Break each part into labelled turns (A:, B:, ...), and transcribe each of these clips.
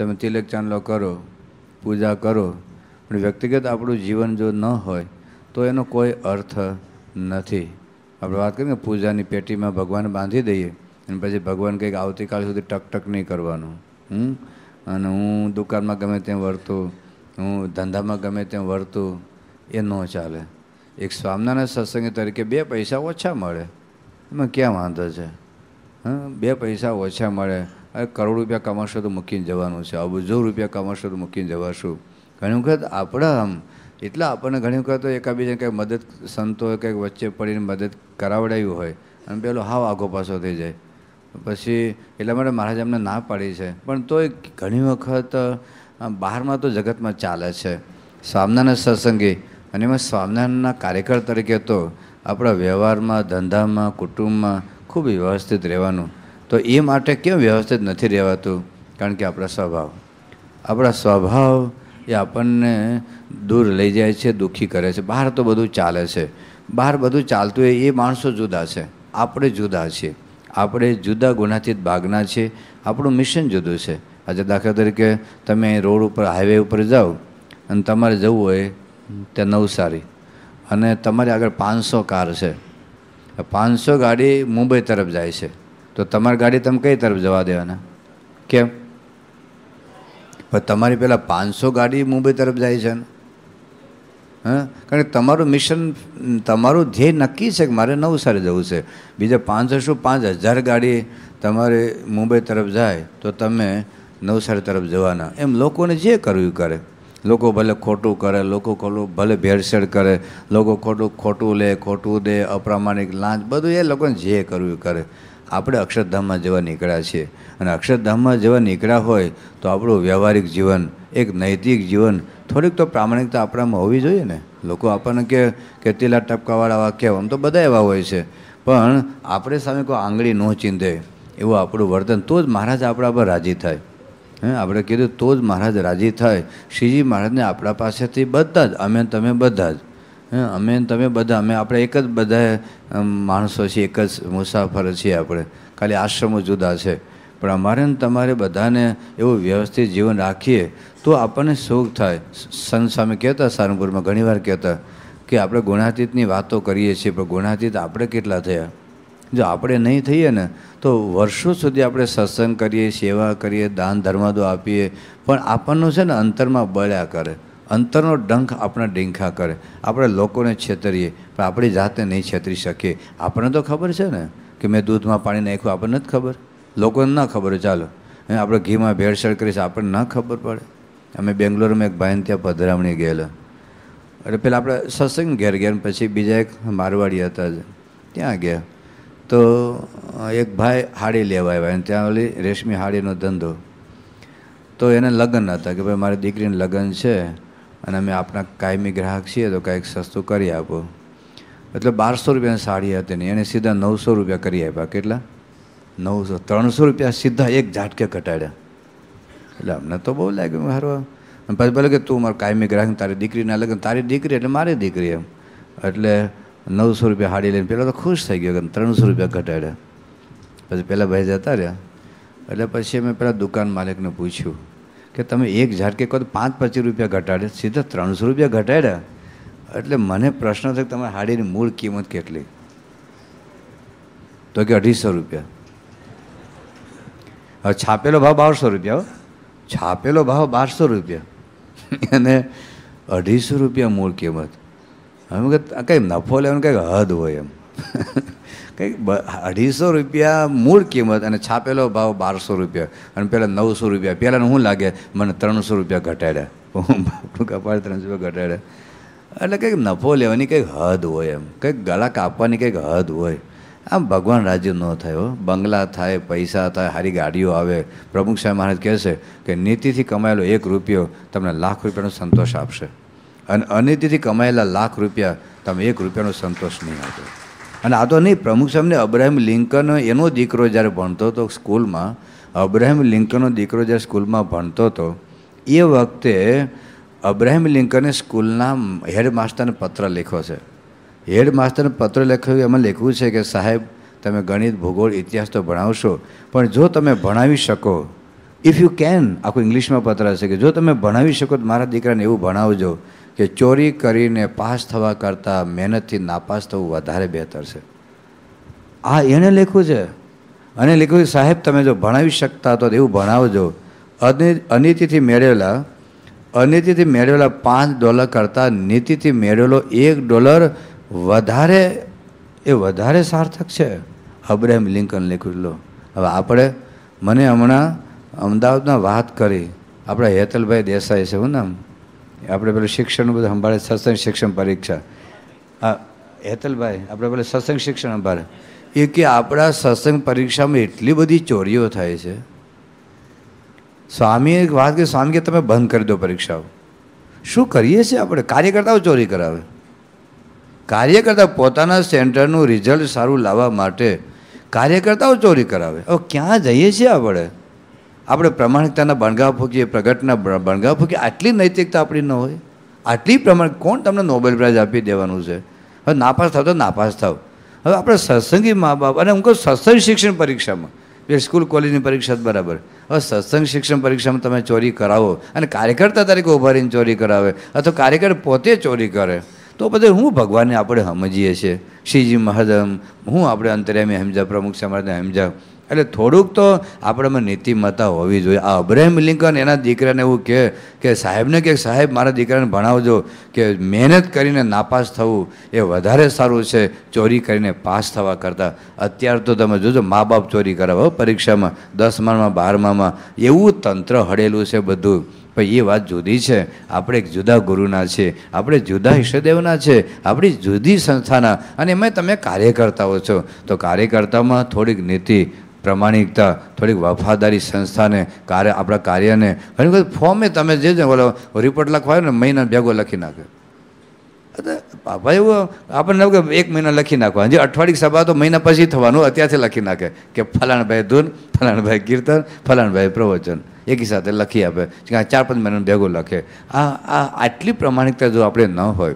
A: તમે તિલક ચાંદલો કરો પૂજા કરો પણ વ્યક્તિગત આપણું જીવન જો ન હોય તો એનો કોઈ અર્થ નથી આપણે વાત કરીએ પૂજાની પેટીમાં ભગવાન બાંધી દઈએ અને પછી ભગવાન કંઈક આવતીકાલ સુધી ટકટક નહીં કરવાનું હમ અને હું દુકાનમાં ગમે તેમ વર્તું હું ધંધામાં ગમે ત્યાં વર્તું એ ન ચાલે એક સ્વામનાના સત્સંગી તરીકે બે પૈસા ઓછા મળે એમાં ક્યાં વાંધો છે હં બે પૈસા ઓછા મળે કરોડ રૂપિયા કમાશો તો મૂકીને જવાનું છે અબજો રૂપિયા કમાશો તો મૂકીને જવાશું ઘણી વખત આપણા આમ એટલા આપણને ઘણી વખત તો એકાબીજાને કંઈક મદદ સંતો કંઈક વચ્ચે પડીને મદદ કરાવડાવ્યું હોય અને પેલો હાવ આઘો પાછો થઈ જાય પછી એટલા માટે મહારાજ અમને ના પાડી છે પણ તોય ઘણી વખત બહારમાં તો જગતમાં ચાલે છે સ્વામિનારાયણ સત્સંગી અને એમાં સ્વામિનારાયણના કાર્યકર તરીકે તો આપણા વ્યવહારમાં ધંધામાં કુટુંબમાં ખૂબ વ્યવસ્થિત રહેવાનું તો એ માટે કેમ વ્યવસ્થિત નથી રહેવાતું કારણ કે આપણા સ્વભાવ આપણા સ્વભાવ એ આપણને દૂર લઈ જાય છે દુઃખી કરે છે બહાર તો બધું ચાલે છે બહાર બધું ચાલતું હોય એ માણસો જુદા છે આપણે જુદા છીએ આપણે જુદા ગુનાથી ભાગના છીએ આપણું મિશન જુદું છે આજે દાખલા તરીકે તમે રોડ ઉપર હાઈવે ઉપર જાઓ અને તમારે જવું હોય ત્યાં નવસારી અને તમારી આગળ પાંચસો કાર છે પાંચસો ગાડી મુંબઈ તરફ જાય છે તો તમારી ગાડી તમે કઈ તરફ જવા દેવાના કેમ પણ તમારી પહેલાં પાંચસો ગાડી મુંબઈ તરફ જાય છે ને હા કારણ કે તમારું મિશન તમારું ધ્યેય નક્કી છે કે મારે નવસારી જવું છે બીજા પાંચસો શું પાંચ હજાર ગાડી તમારે મુંબઈ તરફ જાય તો તમે નવસારી તરફ જવાના એમ લોકોને જે કરવું કરે લોકો ભલે ખોટું કરે લોકો ખોટું ભલે ભેળસેળ કરે લોકો ખોટું ખોટું લે ખોટું દે અપ્રામાણિક લાંચ બધું એ લોકોને જે કરવું કરે આપણે અક્ષરધામમાં જવા નીકળ્યા છીએ અને અક્ષરધામમાં જવા નીકળ્યા હોય તો આપણું વ્યવહારિક જીવન એક નૈતિક જીવન થોડીક તો પ્રામાણિકતા આપણામાં હોવી જોઈએ ને લોકો આપણને કે કેટલા ટપકાવાળા વાક્ય આમ તો બધા એવા હોય છે પણ આપણે સામે કોઈ આંગળી ન ચીંધે એવું આપણું વર્તન તો જ મહારાજ આપણા પર રાજી થાય હે આપણે કીધું તો જ મહારાજ રાજી થાય શ્રીજી મહારાજને આપણા પાસેથી બધા જ અમે તમે બધા જ અમે તમે બધા અમે આપણે એક જ બધા માણસો છીએ એક જ મુસાફર છીએ આપણે ખાલી આશ્રમો જુદા છે પણ અમારે ને તમારે બધાને એવું વ્યવસ્થિત જીવન રાખીએ તો આપણને સુખ થાય સંત સ્વામી કહેતા સારંગપુરમાં ઘણીવાર કહેતા કે આપણે ગુણાતીતની વાતો કરીએ છીએ પણ ગુણાતીત આપણે કેટલા થયા જો આપણે નહીં થઈએ ને તો વર્ષો સુધી આપણે સત્સંગ કરીએ સેવા કરીએ દાન ધર્માદો આપીએ પણ આપણનું છે ને અંતરમાં બળ્યા કરે અંતરનો ડંખ આપણે ડીંખા કરે આપણે લોકોને છેતરીએ પણ આપણી જાતને નહીં છેતરી શકીએ આપણને તો ખબર છે ને કે મેં દૂધમાં પાણી નાખ્યું આપણને જ ખબર લોકોને ના ખબર ચાલો આપણે ઘીમાં ભેળસેળ કરી આપણને ના ખબર પડે અમે બેંગ્લોરમાં એક ભાઈને ત્યાં પધરામણી ગયેલા એટલે પેલા આપણે સત્સંગ ઘેર ગયા પછી બીજા એક મારવાડી હતા ત્યાં ગયા તો એક ભાઈ હાડી લેવા આવ્યા અને ત્યાં ઓલી રેશમી હાડીનો ધંધો તો એને લગ્ન હતા કે ભાઈ મારી દીકરીને લગ્ન છે અને અમે આપણા કાયમી ગ્રાહક છીએ તો કાંઈક સસ્તું કરી આપો એટલે બારસો રૂપિયાની સાડી હતી ને એને સીધા નવસો રૂપિયા કરી આપ્યા કેટલા નવસો ત્રણસો રૂપિયા સીધા એક ઝાટકે ઘટાડ્યા એટલે અમને તો બહુ લાગ્યું હારો અને પછી ભલે કે તું મારા કાયમી ગ્રાહક તારી દીકરીને અલગ તારી દીકરી એટલે મારી દીકરી એમ એટલે નવસો રૂપિયા હાડી લઈને પહેલાં તો ખુશ થઈ ગયો કે ત્રણસો રૂપિયા ઘટાડ્યા પછી પહેલાં ભાઈ જતા રહ્યા એટલે પછી મેં પેલા દુકાન માલિકને પૂછ્યું કે તમે એક ઝાટકે કહો તો પાંચ પચીસ રૂપિયા ઘટાડે સીધા ત્રણસો રૂપિયા ઘટાડ્યા એટલે મને પ્રશ્ન થયો કે તમારી હાડીની મૂળ કિંમત કેટલી તો કે અઢીસો રૂપિયા હવે છાપેલો ભાવ બારસો રૂપિયા છાપેલો ભાવ બારસો રૂપિયા અને અઢીસો રૂપિયા મૂળ કિંમત હવે કંઈ નફો લેવાનું કંઈક હદ હોય એમ કંઈક અઢીસો રૂપિયા મૂળ કિંમત અને છાપેલો ભાવ બારસો રૂપિયા અને પહેલાં નવસો રૂપિયા પહેલાં શું લાગે મને ત્રણસો રૂપિયા ઘટાડ્યા હું બાપનું કપાળ ત્રણસો રૂપિયા ઘટાડ્યા એટલે કંઈક નફો લેવાની કંઈક હદ હોય એમ કંઈક ગળા કાપવાની કંઈક હદ હોય આમ ભગવાન રાજ્ય ન થયો બંગલા થાય પૈસા થાય સારી ગાડીઓ આવે પ્રમુખ સાહેબ મહારાજ કહેશે કે નીતિથી કમાયેલો એક રૂપિયો તમને લાખ રૂપિયાનો સંતોષ આપશે અને અનિતિથી કમાયેલા લાખ રૂપિયા તમે એક રૂપિયાનો સંતોષ નહીં આપે અને આ તો નહીં પ્રમુખ સાહેબને અબ્રાહિમ લિંકન એનો દીકરો જ્યારે ભણતો હતો સ્કૂલમાં અબ્રાહિમ લિંકનનો દીકરો જ્યારે સ્કૂલમાં ભણતો હતો એ વખતે અબ્રાહિમ લિંકને સ્કૂલના હેડમાસ્ટરને પત્ર લખ્યો છે હેડમાસ્ટરને પત્ર લખ્યો એમાં લખ્યું છે કે સાહેબ તમે ગણિત ભૂગોળ ઇતિહાસ તો ભણાવશો પણ જો તમે ભણાવી શકો ઇફ યુ કેન આખું ઇંગ્લિશમાં પત્ર છે કે જો તમે ભણાવી શકો તો મારા દીકરાને એવું ભણાવજો કે ચોરી કરીને પાસ થવા કરતાં મહેનતથી નાપાસ થવું વધારે બહેતર છે આ એણે લખ્યું છે અને લખ્યું સાહેબ તમે જો ભણાવી શકતા તો એવું ભણાવજો અનિતિથી મેળવેલા અનિતિથી મેળવેલા પાંચ ડોલર કરતાં નીતિથી મેળવેલો એક ડોલર વધારે એ વધારે સાર્થક છે અબ્રાહિમ લિંકન લખ્યું લો હવે આપણે મને હમણાં અમદાવાદમાં વાત કરી આપણા હેતલભાઈ દેસાઈ છે હું નામ આપણે પેલું શિક્ષણનું બધું સંભાળે સત્સંગ શિક્ષણ પરીક્ષા હા હેતલભાઈ આપણે પેલા સત્સંગ શિક્ષણ સંભાળે એ કે આપણા સત્સંગ પરીક્ષામાં એટલી બધી ચોરીઓ થાય છે સ્વામી એક વાત કે સ્વામી કે તમે બંધ કરી દો પરીક્ષાઓ શું કરીએ છીએ આપણે કાર્યકર્તાઓ ચોરી કરાવે કાર્યકર્તા પોતાના સેન્ટરનું રિઝલ્ટ સારું લાવવા માટે કાર્યકર્તાઓ ચોરી કરાવે હવે ક્યાં જઈએ છીએ આપણે આપણે પ્રમાણિકતાના બણગા ભોગીએ પ્રગટના બણગા ભોગીએ આટલી નૈતિકતા આપણી ન હોય આટલી પ્રમાણ કોણ તમને નોબેલ પ્રાઇઝ આપી દેવાનું છે હવે નાપાસ થાવ તો નાપાસ થાવ હવે આપણે સત્સંગી મા બાપ અને હું કહું સત્સંગ શિક્ષણ પરીક્ષામાં જે સ્કૂલ કોલેજની પરીક્ષા જ બરાબર હવે સત્સંગ શિક્ષણ પરીક્ષામાં તમે ચોરી કરાવો અને કાર્યકર્તા તરીકે ઊભા રહીને ચોરી કરાવે અથવા કાર્યકર પોતે ચોરી કરે તો બધે હું ભગવાનને આપણે સમજીએ છીએ શ્રીજી મહાદમ હું આપણે અંતર્યામી હમજા પ્રમુખ સમાજને હમજા એટલે થોડુંક તો આપણામાં નીતિમત્તા હોવી જોઈએ આ અબ્રાહિમ લિંકન એના દીકરાને એવું કહે કે સાહેબને કે સાહેબ મારા દીકરાને ભણાવજો કે મહેનત કરીને નાપાસ થવું એ વધારે સારું છે ચોરી કરીને પાસ થવા કરતાં અત્યાર તો તમે જોજો મા બાપ ચોરી કરાવો પરીક્ષામાં દસમામાં બારમામાં એવું તંત્ર હડેલું છે બધું પણ એ વાત જુદી છે આપણે એક જુદા ગુરુના છે આપણે જુદા ઈષ્ટદેવના છે આપણી જુદી સંસ્થાના અને એમાં તમે કાર્યકર્તાઓ છો તો કાર્યકર્તામાં થોડીક નીતિ પ્રમાણિકતા થોડીક વફાદારી સંસ્થાને કાર્ય આપણા કાર્યને ઘણી વખત ફોર્મે તમે જે છે બોલો રિપોર્ટ લખવાયો ને મહિના ભેગો લખી નાખે પાપા એવું આપણને કે એક મહિના લખી નાખવા હજી અઠવાડિક સભા તો મહિના પછી થવાનું અત્યારથી લખી નાખે કે ફલાણભાઈ ધૂન ફલાણભાઈ કીર્તન ફલાણભાઈ પ્રવચન એકી સાથે લખી આપે ચાર પાંચ મહિનાનું ભેગો લખે આ આ આટલી પ્રમાણિકતા જો આપણે ન હોય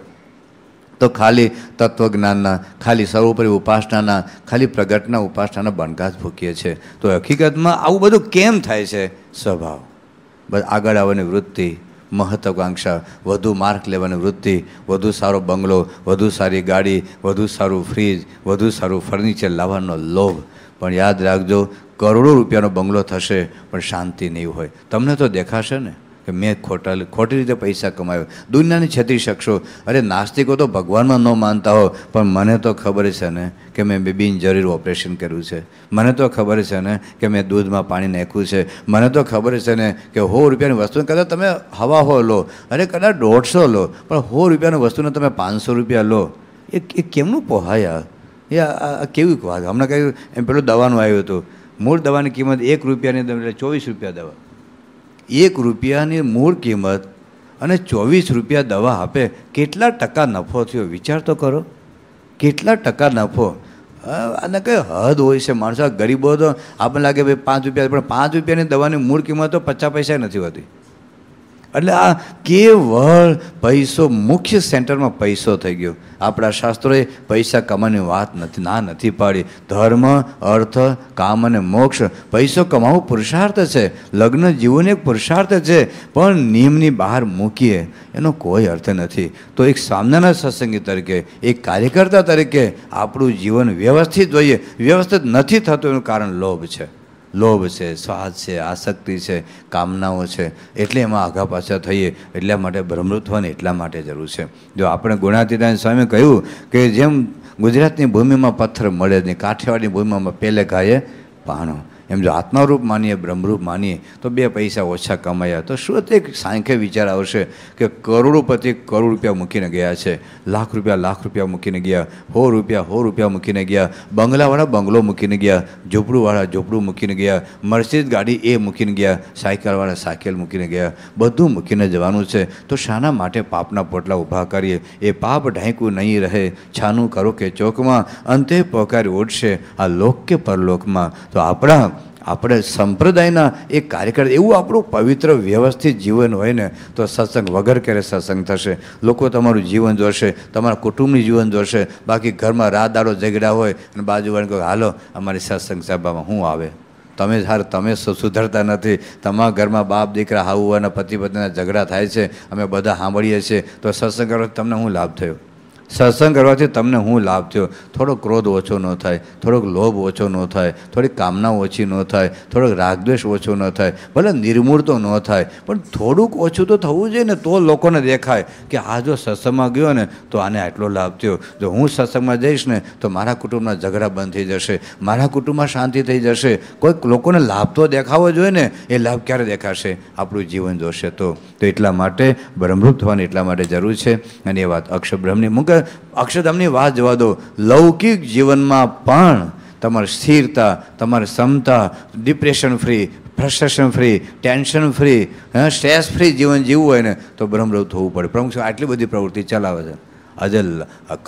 A: તો ખાલી તત્વજ્ઞાનના ખાલી સર્વોપરી ઉપાસનાના ખાલી પ્રગટના ઉપાસનાના બણકા જ છીએ તો હકીકતમાં આવું બધું કેમ થાય છે સ્વભાવ આગળ આવવાની વૃત્તિ મહત્વાકાંક્ષા વધુ માર્ક લેવાની વૃત્તિ વધુ સારો બંગલો વધુ સારી ગાડી વધુ સારું ફ્રીજ વધુ સારું ફર્નિચર લાવવાનો લોભ પણ યાદ રાખજો કરોડો રૂપિયાનો બંગલો થશે પણ શાંતિ નહીં હોય તમને તો દેખાશે ને કે મેં ખોટા ખોટી રીતે પૈસા કમાયો દુનિયાને છતી શકશો અરે નાસ્તિકો તો ભગવાનમાં ન માનતા હો પણ મને તો ખબર છે ને કે મેં બે બિનજરૂરી ઓપરેશન કર્યું છે મને તો ખબર છે ને કે મેં દૂધમાં પાણી નાખ્યું છે મને તો ખબર છે ને કે હો રૂપિયાની વસ્તુ કદાચ તમે હવા હો લો અરે કદાચ દોઢસો લો પણ હો રૂપિયાની વસ્તુને તમે પાંચસો રૂપિયા લો એ એ કેમનું પહોંચાયા એ આ કેવી વાત હમણાં કહ્યું એમ પેલું દવાનું આવ્યું હતું મૂળ દવાની કિંમત એક રૂપિયાની એટલે ચોવીસ રૂપિયા દવા એક રૂપિયાની મૂળ કિંમત અને ચોવીસ રૂપિયા દવા આપે કેટલા ટકા નફો થયો વિચાર તો કરો કેટલા ટકા નફો અને કઈ હદ હોય છે માણસો ગરીબો તો આપણને લાગે ભાઈ પાંચ રૂપિયા પણ પાંચ રૂપિયાની દવાની મૂળ કિંમત તો પચાસ પૈસા નથી હોતી એટલે આ કેવળ પૈસો મુખ્ય સેન્ટરમાં પૈસો થઈ ગયો આપણા શાસ્ત્રોએ પૈસા કમાવાની વાત નથી ના નથી પાડી ધર્મ અર્થ કામ અને મોક્ષ પૈસો કમાવો પુરુષાર્થ છે લગ્ન જીવન એક પુરુષાર્થ છે પણ નિયમની બહાર મૂકીએ એનો કોઈ અર્થ નથી તો એક સામનાના સત્સંગી તરીકે એક કાર્યકર્તા તરીકે આપણું જીવન વ્યવસ્થિત જોઈએ વ્યવસ્થિત નથી થતું એનું કારણ લોભ છે લોભ છે સ્વાદ છે આસક્તિ છે કામનાઓ છે એટલે એમાં આઘા પાછા થઈએ એટલા માટે બ્રહ્મૃત્વને એટલા માટે જરૂર છે જો આપણે ગુણાતીતાન સ્વામી કહ્યું કે જેમ ગુજરાતની ભૂમિમાં પથ્થર મળે જ નહીં કાઠિયાવાડની ભૂમિમાં પહેલે ઘાયે પાણો એમ જો આત્મારૂપ માનીએ બ્રહ્મરૂપ માનીએ તો બે પૈસા ઓછા કમાયા તો શું તે સાંખ્ય વિચાર આવશે કે કરોડોપતિ કરોડ રૂપિયા મૂકીને ગયા છે લાખ રૂપિયા લાખ રૂપિયા મૂકીને ગયા હો રૂપિયા હો રૂપિયા મૂકીને ગયા બંગલાવાળા બંગલો મૂકીને ગયા ઝૂંપડુંવાળા ઝૂંપડું મૂકીને ગયા મર્સિડીઝ ગાડી એ મૂકીને ગયા સાયકલવાળા સાયકલ મૂકીને ગયા બધું મૂકીને જવાનું છે તો શાના માટે પાપના પોટલા ઊભા કરીએ એ પાપ ઢાંકું નહીં રહે છાનું કરો કે ચોકમાં અંતે પોકારી ઉઠશે આ લોક કે પરલોકમાં તો આપણા આપણે સંપ્રદાયના એક કાર્યકર એવું આપણું પવિત્ર વ્યવસ્થિત જીવન હોય ને તો સત્સંગ વગર ક્યારે સત્સંગ થશે લોકો તમારું જીવન જોશે તમારા કુટુંબની જીવન જોશે બાકી ઘરમાં રાત દાડો ઝઘડા હોય અને બાજુવાળાને કહો હાલો અમારી સત્સંગ સભામાં હું આવે તમે હાર તમે સુધરતા નથી તમારા ઘરમાં બાપ દીકરા હાવું અને પતિ પત્નીના ઝઘડા થાય છે અમે બધા સાંભળીએ છીએ તો સત્સંગ કરો તમને હું લાભ થયો સત્સંગ કરવાથી તમને હું લાભ થયો થોડો ક્રોધ ઓછો ન થાય થોડોક લોભ ઓછો ન થાય થોડીક કામના ઓછી ન થાય થોડોક રાગદ્વેષ ઓછો ન થાય ભલે નિર્મૂળ તો ન થાય પણ થોડુંક ઓછું તો થવું જોઈએ ને તો લોકોને દેખાય કે આ જો સત્સંગમાં ગયો ને તો આને આટલો લાભ થયો જો હું સત્સંગમાં જઈશ ને તો મારા કુટુંબના ઝઘડા બંધ થઈ જશે મારા કુટુંબમાં શાંતિ થઈ જશે કોઈક લોકોને લાભ તો દેખાવો જોઈએ ને એ લાભ ક્યારે દેખાશે આપણું જીવન જોશે તો તો એટલા માટે બ્રહ્મરૂપ થવાની એટલા માટે જરૂર છે અને એ વાત અક્ષબ્રહ્મની મૂકે અક્ષરધામની વાત જોવા દો લૌકિક જીવનમાં પણ તમારી સ્થિરતા તમારી ક્ષમતા depression free frustration free tension free હા સ્ટ્રેસ ફ્રી જીવન જીવવું હોય ને તો બ્રહ્મરવ થવું પડે પ્રમુખ આટલી બધી પ્રવૃત્તિ ચલાવે છે આજે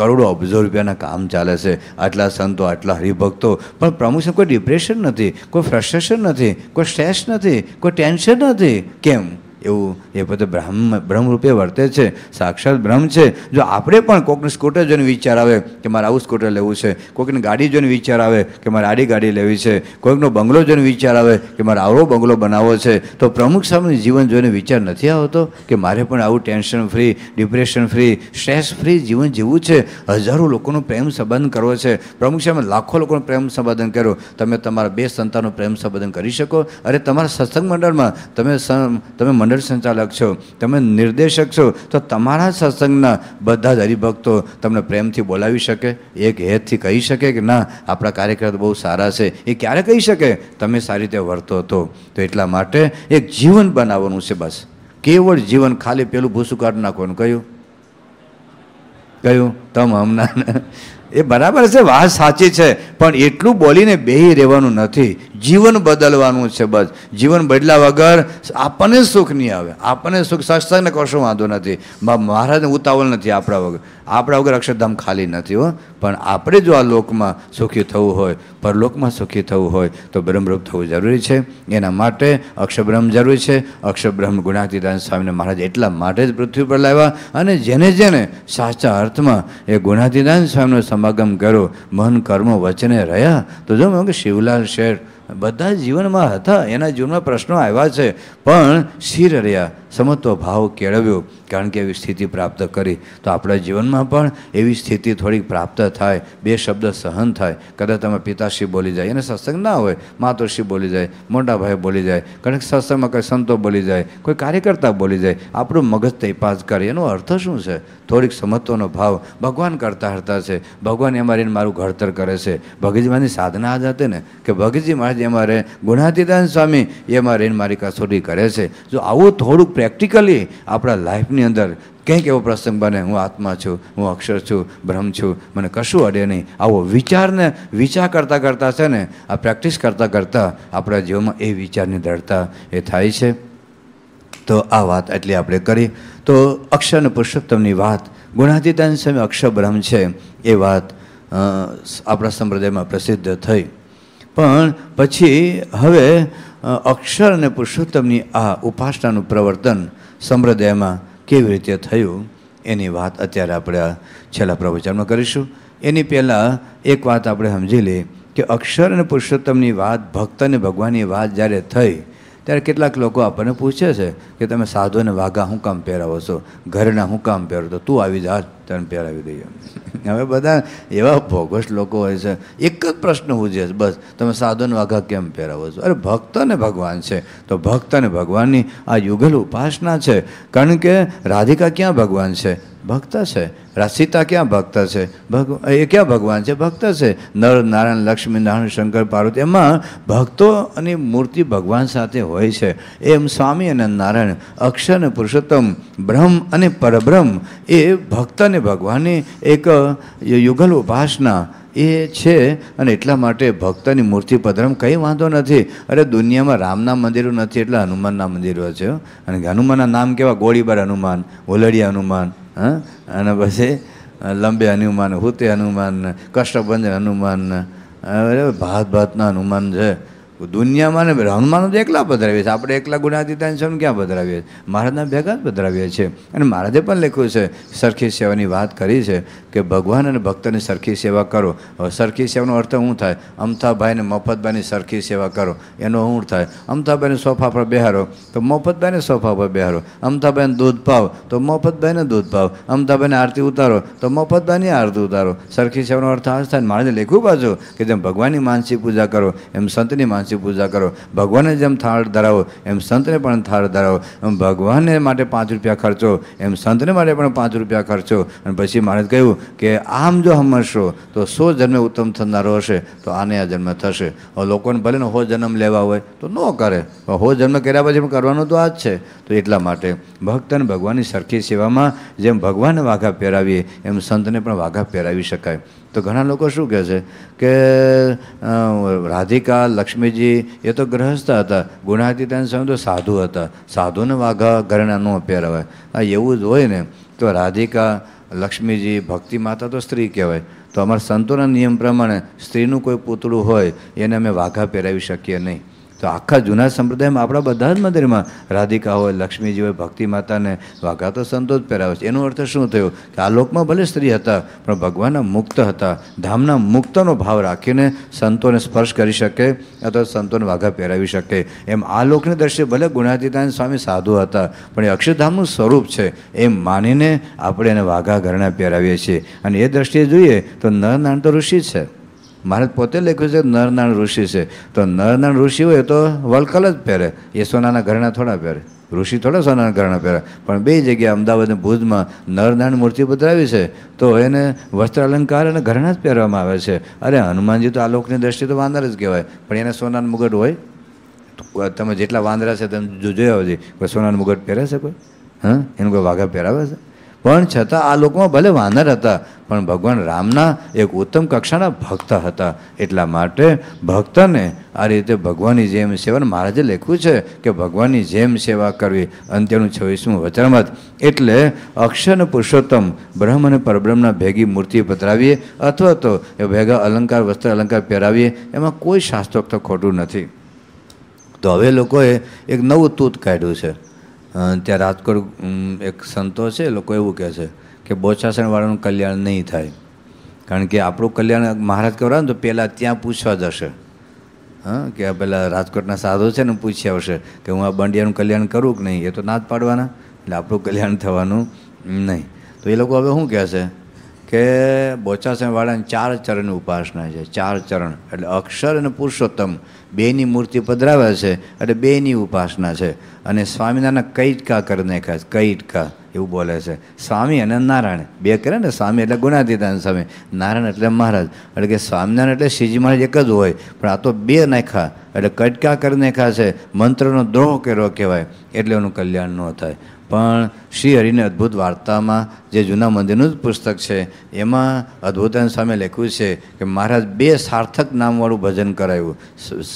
A: કરોડો અબજો રૂપિયાના કામ ચાલે છે આટલા સંતો આટલા હરિભક્તો પણ પ્રમુખ કોઈ ડિપ્રેશન નથી કોઈ ફ્રસ્ટ્રેશન નથી કોઈ સ્ટ્રેસ નથી કોઈ ટેન્શન નથી કેમ એવું એ પોતે બ્રહ્મ બ્રહ્મરૂપે વર્તે છે સાક્ષાત બ્રહ્મ છે જો આપણે પણ કોકને સ્કૂટર જોઈને વિચાર આવે કે મારે આવું સ્કૂટર લેવું છે કોઈકને ગાડી જોઈને વિચાર આવે કે મારે આડી ગાડી લેવી છે કોઈકનો બંગલો જોઈને વિચાર આવે કે મારે આવો બંગલો બનાવવો છે તો પ્રમુખ સ્વામીનું જીવન જોઈને વિચાર નથી આવતો કે મારે પણ આવું tension free depression free stress free જીવન જીવવું છે હજારો લોકોનો પ્રેમ સંબંધ કરવો છે પ્રમુખ સ્વામી લાખો લોકોનો પ્રેમ સંબોધન કર્યો તમે તમારા બે સંતાનો પ્રેમ સંબંધન કરી શકો અરે તમારા સત્સંગ મંડળમાં તમે તમે મંડળ મંડળ સંચાલક છો તમે નિર્દેશક છો તો તમારા સત્સંગના બધા જ હરિભક્તો તમને પ્રેમથી બોલાવી શકે એક હેતથી કહી શકે કે ના આપણા કાર્યકર્તા બહુ સારા છે એ ક્યારે કહી શકે તમે સારી રીતે વર્તો હતો તો એટલા માટે એક જીવન બનાવવાનું છે બસ કેવળ જીવન ખાલી પેલું ભૂસું કાઢી નાખવાનું કહ્યું કહ્યું તમ હમણાં એ બરાબર છે વાત સાચી છે પણ એટલું બોલીને બેહી રહેવાનું નથી જીવન બદલવાનું છે બસ જીવન બદલા વગર આપણને સુખ નહીં આવે આપણને સુખ સત્સંગને કશો વાંધો નથી મહારાજને ઉતાવળ નથી આપણા વગર આપણા વગર અક્ષરધામ ખાલી નથી હો પણ આપણે જો આ લોકમાં સુખી થવું હોય પરલોકમાં સુખી થવું હોય તો બ્રહ્મરૂપ થવું જરૂરી છે એના માટે અક્ષરબ્રહ્મ જરૂરી છે અક્ષરબ્રહ્મ ગુણાતીદાન સ્વામીને મહારાજ એટલા માટે જ પૃથ્વી પર લાવ્યા અને જેને જેને સાચા અર્થમાં એ ગુણાતીદાન સ્વામીનો સમાગમ કરો મન કર્મ વચને રહ્યા તો જો કે શિવલાલ શેઠ બધા જીવનમાં હતા એના જીવનમાં પ્રશ્નો આવ્યા છે પણ સ્થિર રહ્યા સમત્વ ભાવ કેળવ્યો કારણ કે એવી સ્થિતિ પ્રાપ્ત કરી તો આપણા જીવનમાં પણ એવી સ્થિતિ થોડીક પ્રાપ્ત થાય બે શબ્દ સહન થાય કદાચ તમે પિતાશ્રી બોલી જાય એને સત્સંગ ના હોય માતૃશ્રી બોલી જાય મોટાભાઈ બોલી જાય કદાચ સત્સંગમાં કોઈ સંતો બોલી જાય કોઈ કાર્યકર્તા બોલી જાય આપણું મગજ તૈપાસ કરે એનો અર્થ શું છે થોડીક સમત્વનો ભાવ ભગવાન કરતા હરતા છે ભગવાન એમાં રહીને મારું ઘડતર કરે છે ભગતજીમાંની સાધના આ જાતે ને કે ભગતજી મહારાજ એમાં રહે ગુણાતીદાન સ્વામી એમાં રહીને મારી કસોટી કરે છે જો આવું થોડુંક પ્રેમ પ્રેક્ટિકલી આપણા લાઈફની અંદર કંઈક એવો પ્રસંગ બને હું આત્મા છું હું અક્ષર છું બ્રહ્મ છું મને કશું અડે નહીં આવો વિચારને વિચાર કરતાં કરતાં છે ને આ પ્રેક્ટિસ કરતાં કરતાં આપણા જીવનમાં એ વિચારની દ્રઢતા એ થાય છે તો આ વાત એટલી આપણે કરી તો અક્ષર અને પુરુષોત્તમની વાત ગુણાતીતાની સામે અક્ષર બ્રહ્મ છે એ વાત આપણા સંપ્રદાયમાં પ્રસિદ્ધ થઈ પણ પછી હવે અક્ષર અને પુરુષોત્તમની આ ઉપાસનાનું પ્રવર્તન સંપ્રદાયમાં કેવી રીતે થયું એની વાત અત્યારે આપણે છેલ્લા પ્રવચનમાં કરીશું એની પહેલાં એક વાત આપણે સમજી લઈએ કે અક્ષર અને પુરુષોત્તમની વાત ભક્ત અને ભગવાનની વાત જ્યારે થઈ ત્યારે કેટલાક લોકો આપણને પૂછે છે કે તમે સાધુને વાઘા શું કામ પહેરાવો છો ઘરના શું કામ પહેરો તો તું આવી જા તને પહેરાવી દઈએ હવે બધા એવા ભોગસ લોકો હોય છે એક જ પ્રશ્ન પૂછે છે બસ તમે સાધુને વાઘા કેમ પહેરાવો છો અરે ભક્તને ભગવાન છે તો ભક્ત અને ભગવાનની આ યુગલ ઉપાસના છે કારણ કે રાધિકા ક્યાં ભગવાન છે ભક્ત છે સીતા ક્યાં ભક્ત છે ભગ એ ક્યાં ભગવાન છે ભક્ત છે નર નારાયણ લક્ષ્મી નારાયણ શંકર પાર્વતી એમાં ભક્તો અને મૂર્તિ ભગવાન સાથે હોય છે એમ સ્વામી અને નારાયણ અક્ષર અને પુરુષોત્તમ બ્રહ્મ અને પરબ્રહ્મ એ ભક્ત અને ભગવાનની એક યુગલ ઉપાસના એ છે અને એટલા માટે ભક્તની મૂર્તિ પધરમ કંઈ વાંધો નથી અરે દુનિયામાં રામના મંદિરો નથી એટલા હનુમાનના મંદિરો છે અને હનુમાનના નામ કેવા ગોળીબાર હનુમાન ઓલડિયા હનુમાન હા અને પછી લંબે હનુમાન હુતે હનુમાન કષ્ટભંજ હનુમાન ભાત ભાતના હનુમાન છે દુનિયામાં ને હનુમાનો તો એકલા પધરાવીએ છીએ આપણે એકલા ગુણાતીતાને સ્વામી ક્યાં પધરાવીએ મહારાજના ભેગા જ પધરાવીએ છીએ અને મહારાજે પણ લખ્યું છે સરખી સેવાની વાત કરી છે કે ભગવાન અને ભક્તની સરખી સેવા કરો હવે સરખી સેવાનો અર્થ શું થાય અમથાભાઈને મફતભાઈની સરખી સેવા કરો એનો શું થાય અમથાભાઈને સોફા પર બેહારો તો મફતભાઈને સોફા પર બેહારો અમથાભાઈને દૂધ પાવ તો મફતભાઈને દૂધ પાવ અમથાભાઈને આરતી ઉતારો તો મફતભાઈની આરતી ઉતારો સરખી સેવાનો અર્થ આ થાય મહારાજે લખ્યું પાછું કે જેમ ભગવાનની માનસિક પૂજા કરો એમ સંતની માનસી પાંચી પૂજા કરો ભગવાનને જેમ થાળ ધરાવો એમ સંતને પણ થાળ ધરાવો એમ ભગવાનને માટે પાંચ રૂપિયા ખર્ચો એમ સંતને માટે પણ પાંચ રૂપિયા ખર્ચો અને પછી મહારાજ કહ્યું કે આમ જો હમરશો તો સો જન્મે ઉત્તમ થનારો હશે તો આને આ જન્મ થશે હવે લોકોને ભલે ને હો જન્મ લેવા હોય તો ન કરે હો જન્મ કર્યા પછી પણ કરવાનું તો આ જ છે તો એટલા માટે ભક્ત અને ભગવાનની સરખી સેવામાં જેમ ભગવાનને વાઘા પહેરાવીએ એમ સંતને પણ વાઘા પહેરાવી શકાય તો ઘણા લોકો શું કહે છે કે રાધિકા લક્ષ્મીજી એ તો ગ્રહસ્થ હતા ગુણાતીતાન સ્વામી તો સાધુ હતા સાધુને વાઘા ઘરેણા ન પહેરાવાય આ એવું જ હોય ને તો રાધિકા લક્ષ્મીજી ભક્તિ માતા તો સ્ત્રી કહેવાય તો અમારા સંતોના નિયમ પ્રમાણે સ્ત્રીનું કોઈ પૂતળું હોય એને અમે વાઘા પહેરાવી શકીએ નહીં તો આખા જૂના સંપ્રદાયમાં આપણા બધા જ મંદિરમાં રાધિકા હોય લક્ષ્મીજી હોય ભક્તિ માતાને વાઘા તો સંતો જ પહેરાવે છે એનો અર્થ શું થયો કે આ લોકમાં ભલે સ્ત્રી હતા પણ ભગવાનના મુક્ત હતા ધામના મુક્તનો ભાવ રાખીને સંતોને સ્પર્શ કરી શકે અથવા સંતોને વાઘા પહેરાવી શકે એમ આ લોકની દ્રશ્ય ભલે ગુણાતીતાન સ્વામી સાધુ હતા પણ એ અક્ષરધામનું સ્વરૂપ છે એમ માનીને આપણે એને વાઘા ઘરણા પહેરાવીએ છીએ અને એ દ્રષ્ટિએ જોઈએ તો નર નાન તો ઋષિ છે મહારાજ પોતે લખ્યું છે નરનાણ ઋષિ છે તો નરનાણ ઋષિ હોય તો વલકલ જ પહેરે એ સોનાના ઘરના થોડા પહેરે ઋષિ થોડા સોનાના ઘરેણા પહેરે પણ બે જગ્યાએ અમદાવાદ અને ભુજમાં નરનાણ મૂર્તિ બતાવી છે તો એને વસ્ત્ર અલંકાર અને ઘરેણા જ પહેરવામાં આવે છે અરે હનુમાનજી તો આલોકની દ્રષ્ટિ તો વાંદર જ કહેવાય પણ એને સોનાનું મુગટ હોય તમે જેટલા વાંદરા છે તમે જોયા હોય કોઈ સોનાનું મુગટ પહેરે છે કોઈ હા એનું કોઈ વાઘા પહેરાવે છે પણ છતાં આ લોકોમાં ભલે વાનર હતા પણ ભગવાન રામના એક ઉત્તમ કક્ષાના ભક્ત હતા એટલા માટે ભક્તને આ રીતે ભગવાનની જેમ સેવા મહારાજે લખ્યું છે કે ભગવાનની જેમ સેવા કરવી અંત્યનું છવ્વીસમું વચનમત એટલે અક્ષર પુરુષોત્તમ બ્રહ્મ અને પરબ્રહ્મના ભેગી મૂર્તિ પધરાવીએ અથવા તો એ ભેગા અલંકાર વસ્ત્ર અલંકાર પહેરાવીએ એમાં કોઈ શાસ્ત્રોક્ત ખોટું નથી તો હવે લોકોએ એક નવું તૂત કાઢ્યું છે ત્યાં રાજકોટ એક સંતો છે લોકો એવું કહે છે કે બોછાસણવાળાનું કલ્યાણ નહીં થાય કારણ કે આપણું કલ્યાણ મહારાજ કહેવાનું તો પહેલાં ત્યાં પૂછવા જશે હા કે પહેલાં રાજકોટના સાધુ છે ને પૂછ્યા આવશે કે હું આ બંડિયાનું કલ્યાણ કરું કે નહીં એ તો ના જ પાડવાના એટલે આપણું કલ્યાણ થવાનું નહીં તો એ લોકો હવે શું કહે છે કે બોચાસણવાળાને ચાર ચરણની ઉપાસના છે ચાર ચરણ એટલે અક્ષર અને પુરુષોત્તમ બેની મૂર્તિ પધરાવે છે એટલે બેની ઉપાસના છે અને સ્વામિનારાયણ કૈટકા કરી નાખ્યા કૈટકા એવું બોલે છે સ્વામી અને નારાયણ બે કરે ને સ્વામી એટલે ગુણાતીતાન સ્વામી નારાયણ એટલે મહારાજ એટલે કે સ્વામિનારાયણ એટલે શ્રીજી મહારાજ એક જ હોય પણ આ તો બે નાખ્યા એટલે કટકા કરી નાખ્યા છે મંત્રનો દ્રોહ કર્યો કહેવાય એટલે એનું કલ્યાણ ન થાય પણ શ્રી હરિને અદ્ભુત વાર્તામાં જે જૂના મંદિરનું જ પુસ્તક છે એમાં અદ્ભુતાન સામે લખ્યું છે કે મહારાજ બે સાર્થક નામવાળું ભજન કરાયું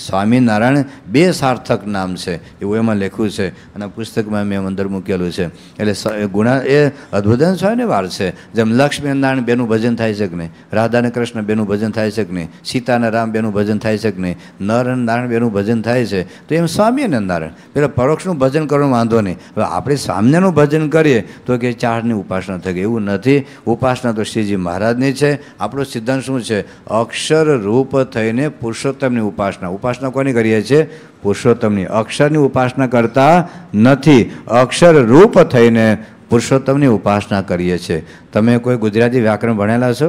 A: સ્વામિનારાયણ બે સાર્થક નામ છે એવું એમાં લખ્યું છે અને પુસ્તકમાં મેં અંદર મૂકેલું છે એટલે ગુણા એ અદ્ભુતાન સ્વામીની વાર છે જેમ લક્ષ્મી નારાયણ બેનું ભજન થાય છે કે નહીં રાધા અને કૃષ્ણ બેનું ભજન થાય છે કે નહીં સીતા અને રામ બેનું ભજન થાય છે કે નહીં નર અને નારાયણ બેનું ભજન થાય છે તો એમ સ્વામી અને નારાયણ પેલા પરોક્ષનું ભજન કરવાનો વાંધો નહીં હવે આપણે સામનેનું ભજન કરીએ તો કે ચાળની ઉપાસના થઈ ગઈ એવું નથી ઉપાસના તો શ્રીજી મહારાજની છે આપણો સિદ્ધાંત શું છે અક્ષર રૂપ થઈને પુરુષોત્તમની ઉપાસના ઉપાસના કોની કરીએ છીએ પુરુષોત્તમની અક્ષરની ઉપાસના કરતા નથી અક્ષર રૂપ થઈને પુરુષોત્તમની ઉપાસના કરીએ છીએ તમે કોઈ ગુજરાતી વ્યાકરણ ભણેલા છો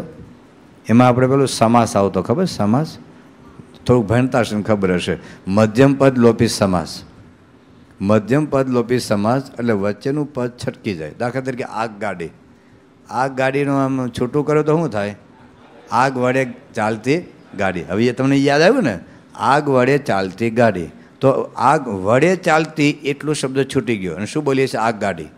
A: એમાં આપણે પેલું સમાસ આવતો ખબર સમાસ થોડુંક ભણતા હશે ખબર હશે મધ્યમ પદ લોપી સમાસ મધ્યમ પદ લોપી સમાજ એટલે વચ્ચેનું પદ છટકી જાય દાખલા તરીકે આગ ગાડી આગ ગાડીનો આમ છૂટું કર્યો તો શું થાય આગ વડે ચાલતી ગાડી હવે એ તમને યાદ આવ્યું ને આગ વડે ચાલતી ગાડી તો આગ વડે ચાલતી એટલો શબ્દ છૂટી ગયો અને શું બોલીએ છીએ આગ ગાડી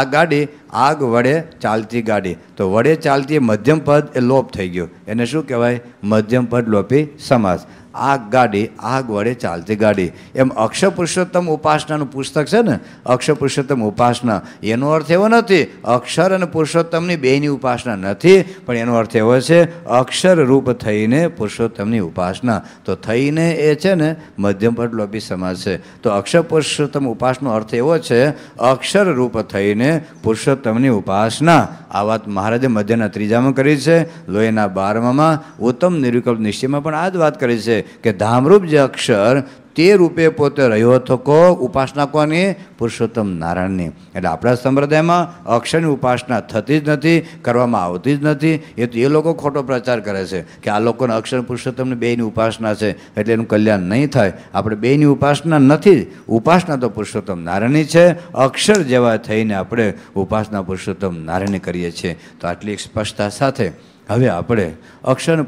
A: આ ગાડી આગ વડે ચાલતી ગાડી તો વડે ચાલતી મધ્યમ પદ એ લોપ થઈ ગયો એને શું કહેવાય મધ્યમ પદ લોપી સમાસ આગ ગાડી આગ વડે ચાલતી ગાડી એમ અક્ષર પુરુષોત્તમ ઉપાસનાનું પુસ્તક છે ને અક્ષર પુરુષોત્તમ ઉપાસના એનો અર્થ એવો નથી અક્ષર અને પુરુષોત્તમની બેની ઉપાસના નથી પણ એનો અર્થ એવો છે અક્ષર રૂપ થઈને પુરુષોત્તમની ઉપાસના તો થઈને એ છે ને મધ્યમ પટ લોભી સમાજ છે તો અક્ષર પુરુષોત્તમ ઉપાસનો અર્થ એવો છે અક્ષર રૂપ થઈને પુરુષોત્તમની ઉપાસના આ વાત મહારાજે મધ્યના ત્રીજામાં કરી છે લોહીના બારમામાં ઉત્તમ નિરુકલ્પ નિશ્ચયમાં પણ આ જ વાત કરી છે કે ધામરૂપ જે અક્ષર તે રૂપે પોતે રહ્યો હતો કો ઉપાસના કોની પુરુષોત્તમ નારાયણની એટલે આપણા સંપ્રદાયમાં અક્ષરની ઉપાસના થતી જ નથી કરવામાં આવતી જ નથી એ તો એ લોકો ખોટો પ્રચાર કરે છે કે આ લોકોને અક્ષર પુરુષોત્તમની બેની ઉપાસના છે એટલે એનું કલ્યાણ નહીં થાય આપણે બેની ઉપાસના નથી ઉપાસના તો પુરુષોત્તમ નારાયણની છે અક્ષર જેવા થઈને આપણે ઉપાસના પુરુષોત્તમ નારાયણ કરીએ છીએ તો આટલી એક સ્પષ્ટતા સાથે હવે આપણે અક્ષર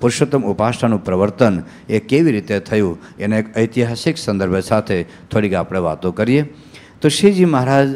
A: પુરુષોત્તમ ઉપાસનાનું પ્રવર્તન એ કેવી રીતે થયું એના એક ઐતિહાસિક સંદર્ભ સાથે થોડીક આપણે વાતો કરીએ તો શ્રીજી મહારાજ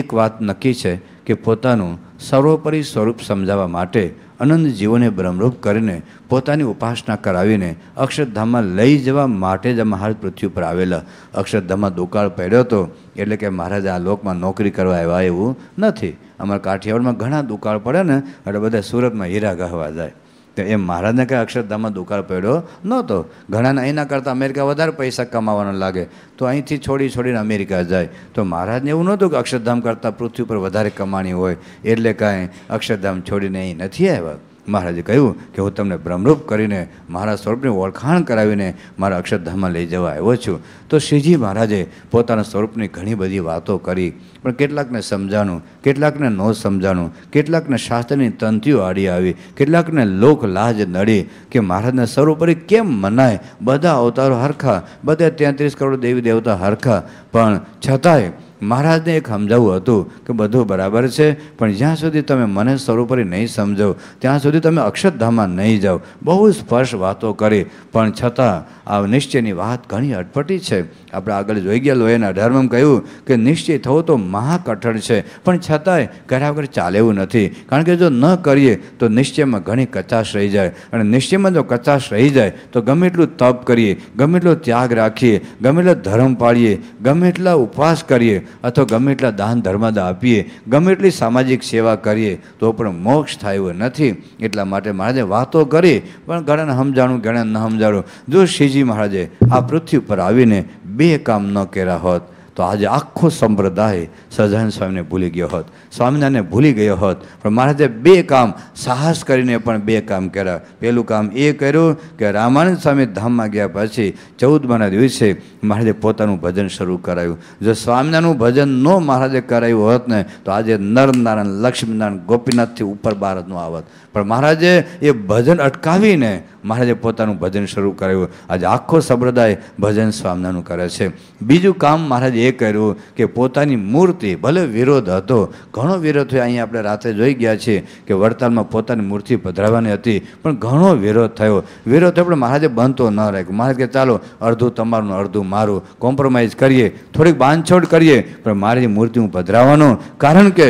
A: એક વાત નક્કી છે કે પોતાનું સર્વોપરી સ્વરૂપ સમજાવવા માટે અનંત જીવોને બ્રહ્મરૂપ કરીને પોતાની ઉપાસના કરાવીને અક્ષરધામમાં લઈ જવા માટે જ મહારાજ પૃથ્વી પર આવેલા અક્ષરધામમાં દુકાળ પડ્યો હતો એટલે કે મહારાજ આ લોકમાં નોકરી કરવા આવ્યા એવું નથી અમારા કાઠિયાવાડમાં ઘણા દુકાળ પડે ને એટલે બધા સુરતમાં હીરા ગાહવા જાય તો એ મહારાજને કંઈ અક્ષરધામમાં દુકાળ પડ્યો નહોતો ઘણાને એના કરતાં અમેરિકા વધારે પૈસા કમાવાનો લાગે તો અહીંથી છોડી છોડીને અમેરિકા જાય તો મહારાજને એવું નહોતું કે અક્ષરધામ કરતાં પૃથ્વી પર વધારે કમાણી હોય એટલે કાંઈ અક્ષરધામ છોડીને અહીં નથી આવ્યા મહારાજે કહ્યું કે હું તમને ભ્રમરૂપ કરીને મારા સ્વરૂપની ઓળખાણ કરાવીને મારા અક્ષરધામમાં લઈ જવા આવ્યો છું તો શ્રીજી મહારાજે પોતાના સ્વરૂપની ઘણી બધી વાતો કરી પણ કેટલાકને સમજાણું કેટલાકને ન સમજાણું કેટલાકને શાસ્ત્રની તંતીઓ આડી આવી કેટલાકને લોક લાજ નડી કે મહારાજને સ્વરૂપ કેમ મનાય બધા અવતારો હરખા બધા તેત્રીસ કરોડ દેવી દેવતા હરખા પણ છતાંય મહારાજને એક સમજાવવું હતું કે બધું બરાબર છે પણ જ્યાં સુધી તમે મને સ્વરૂપરી નહીં સમજો ત્યાં સુધી તમે અક્ષરધામમાં નહીં જાઓ બહુ સ્પર્શ વાતો કરી પણ છતાં આ નિશ્ચયની વાત ઘણી અટપટી છે આપણે આગળ જોઈ ગયા લોહીના અઢારમાં કહ્યું કે નિશ્ચય થવો તો મહાકઠણ છે પણ છતાંય કર્યા વગર ચાલે એવું નથી કારણ કે જો ન કરીએ તો નિશ્ચયમાં ઘણી કચાશ રહી જાય અને નિશ્ચયમાં જો કચાશ રહી જાય તો ગમે એટલું તપ કરીએ ગમે એટલો ત્યાગ રાખીએ ગમે એટલો ધર્મ પાળીએ ગમે એટલા ઉપવાસ કરીએ અથવા ગમે એટલા દાન ધર્માદા આપીએ ગમે એટલી સામાજિક સેવા કરીએ તો પણ મોક્ષ થાય એવો નથી એટલા માટે મહારાજે વાતો કરી પણ ઘણાને સમજાણું ઘણાને ન સમજાણું જો શ્રીજી મહારાજે આ પૃથ્વી પર આવીને બે કામ ન કર્યા હોત તો આજે આખો સંપ્રદાય સજાન સ્વામીને ભૂલી ગયો હોત સ્વામિનારાયણને ભૂલી ગયો હોત પણ મહારાજે બે કામ સાહસ કરીને પણ બે કામ કર્યા પહેલું કામ એ કર્યું કે રામાનંદ સ્વામી ધામમાં ગયા પછી ચૌદમાના દિવસે મહારાજે પોતાનું ભજન શરૂ કરાયું જો સ્વામિનારાયણનું ભજન ન મહારાજે કરાયું હોત ને તો આજે નરનારાયણ લક્ષ્મીનારાયણ ગોપીનાથથી ઉપર ભારતનું આવત પણ મહારાજે એ ભજન અટકાવીને મહારાજે પોતાનું ભજન શરૂ કરાયું આજે આખો સંપ્રદાય ભજન સ્વામિનાનું કરે છે બીજું કામ મહારાજે એ કર્યું કે પોતાની મૂર્તિ ભલે વિરોધ હતો ઘણો વિરોધ થયો અહીંયા આપણે રાતે જોઈ ગયા છીએ કે વડતાલમાં પોતાની મૂર્તિ પધરાવવાની હતી પણ ઘણો વિરોધ થયો વિરોધ થયો પણ મહારાજે બનતો ન રાખ્યો મહારાજ કે ચાલો અડધું તમારું અડધું મારું કોમ્પ્રોમાઇઝ કરીએ થોડીક બાંધછોડ કરીએ પણ મારી મૂર્તિ હું પધરાવાનું કારણ કે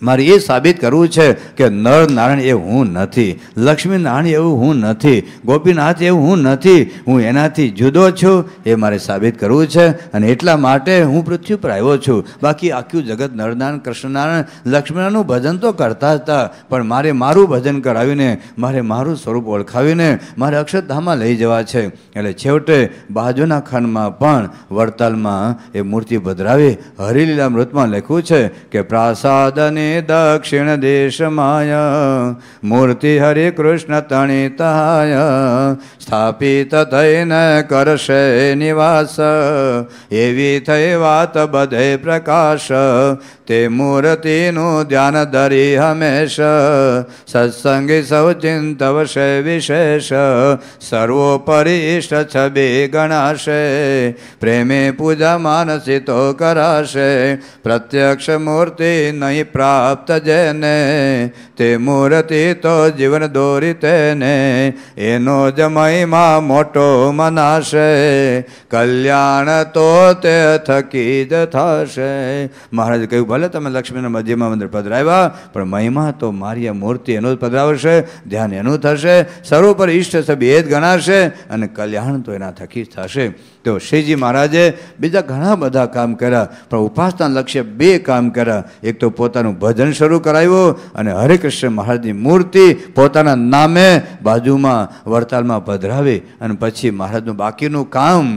A: મારે એ સાબિત કરવું છે કે નર નારાયણ એ હું નથી લક્ષ્મીનારાયણ એવું હું નથી ગોપીનાથ એવું હું નથી હું એનાથી જુદો છું એ મારે સાબિત કરવું છે અને એટલા માટે હું પૃથ્વી પર આવ્યો છું બાકી આખું જગત નરનારાયણ કૃષ્ણનારાયણ લક્ષ્મીનું ભજન તો કરતા હતા પણ મારે મારું ભજન કરાવીને મારે મારું સ્વરૂપ ઓળખાવીને મારે અક્ષરધામમાં લઈ જવા છે એટલે છેવટે બાજુના ખંડમાં પણ વડતાલમાં એ મૂર્તિ ભદ્રાવી હરિલીલા મૃતમાં લખ્યું છે કે પ્રાસાદને दक्षिण देश देशमाय मूर्ति हरि कृष्ण तणिताय स्थापित तैन करशय निवास एवी वात बधे प्रकाश ते मूर्ति नु ध्यान धरी हमेश सत्संगी सब चिंतवशय विशेष सर्वोपरि इष्ट गणाशे प्रेमी प्रेमे पूजा मानसितो कराशे प्रत्यक्ष मूर्ति नई प्रा પ્રાપ્ત જેને તે મૂર્તિ તો જીવન દોરી તેને એનો જ મહિમા મોટો મનાશે કલ્યાણ તો તે થકી જ થશે મહારાજ કહ્યું ભલે તમે લક્ષ્મીના મધ્યમાં મંદિર પધરાવ્યા પણ મહિમા તો મારી મૂર્તિ એનું જ પધરાવશે ધ્યાન એનું થશે સર્વ પર ઈષ્ટ સભ્ય એ જ ગણાશે અને કલ્યાણ તો એના થકી જ થશે તો શ્રીજી મહારાજે બીજા ઘણા બધા કામ કર્યા પણ ઉપાસના લક્ષ્ય બે કામ કર્યા એક તો પોતાનું ભજન શરૂ કરાવ્યું અને હરે કૃષ્ણ મહારાજની મૂર્તિ પોતાના નામે બાજુમાં વડતાલમાં પધરાવી અને પછી મહારાજનું બાકીનું કામ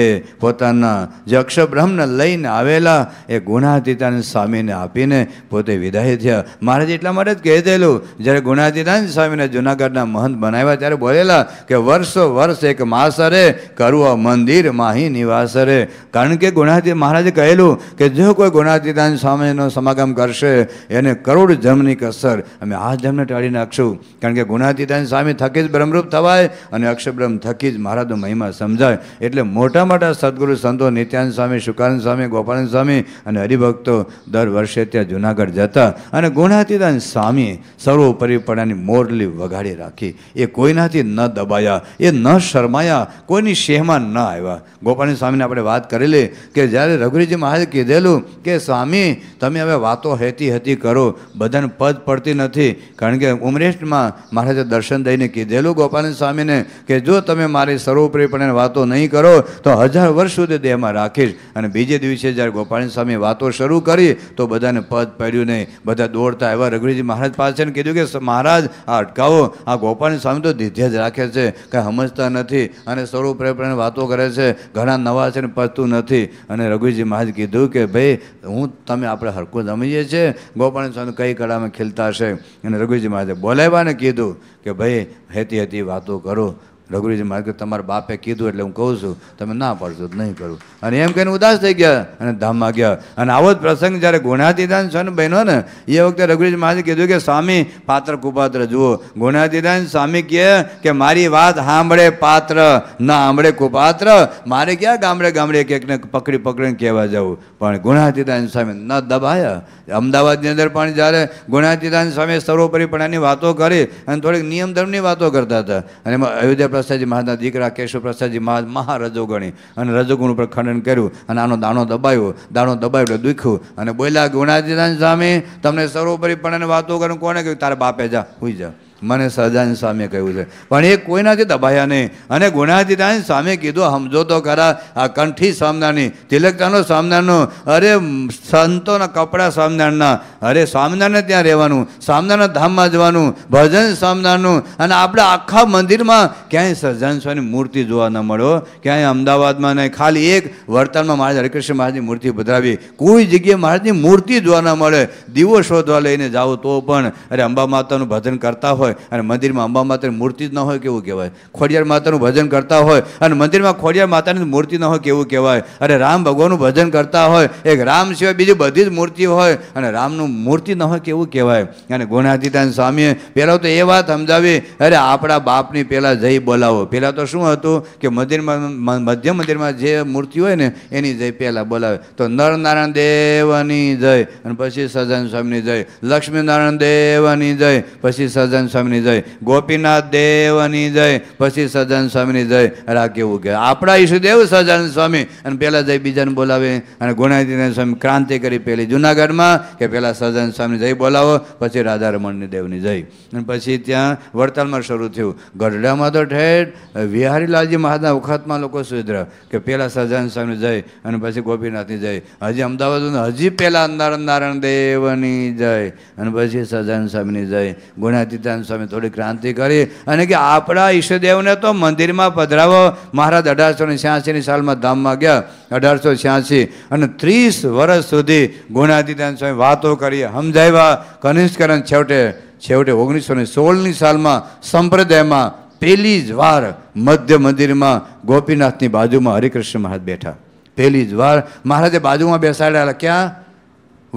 A: એ પોતાના જે અક્ષબ્રહ્મને લઈને આવેલા એ ગુણાતીતાને સ્વામીને આપીને પોતે વિદાય થયા મહારાજ એટલા માટે જ કહી દેલું જ્યારે ગુણાતીતાન સ્વામીને જુનાગઢના મહંત બનાવ્યા ત્યારે બોલેલા કે વર્ષો વર્ષ એક માસરે કરવો મંદિર શરીર માહી નિવાસ રે કારણ કે ગુણાતી મહારાજે કહેલું કે જો કોઈ ગુણાતીતાન સ્વામીનો સમાગમ કરશે એને કરોડ જમની કસર અમે આ જમને ટાળી નાખશું કારણ કે ગુણાતીતાન સ્વામી થકી જ બ્રહ્મરૂપ થવાય અને અક્ષબ્રહ્મ થકી જ મહારાજનો મહિમા સમજાય એટલે મોટા મોટા સદગુરુ સંતો નિત્યાનંદ સ્વામી શુકાનંદ સ્વામી ગોપાલંદ સ્વામી અને હરિભક્તો દર વર્ષે ત્યાં જુનાગઢ જતા અને ગુણાતીતાન સ્વામીએ સર્વોપરી પડાની મોરલી વગાડી રાખી એ કોઈનાથી ન દબાયા એ ન શરમાયા કોઈની શેહમાં ન આવ્યા ગોપાલની સ્વામીને આપણે વાત કરેલી કે જ્યારે રઘુરીજી મહારાજ કીધેલું કે સ્વામી તમે હવે વાતો હેતી હતી કરો બધાને પદ પડતી નથી કારણ કે ઉમરેશમાં મહારાજે દર્શન દઈને કીધેલું ગોપાલની સ્વામીને કે જો તમે મારી સર્વોપરીપણે વાતો નહીં કરો તો હજાર વર્ષ સુધી દેહમાં રાખીશ અને બીજે દિવસે જ્યારે ગોપાલની સ્વામી વાતો શરૂ કરી તો બધાને પદ પડ્યું નહીં બધા દોડતા આવ્યા રઘુજીજી મહારાજ પાસે કીધું કે મહારાજ આ અટકાવો આ ગોપાલની સ્વામી તો ધીધે જ રાખે છે કાંઈ સમજતા નથી અને સ્વરૂપ વાતો કરે છે ઘણા નવા છે ને પચતું નથી અને રઘુજી મહારાજ કીધું કે ભાઈ હું તમે આપણે હરકું જમીએ છીએ ગોપાલ સ્વામી કઈ કળામાં ખીલતા હશે અને રઘુજી મહારાજે બોલાવ્યા ને કીધું કે ભાઈ હેતી હેતી વાતો કરો રઘુવીરજી મારે તમારા બાપે કીધું એટલે હું કહું છું તમે ના પાડશો નહીં કરું અને એમ કહીને ઉદાસ થઈ ગયા અને ધામમાં ગયા અને આવો જ પ્રસંગ જ્યારે ગુણાતીદાન છે ને બહેનો ને એ વખતે રઘુવીરજી મહારાજે કીધું કે સ્વામી પાત્ર કુપાત્ર જુઓ ગુણાતીદાન સ્વામી કહે કે મારી વાત સાંભળે પાત્ર ના સાંભળે કુપાત્ર મારે ક્યાં ગામડે ગામડે એક એકને પકડી પકડીને કહેવા જવું પણ ગુણાતીદાન સ્વામી ન દબાયા અમદાવાદની અંદર પણ જ્યારે ગુણાતીદાન સ્વામી સર્વોપરીપણાની વાતો કરી અને થોડીક નિયમ ધર્મની વાતો કરતા હતા અને અયોધ્યા કેશવપ્રસાદજી મહારાજના દીકરા કેશવપ્રસાદજી મહારાજ મહા રજોગણી અને રજોગુણ ઉપર ખંડન કર્યું અને આનો દાણો દબાયો દાણો દબાયો એટલે દુખ્યું અને બોલ્યા ગુણાજીદાન સ્વામી તમને સર્વોપરી પણ વાતો કરું કોને કહ્યું તારા બાપે જા હોઈ જા મને સહજાન સ્વામીએ કહ્યું છે પણ એ કોઈનાથી દબાયા નહીં અને ગુણાતીતાન સ્વામીએ કીધું સમજો તો ખરા આ કંઠી સ્વામિનારાયણની તિલકતાનો સ્વામિનારાયણનું અરે સંતોના કપડાં સ્વામિનારાયણના અરે સ્વામિનારાયણ ત્યાં રહેવાનું સ્વામિનારાયણ ધામમાં જવાનું ભજન સ્વામિનારાયણનું અને આપણે આખા મંદિરમાં ક્યાંય સહજાન સ્વામીની મૂર્તિ જોવા ન મળ્યો ક્યાંય અમદાવાદમાં નહીં ખાલી એક વર્તનમાં મહારાજ હરિકૃષ્ણ મહારાજની મૂર્તિ પધરાવી કોઈ જગ્યાએ મહારાજની મૂર્તિ જોવા ન મળે દીવો શોધવા લઈને જાઓ તો પણ અરે અંબા માતાનું ભજન કરતા હોય હોય અને મંદિરમાં અંબા માતાની મૂર્તિ જ ન હોય કેવું કહેવાય ખોડિયાર માતાનું ભજન કરતા હોય અને મંદિરમાં ખોડિયાર માતાની મૂર્તિ ન હોય કેવું કહેવાય અરે રામ ભગવાનનું ભજન કરતા હોય એક રામ સિવાય બીજી બધી જ મૂર્તિઓ હોય અને રામનું મૂર્તિ ન હોય કેવું કહેવાય અને ગુણાતીતાન સ્વામીએ પહેલાં તો એ વાત સમજાવી અરે આપણા બાપની પહેલાં જઈ બોલાવો પહેલાં તો શું હતું કે મંદિરમાં મધ્ય મંદિરમાં જે મૂર્તિ હોય ને એની જય પહેલાં બોલાવે તો નરનારાયણ દેવની જય અને પછી સજન સ્વામીની જય લક્ષ્મીનારાયણ દેવાની જય પછી સજન સ્વામીની જય ગોપીનાથ દેવની જય પછી સજાન સ્વામીની જય રા કેવું કે આપણા ઈશુદેવ સજાન સ્વામી અને પહેલાં જય બીજાને બોલાવે અને ગુણાદિનાથ સ્વામી ક્રાંતિ કરી પહેલી જુનાગઢમાં કે પહેલાં સજાન સ્વામી જય બોલાવો પછી રાધારમણની દેવની જય અને પછી ત્યાં વડતાલમાં શરૂ થયું ગઢડામાં તો ઠેઠ વિહારીલાલજી મહારાજના વખતમાં લોકો સુધરા કે પહેલાં સજાન સ્વામી જય અને પછી ગોપીનાથની જય હજી અમદાવાદ હજી પહેલાં નારાયણ નારાયણ દેવની જય અને પછી સજાન સ્વામીની જય ગુણાતીતાન સ્વામી થોડી ક્રાંતિ કરી અને કે આપણા ઈષ્ટદેવને તો મંદિરમાં પધરાવો મહારાજ અઢારસો ને છ્યાસીની સાલમાં ધામમાં ગયા અઢારસો છ્યાસી અને ત્રીસ વર્ષ સુધી ગુણાદિદાન સ્વામી વાતો કરી સમજાવ્યા કનિષ્ઠકરણ છેવટે છેવટે ઓગણીસો ને સોળની સાલમાં સંપ્રદાયમાં પહેલી જ વાર મધ્ય મંદિરમાં ગોપીનાથની બાજુમાં હરિકૃષ્ણ મહારાજ બેઠા પહેલી જ વાર મહારાજે બાજુમાં બેસાડેલા ક્યાં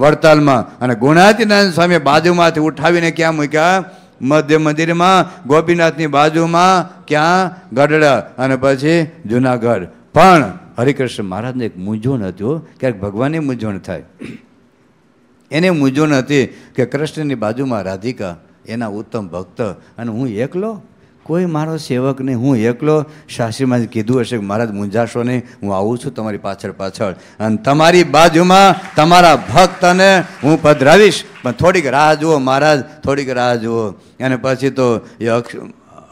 A: વડતાલમાં અને ગુણાતીનારાયણ સ્વામીએ બાજુમાંથી ઉઠાવીને ક્યાં મૂક્યા મધ્ય મંદિરમાં ગોપીનાથની બાજુમાં ક્યાં ગઢડા અને પછી જુનાગઢ પણ હરિકૃષ્ણ મહારાજને એક મૂંઝવણ હતું ક્યારેક ભગવાનની મૂંઝવણ થાય એને મૂંઝવણ હતી કે કૃષ્ણની બાજુમાં રાધિકા એના ઉત્તમ ભક્ત અને હું એકલો કોઈ મારો સેવકને હું એકલો શાસ્ત્રીમાં કીધું હશે કે મહારાજ મૂંઝાશો નહીં હું આવું છું તમારી પાછળ પાછળ અને તમારી બાજુમાં તમારા ભક્તને હું પધરાવીશ પણ થોડીક રાહ જુઓ મહારાજ થોડીક રાહ જુઓ અને પછી તો એ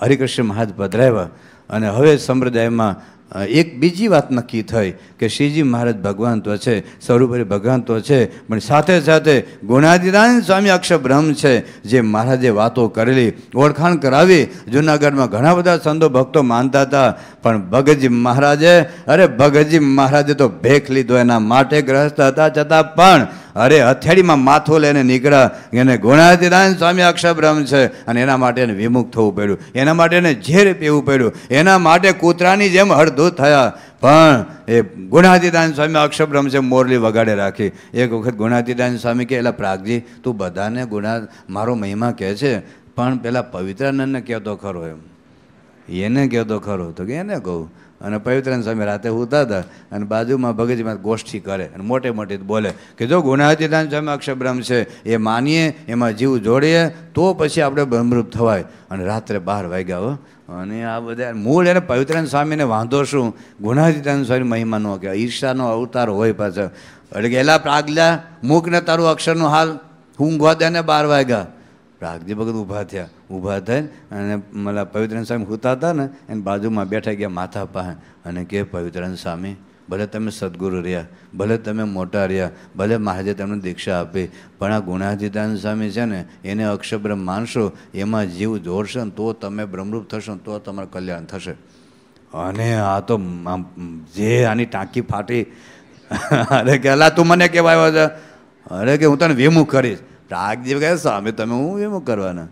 A: હરિકૃષ્ણ મહારાજ પધરાવ્યા અને હવે સંપ્રદાયમાં એક બીજી વાત નક્કી થઈ કે શ્રીજી મહારાજ ભગવાન તો છે સ્વરૂપરે ભગવાન તો છે પણ સાથે સાથે ગુણાદિરાનંદ સ્વામી અક્ષર બ્રહ્મ છે જે મહારાજે વાતો કરેલી ઓળખાણ કરાવી જૂનાગઢમાં ઘણા બધા સંતો ભક્તો માનતા હતા પણ ભગતજી મહારાજે અરે ભગતજી મહારાજે તો ભેખ લીધો એના માટે ગ્રસ્ત હતા છતાં પણ અરે હથેળીમાં માથું લઈને નીકળ્યા એને ગુણાતીદાન સ્વામી અક્ષભ્રમ છે અને એના માટે એને વિમુખ થવું પડ્યું એના માટે એને ઝેર પીવું પડ્યું એના માટે કૂતરાની જેમ હળધૂ થયા પણ એ ગુણાતીદાન સ્વામી અક્ષભ્રમ છે મોરલી વગાડે રાખી એક વખત ગુણાતીદાન સ્વામી કે એટલે પ્રાગજી તું બધાને ગુણા મારો મહિમા કહે છે પણ પેલા પવિત્રાનંદને કહેતો ખરો એમ એને કહેતો ખરો તો કે એને કહું અને પવિત્રન સ્વામી રાતે ઉતા હતા અને બાજુમાં ભગતજીમાં ગોષ્ઠી કરે અને મોટે મોટી બોલે કે જો ગુણાતીદાન સ્વામી અક્ષબ્રહ્મ છે એ માનીએ એમાં જીવ જોડીએ તો પછી આપણે બ્રહ્મરૂપ થવાય અને રાત્રે બહાર વાગ્યા હો અને આ બધા મૂળ એને પવિત્રન સ્વામીને વાંધો શું ગુણાતીદાન સ્વામી મહિમાનો કે ઈર્ષાનો અવતાર હોય પાછો એટલે કે એલા પ્રાગલા મૂકને તારું અક્ષરનો હાલ હું ગોદ એને બાર વાગ્યા રાગજી ભગત ઊભા થયા ઊભા થઈને અને મતલબ પવિત્રન સ્વામી હોતા હતા ને એની બાજુમાં બેઠા ગયા માથા પાસે અને કે પવિત્રન સ્વામી ભલે તમે સદગુરુ રહ્યા ભલે તમે મોટા રહ્યા ભલે મહારાજે તમને દીક્ષા આપી પણ આ ગુણાતીતાન સ્વામી છે ને એને અક્ષબ્રહ્મ માનશો એમાં જીવ જોડશે ને તો તમે બ્રહ્મરૂપ થશો ને તો તમારું કલ્યાણ થશે અને આ તો જે આની ટાંકી ફાટી અરે કે અલા તું મને કહેવાયો છે અરે કે હું તને વિમુખ કરીશ રાગ જેવું કહે સ્વામી તમે હું વિમુખ કરવાના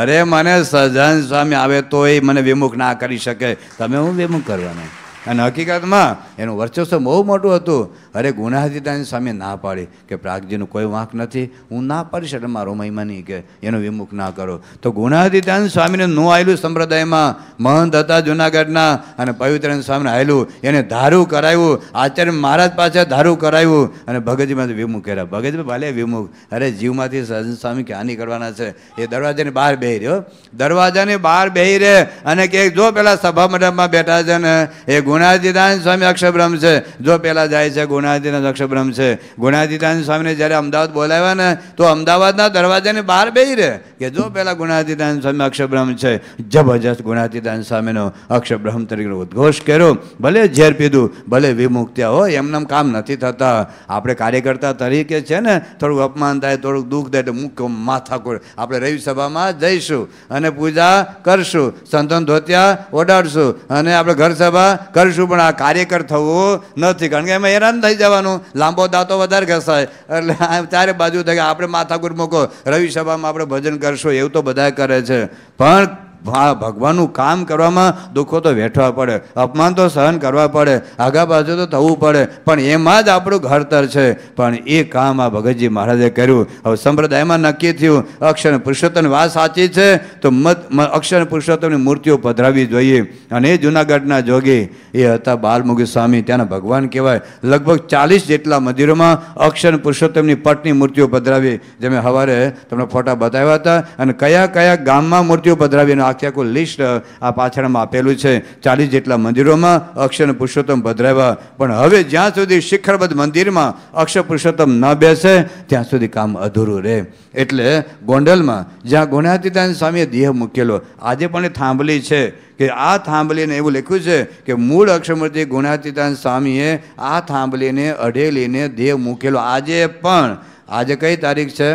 A: અરે મને સજન સ્વામી આવે તોય મને વિમુખ ના કરી શકે તમે હું વિમુખ કરવાના અને હકીકતમાં એનું વર્ચસ્વ બહુ મોટું હતું અરે ગુનાહિતાની સામે ના પાડી કે પ્રાગજીનું કોઈ વાંક નથી હું ના પાડી શકે મારો મહિમા નહીં કે એનો વિમુખ ના કરો તો ગુનાહિતાન સ્વામીને નું આવેલું સંપ્રદાયમાં મહંત હતા જુનાગઢના અને પવિત્ર સ્વામીને આવેલું એને ધારું કરાવ્યું આચાર્ય મહારાજ પાસે ધારું કરાવ્યું અને ભગતજીમાંથી વિમુખ કર્યા ભગતજી ભલે વિમુખ અરે જીવમાંથી સજન સ્વામી ક્યાં કરવાના છે એ દરવાજાની બહાર બેહી રહ્યો દરવાજાની બહાર બેહી રહે અને કે જો પેલા સભા મંડપમાં બેઠા છે ને એ ગુણાતીતાન સ્વામી અક્ષરબ્રહ્મ છે જો પહેલાં જાય છે ગુણાતીતાન અક્ષરબ્રહ્મ છે ગુણાતીતાન સ્વામીને જ્યારે અમદાવાદ બોલાવ્યા ને તો અમદાવાદના દરવાજાની બહાર બેસી રહે કે જો પહેલાં ગુણાતીતાન સ્વામી અક્ષરબ્રહ્મ છે જબરજસ્ત ગુણાતીતાન સ્વામીનો અક્ષરબ્રહ્મ તરીકે ઉદ્ઘોષ કર્યો ભલે ઝેર પીધું ભલે વિમુક્ત્યા હોય એમનેમ કામ નથી થતા આપણે કાર્યકર્તા તરીકે છે ને થોડું અપમાન થાય થોડુંક દુઃખ થાય એટલે મુખ્ય માથાકૂળ આપણે રવિ સભામાં જઈશું અને પૂજા કરશું સંતન ધોતિયા ઓડાડશું અને આપણે ઘર સભા કરશું પણ આ કાર્યકર થવું નથી કારણ કે એમાં હેરાન થઈ જવાનું લાંબો દાંતો વધારે ઘસાય એટલે ચારે બાજુ થાય આપણે માથાકૂટ મૂકો રવિ સભામાં આપણે ભજન કરશું એવું તો બધા કરે છે પણ ભગવાનનું કામ કરવામાં દુઃખો તો વેઠવા પડે અપમાન તો સહન કરવા પડે આગા બાજુ તો થવું પડે પણ એમાં જ આપણું ઘડતર છે પણ એ કામ આ ભગતજી મહારાજે કર્યું હવે સંપ્રદાયમાં નક્કી થયું અક્ષર પુરુષોત્તમ વાત સાચી છે તો મત અક્ષર પુરુષોત્તમની મૂર્તિઓ પધરાવી જોઈએ અને એ જૂનાગઢના જોગી એ હતા બાલમુગી સ્વામી ત્યાંના ભગવાન કહેવાય લગભગ ચાલીસ જેટલા મંદિરોમાં અક્ષર પુરુષોત્તમની પટની મૂર્તિઓ પધરાવી જે મેં સવારે તમને ફોટા બતાવ્યા હતા અને કયા કયા ગામમાં મૂર્તિઓ પધરાવીને આખે લિસ્ટ આ પાછળમાં આપેલું છે ચાલીસ જેટલા મંદિરોમાં અક્ષર પુરુષોત્તમ ભદ્રાવ્યા પણ હવે જ્યાં સુધી શિખરબદ્ધ મંદિરમાં અક્ષર પુરુષોત્તમ ન બેસે ત્યાં સુધી કામ અધૂરું રહે એટલે ગોંડલમાં જ્યાં ગુણાતીતાન સ્વામીએ દેહ મૂકેલો આજે પણ થાંભલી છે કે આ થાંભલીને એવું લખ્યું છે કે મૂળ અક્ષરમૂર્તિ ગુણાતીતાન સ્વામીએ આ થાંભલીને અઢેલીને દેહ મૂકેલો આજે પણ આજે કઈ તારીખ છે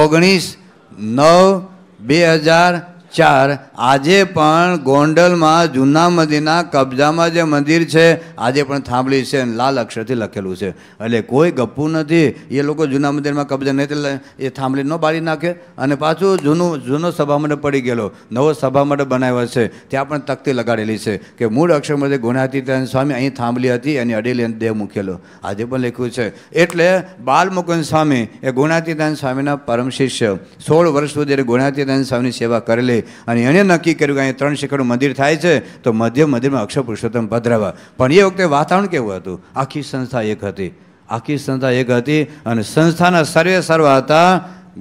A: ઓગણીસ નવ બે હજાર ચાર આજે પણ ગોંડલમાં જૂના મંદિરના કબજામાં જે મંદિર છે આજે પણ થાંભલી છે અને લાલ અક્ષરથી લખેલું છે એટલે કોઈ ગપ્પું નથી એ લોકો જૂના મંદિરમાં કબજા નહીં એ થાંભલી ન બાળી નાખે અને પાછું જૂનું જૂનો સભામંડપ પડી ગયેલો નવો સભામંડપ બનાવ્યો છે ત્યાં પણ તકતી લગાડેલી છે કે મૂળ અક્ષરમાંથી ગુણાતીતાન સ્વામી અહીં થાંભલી હતી એની અડેલી અને દેહ મૂકેલો આજે પણ લખ્યું છે એટલે બાલમુકુંદ સ્વામી એ ગુણાતીતાન સ્વામીના પરમ શિષ્ય સોળ વર્ષ સુધી ગુણાતીતાન સ્વામીની સેવા કરેલી કરી અને એણે નક્કી કર્યું કે અહીંયા ત્રણ શિખરનું મંદિર થાય છે તો મધ્ય મંદિરમાં અક્ષર પુરુષોત્તમ ભદ્રાવા પણ એ વખતે વાતાવરણ કેવું હતું આખી સંસ્થા એક હતી આખી સંસ્થા એક હતી અને સંસ્થાના સર્વે સર્વ હતા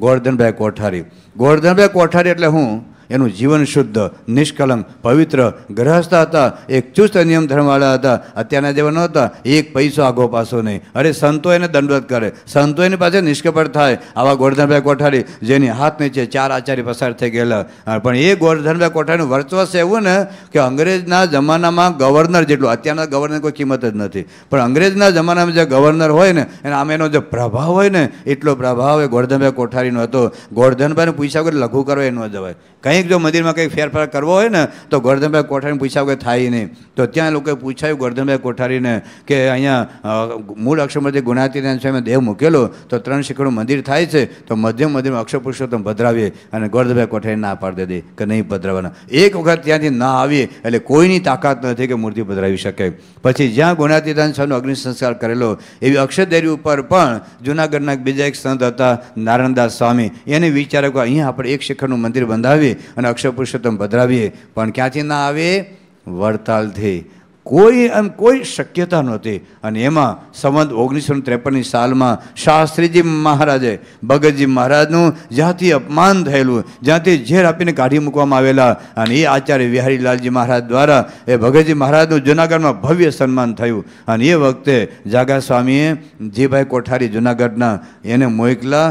A: ગોરધનભાઈ કોઠારી ગોરધનભાઈ કોઠારી એટલે હું એનું જીવન શુદ્ધ નિષ્કલંક પવિત્ર ગ્રહસ્થ હતા એક ચુસ્ત નિયમ ધર્મવાળા હતા અત્યારના જેવા નહોતા એક પૈસો આગો પાસો નહીં અરે સંતો એને દંડવત કરે સંતો એની પાસે નિષ્કપટ થાય આવા ગોરધનભાઈ કોઠારી જેની હાથ નીચે ચાર આચાર્ય પસાર થઈ ગયેલા પણ એ ગોરધનભાઈ કોઠારીનું વર્ચસ્વ એવું ને કે અંગ્રેજના જમાનામાં ગવર્નર જેટલું અત્યારના ગવર્નર કોઈ કિંમત જ નથી પણ અંગ્રેજના જમાનામાં જે ગવર્નર હોય ને અને આમ એનો જે પ્રભાવ હોય ને એટલો પ્રભાવ એ ગોરધનભાઈ કોઠારીનો હતો ગોરધનભાઈને પૂછ્યા વગર લઘુ કરો એ ન જવાય કંઈ કંઈક જો મંદિરમાં કંઈક ફેરફાર કરવો હોય ને તો ગોરધનભાઈ કોઠારીને પૂછાવ કે થાય નહીં તો ત્યાં લોકોએ પૂછાયું ગોરધનભાઈ કોઠારીને કે અહીંયા મૂળ અક્ષરમાંથી ગુણાતીનાથ સ્વામી દેવ મૂકેલો તો ત્રણ શિખરનું મંદિર થાય છે તો મધ્યમ મધ્યમ અક્ષર પુરુષોત્તમ ભદ્રાવીએ અને ગોરધનભાઈ કોઠારી ના પાડી દે કે નહીં ભદ્રાવાના એક વખત ત્યાંથી ના આવીએ એટલે કોઈની તાકાત નથી કે મૂર્તિ ભદ્રાવી શકે પછી જ્યાં ગુણાતીતાન સ્વામીનો અગ્નિ સંસ્કાર કરેલો એવી અક્ષરદેરી ઉપર પણ જૂનાગઢના બીજા એક સંત હતા નારાયણદાસ સ્વામી એને વિચાર્યું કે અહીંયા આપણે એક શિખરનું મંદિર બંધાવીએ અને અક્ષર પુરુષોત્તમ ભદ્રાવીએ પણ ક્યાંથી ના આવે વડતાલથી કોઈ એમ કોઈ શક્યતા નહોતી અને એમાં સંવંત ઓગણીસો ત્રેપનની સાલમાં શાસ્ત્રીજી મહારાજે ભગતજી મહારાજનું જ્યાંથી અપમાન થયેલું જ્યાંથી ઝેર આપીને કાઢી મૂકવામાં આવેલા અને એ આચાર્ય વિહારી લાલજી મહારાજ દ્વારા એ ભગતજી મહારાજનું જૂનાગઢમાં ભવ્ય સન્માન થયું અને એ વખતે જાગા સ્વામીએ જીભાઈ કોઠારી જૂનાગઢના એને મોકલા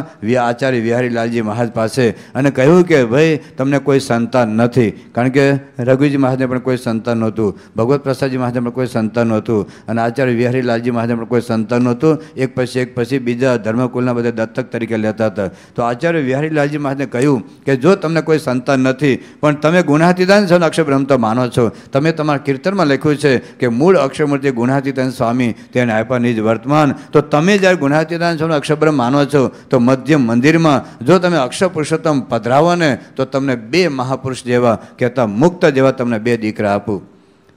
A: આચાર્ય વિહારી લાલજી મહારાજ પાસે અને કહ્યું કે ભાઈ તમને કોઈ સંતાન નથી કારણ કે રઘુજી મહારાજને પણ કોઈ સંતાન નહોતું ભગવત પ્રસાદજી લાલજી મહારાજ કોઈ સંતાન હતું અને આચાર્ય વિહારી લાલજી મહારાજ કોઈ સંતાન હતું એક પછી એક પછી બીજા ધર્મકુલના બધા દત્તક તરીકે લેતા હતા તો આચાર્ય વિહારી લાલજી મહારાજને કહ્યું કે જો તમને કોઈ સંતાન નથી પણ તમે ગુણાતીતાન છો અક્ષરબ્રહ્મ તો માનો છો તમે તમારા કીર્તનમાં લખ્યું છે કે મૂળ અક્ષરમૂર્તિ ગુણાતીતાન સ્વામી તેને આપ્યા નિજ વર્તમાન તો તમે જ્યારે ગુણાતીતાન છો અક્ષરબ્રહ્મ માનો છો તો મધ્યમ મંદિરમાં જો તમે અક્ષર પુરુષોત્તમ પધરાવો ને તો તમને બે મહાપુરુષ જેવા કહેતા મુક્ત જેવા તમને બે દીકરા આપું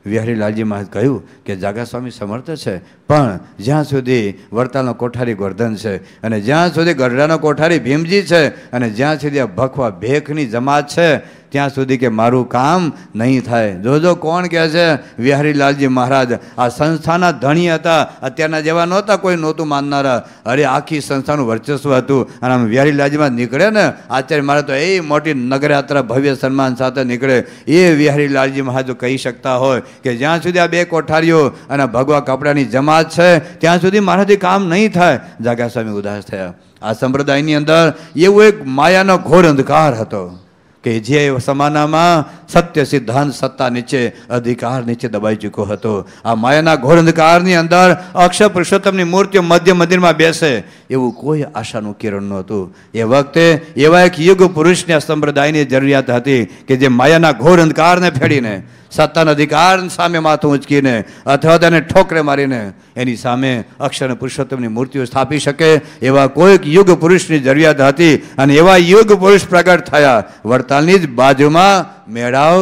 A: વિહારી લાલજી મહારાજ કહ્યું કે જાગા સ્વામી સમર્થ છે પણ જ્યાં સુધી વર્તાલનો કોઠારી ગોરધન છે અને જ્યાં સુધી ગઢડાનો કોઠારી ભીમજી છે અને જ્યાં સુધી આ ભખવા ભેખની જમાત છે ત્યાં સુધી કે મારું કામ નહીં થાય જોજો કોણ કહે છે વિહારીલાલજી મહારાજ આ સંસ્થાના ધણી હતા અત્યારના જેવા નહોતા કોઈ નહોતું માનનારા અરે આખી સંસ્થાનું વર્ચસ્વ હતું અને આમ વિહારીલાલજીમાં નીકળે ને આચાર્ય મારે તો એ મોટી નગરયાત્રા ભવ્ય સન્માન સાથે નીકળે એ વિહારીલાલજી મહારાજ કહી શકતા હોય કે જ્યાં સુધી આ બે કોઠારીઓ અને ભગવા કપડાની જમાત છે ત્યાં સુધી મારાથી કામ નહીં થાય જાગા સ્વામી ઉદાસ થયા આ સંપ્રદાયની અંદર એવો એક માયાનો ઘોર અંધકાર હતો કે જે સમાનામાં સત્ય સિદ્ધાંત સત્તા નીચે અધિકાર નીચે દબાઈ ચૂક્યો હતો આ માયાના ઘોર અંધકારની અંદર અક્ષર પુરુષોત્તમની મૂર્તિઓ મધ્ય મંદિરમાં બેસે એવું કોઈ આશાનું કિરણ નહોતું એ વખતે એવા એક યુગ પુરુષની સંપ્રદાયની જરૂરિયાત હતી કે જે માયાના ઘોર અંધકારને ફેડીને સત્તાના અધિકાર સામે માથું ઉંચકીને અથવા તેને ઠોકરે મારીને એની સામે અક્ષર પુરુષોત્તમની મૂર્તિઓ સ્થાપી શકે એવા કોઈક યુગ પુરુષની જરૂરિયાત હતી અને એવા યુગ પુરુષ પ્રગટ થયા વડતાલની જ બાજુમાં મેળાવ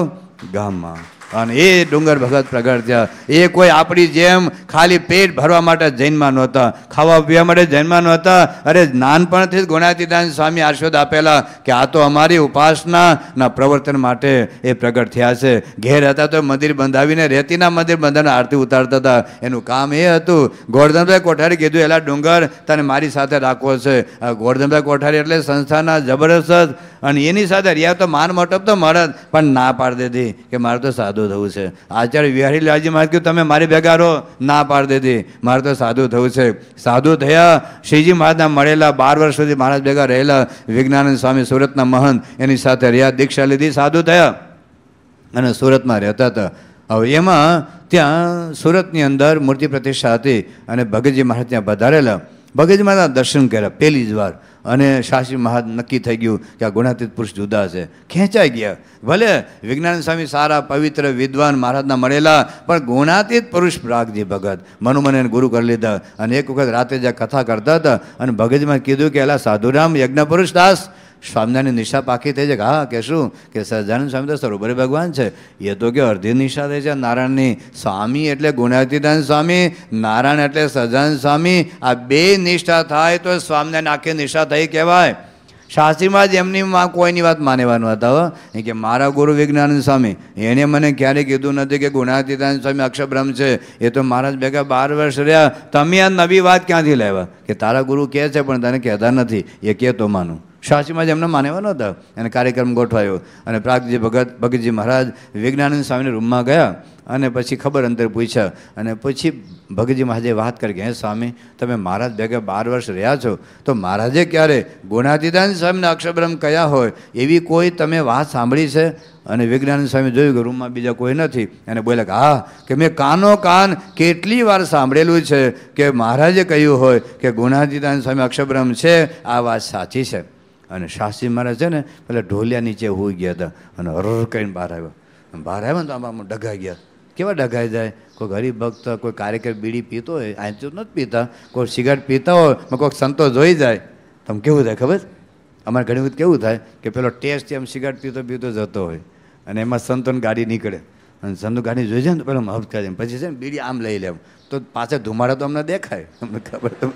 A: ગામમાં અને એ ડુંગર ભગત પ્રગટ થયા એ કોઈ આપણી જેમ ખાલી પેટ ભરવા માટે જૈનમાં નહોતા ખાવા પીવા માટે જૈનમાં નહોતા અરે નાનપણથી જ ગુણાતીદાન સ્વામી આશીર્વાદ આપેલા કે આ તો અમારી ઉપાસના ના પ્રવર્તન માટે એ પ્રગટ થયા છે ઘેર હતા તો મંદિર બંધાવીને રેતીના મંદિર બંધાવીને આરતી ઉતારતા હતા એનું કામ એ હતું ગોરધનભાઈ કોઠારી કીધું એલા ડુંગર તને મારી સાથે રાખવો છે ગોરધનભાઈ કોઠારી એટલે સંસ્થાના જબરજસ્ત અને એની સાથે રહ્યા તો માન મટપ તો મળત પણ ના પાડી દીધી કે મારે તો સાધુ સાધુ થવું છે આચાર્ય વિહારી લાલજી મહારાજ કહ્યું તમે મારી ભેગા રહો ના પાડી દીધી મારે તો સાધુ થવું છે સાધુ થયા શ્રીજી મહારાજના મળેલા બાર વર્ષ સુધી મહારાજ ભેગા રહેલા વિજ્ઞાનંદ સ્વામી સુરતના મહંત એની સાથે રહ્યા દીક્ષા લીધી સાધુ થયા અને સુરતમાં રહેતા હતા હવે એમાં ત્યાં સુરતની અંદર મૂર્તિ પ્રતિષ્ઠા હતી અને ભગતજી મહારાજ ત્યાં વધારેલા ભગતજી મહારાજ દર્શન કર્યા પહેલી જ વાર અને શાસ્ત્રી મહારાજ નક્કી થઈ ગયું કે આ ગુણાતીત પુરુષ જુદા છે ખેંચાઈ ગયા ભલે વિજ્ઞાન સ્વામી સારા પવિત્ર વિદ્વાન મહારાજના મળેલા પણ ગુણાતીત પુરુષ પ્રાગજી ભગત મનુમને ગુરુ કરી લીધા અને એક વખત રાતે જ્યાં કથા કરતા હતા અને ભગતમાં કીધું કે એલા સાધુરામ યજ્ઞ પુરુષ દાસ સ્વામિનારાયણની નિશા પાકી થઈ છે કે હા કે શું કે સહજાનંદ સ્વામી તો સ્વરૂપરે ભગવાન છે એ તો કે અડધી નિશા થઈ છે નારાયણની સ્વામી એટલે ગુણાતીતાન સ્વામી નારાયણ એટલે સહજાનંદ સ્વામી આ બે નિષ્ઠા થાય તો સ્વામિનારાયણ આખી નિષ્ઠા થઈ કહેવાય શાસ્ત્રીમાં જ એમની માં કોઈની વાત માનેવાનું હતા એ કે મારા ગુરુ વિજ્ઞાનંદ સ્વામી એણે મને ક્યારેય કીધું નથી કે ગુણાતીતાન સ્વામી અક્ષબ્રહ્મ છે એ તો મારા ભેગા બાર વર્ષ રહ્યા તમે આ નવી વાત ક્યાંથી લેવા કે તારા ગુરુ કહે છે પણ તને કહેતા નથી એ કે તો માનું શાહજીમાં જ એમને માનેવા નહોતા અને કાર્યક્રમ ગોઠવાયો અને પ્રાગજી ભગત ભગતજી મહારાજ વિજ્ઞાનંદ સ્વામીને રૂમમાં ગયા અને પછી ખબર અંતર પૂછ્યા અને પછી ભગતજી મહારાજે વાત કરી કે હે સ્વામી તમે મહારાજ ભેગા બાર વર્ષ રહ્યા છો તો મહારાજે ક્યારે ગુણાતીદાન સ્વામીના અક્ષરબ્રહ્મ કયા હોય એવી કોઈ તમે વાત સાંભળી છે અને વિજ્ઞાનંદ સ્વામી જોયું કે રૂમમાં બીજા કોઈ નથી અને બોલ્યા કે હા કે મેં કાનો કાન કેટલી વાર સાંભળેલું છે કે મહારાજે કહ્યું હોય કે ગુણાતીદાન સ્વામી અક્ષરબ્રહ્મ છે આ વાત સાચી છે અને શાસ્ત્રી મહારાજ છે ને પેલા ઢોલિયા નીચે હોઈ ગયા હતા અને હરર કરીને બહાર આવ્યો બહાર આવ્યો ને તો આમાં ડગાઈ ગયા કેવા ડગાઈ જાય કોઈ ગરીબ ભક્ત કોઈ કાર્યકર બીડી પીતો હોય આંચું નથી પીતા કોઈ સિગારેટ પીતા હોય કોઈક સંતો જોઈ જાય તમને કેવું થાય ખબર અમારે ઘણી વખત કેવું થાય કે પેલો ટેસ્ટ એમ સિગારેટ પીતો પીતો જતો હોય અને એમાં સંતોની ગાડી નીકળે અને સંતો ગાડી જોઈ જાય ને તો પેલો હબ કરે પછી છે ને બીડી આમ લઈ લેવું તો પાછળ ધુમાડા તો અમને દેખાય તમને ખબર તમે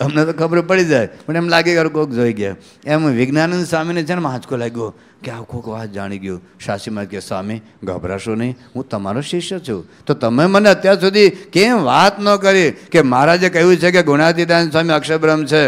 A: અમને તો ખબર પડી જાય પણ એમ લાગે કે કોક જોઈ ગયા એમ વિજ્ઞાનંદ સ્વામીને છે ને હાંચકો લાગ્યો કે આ કોક વાત જાણી ગયો શાસ્ત્રીમાં કે સ્વામી ગભરાશો નહીં હું તમારો શિષ્ય છું તો તમે મને અત્યાર સુધી કેમ વાત ન કરી કે મહારાજે કહ્યું છે કે ગુણાતીદાન સ્વામી અક્ષરબ્રહ્મ છે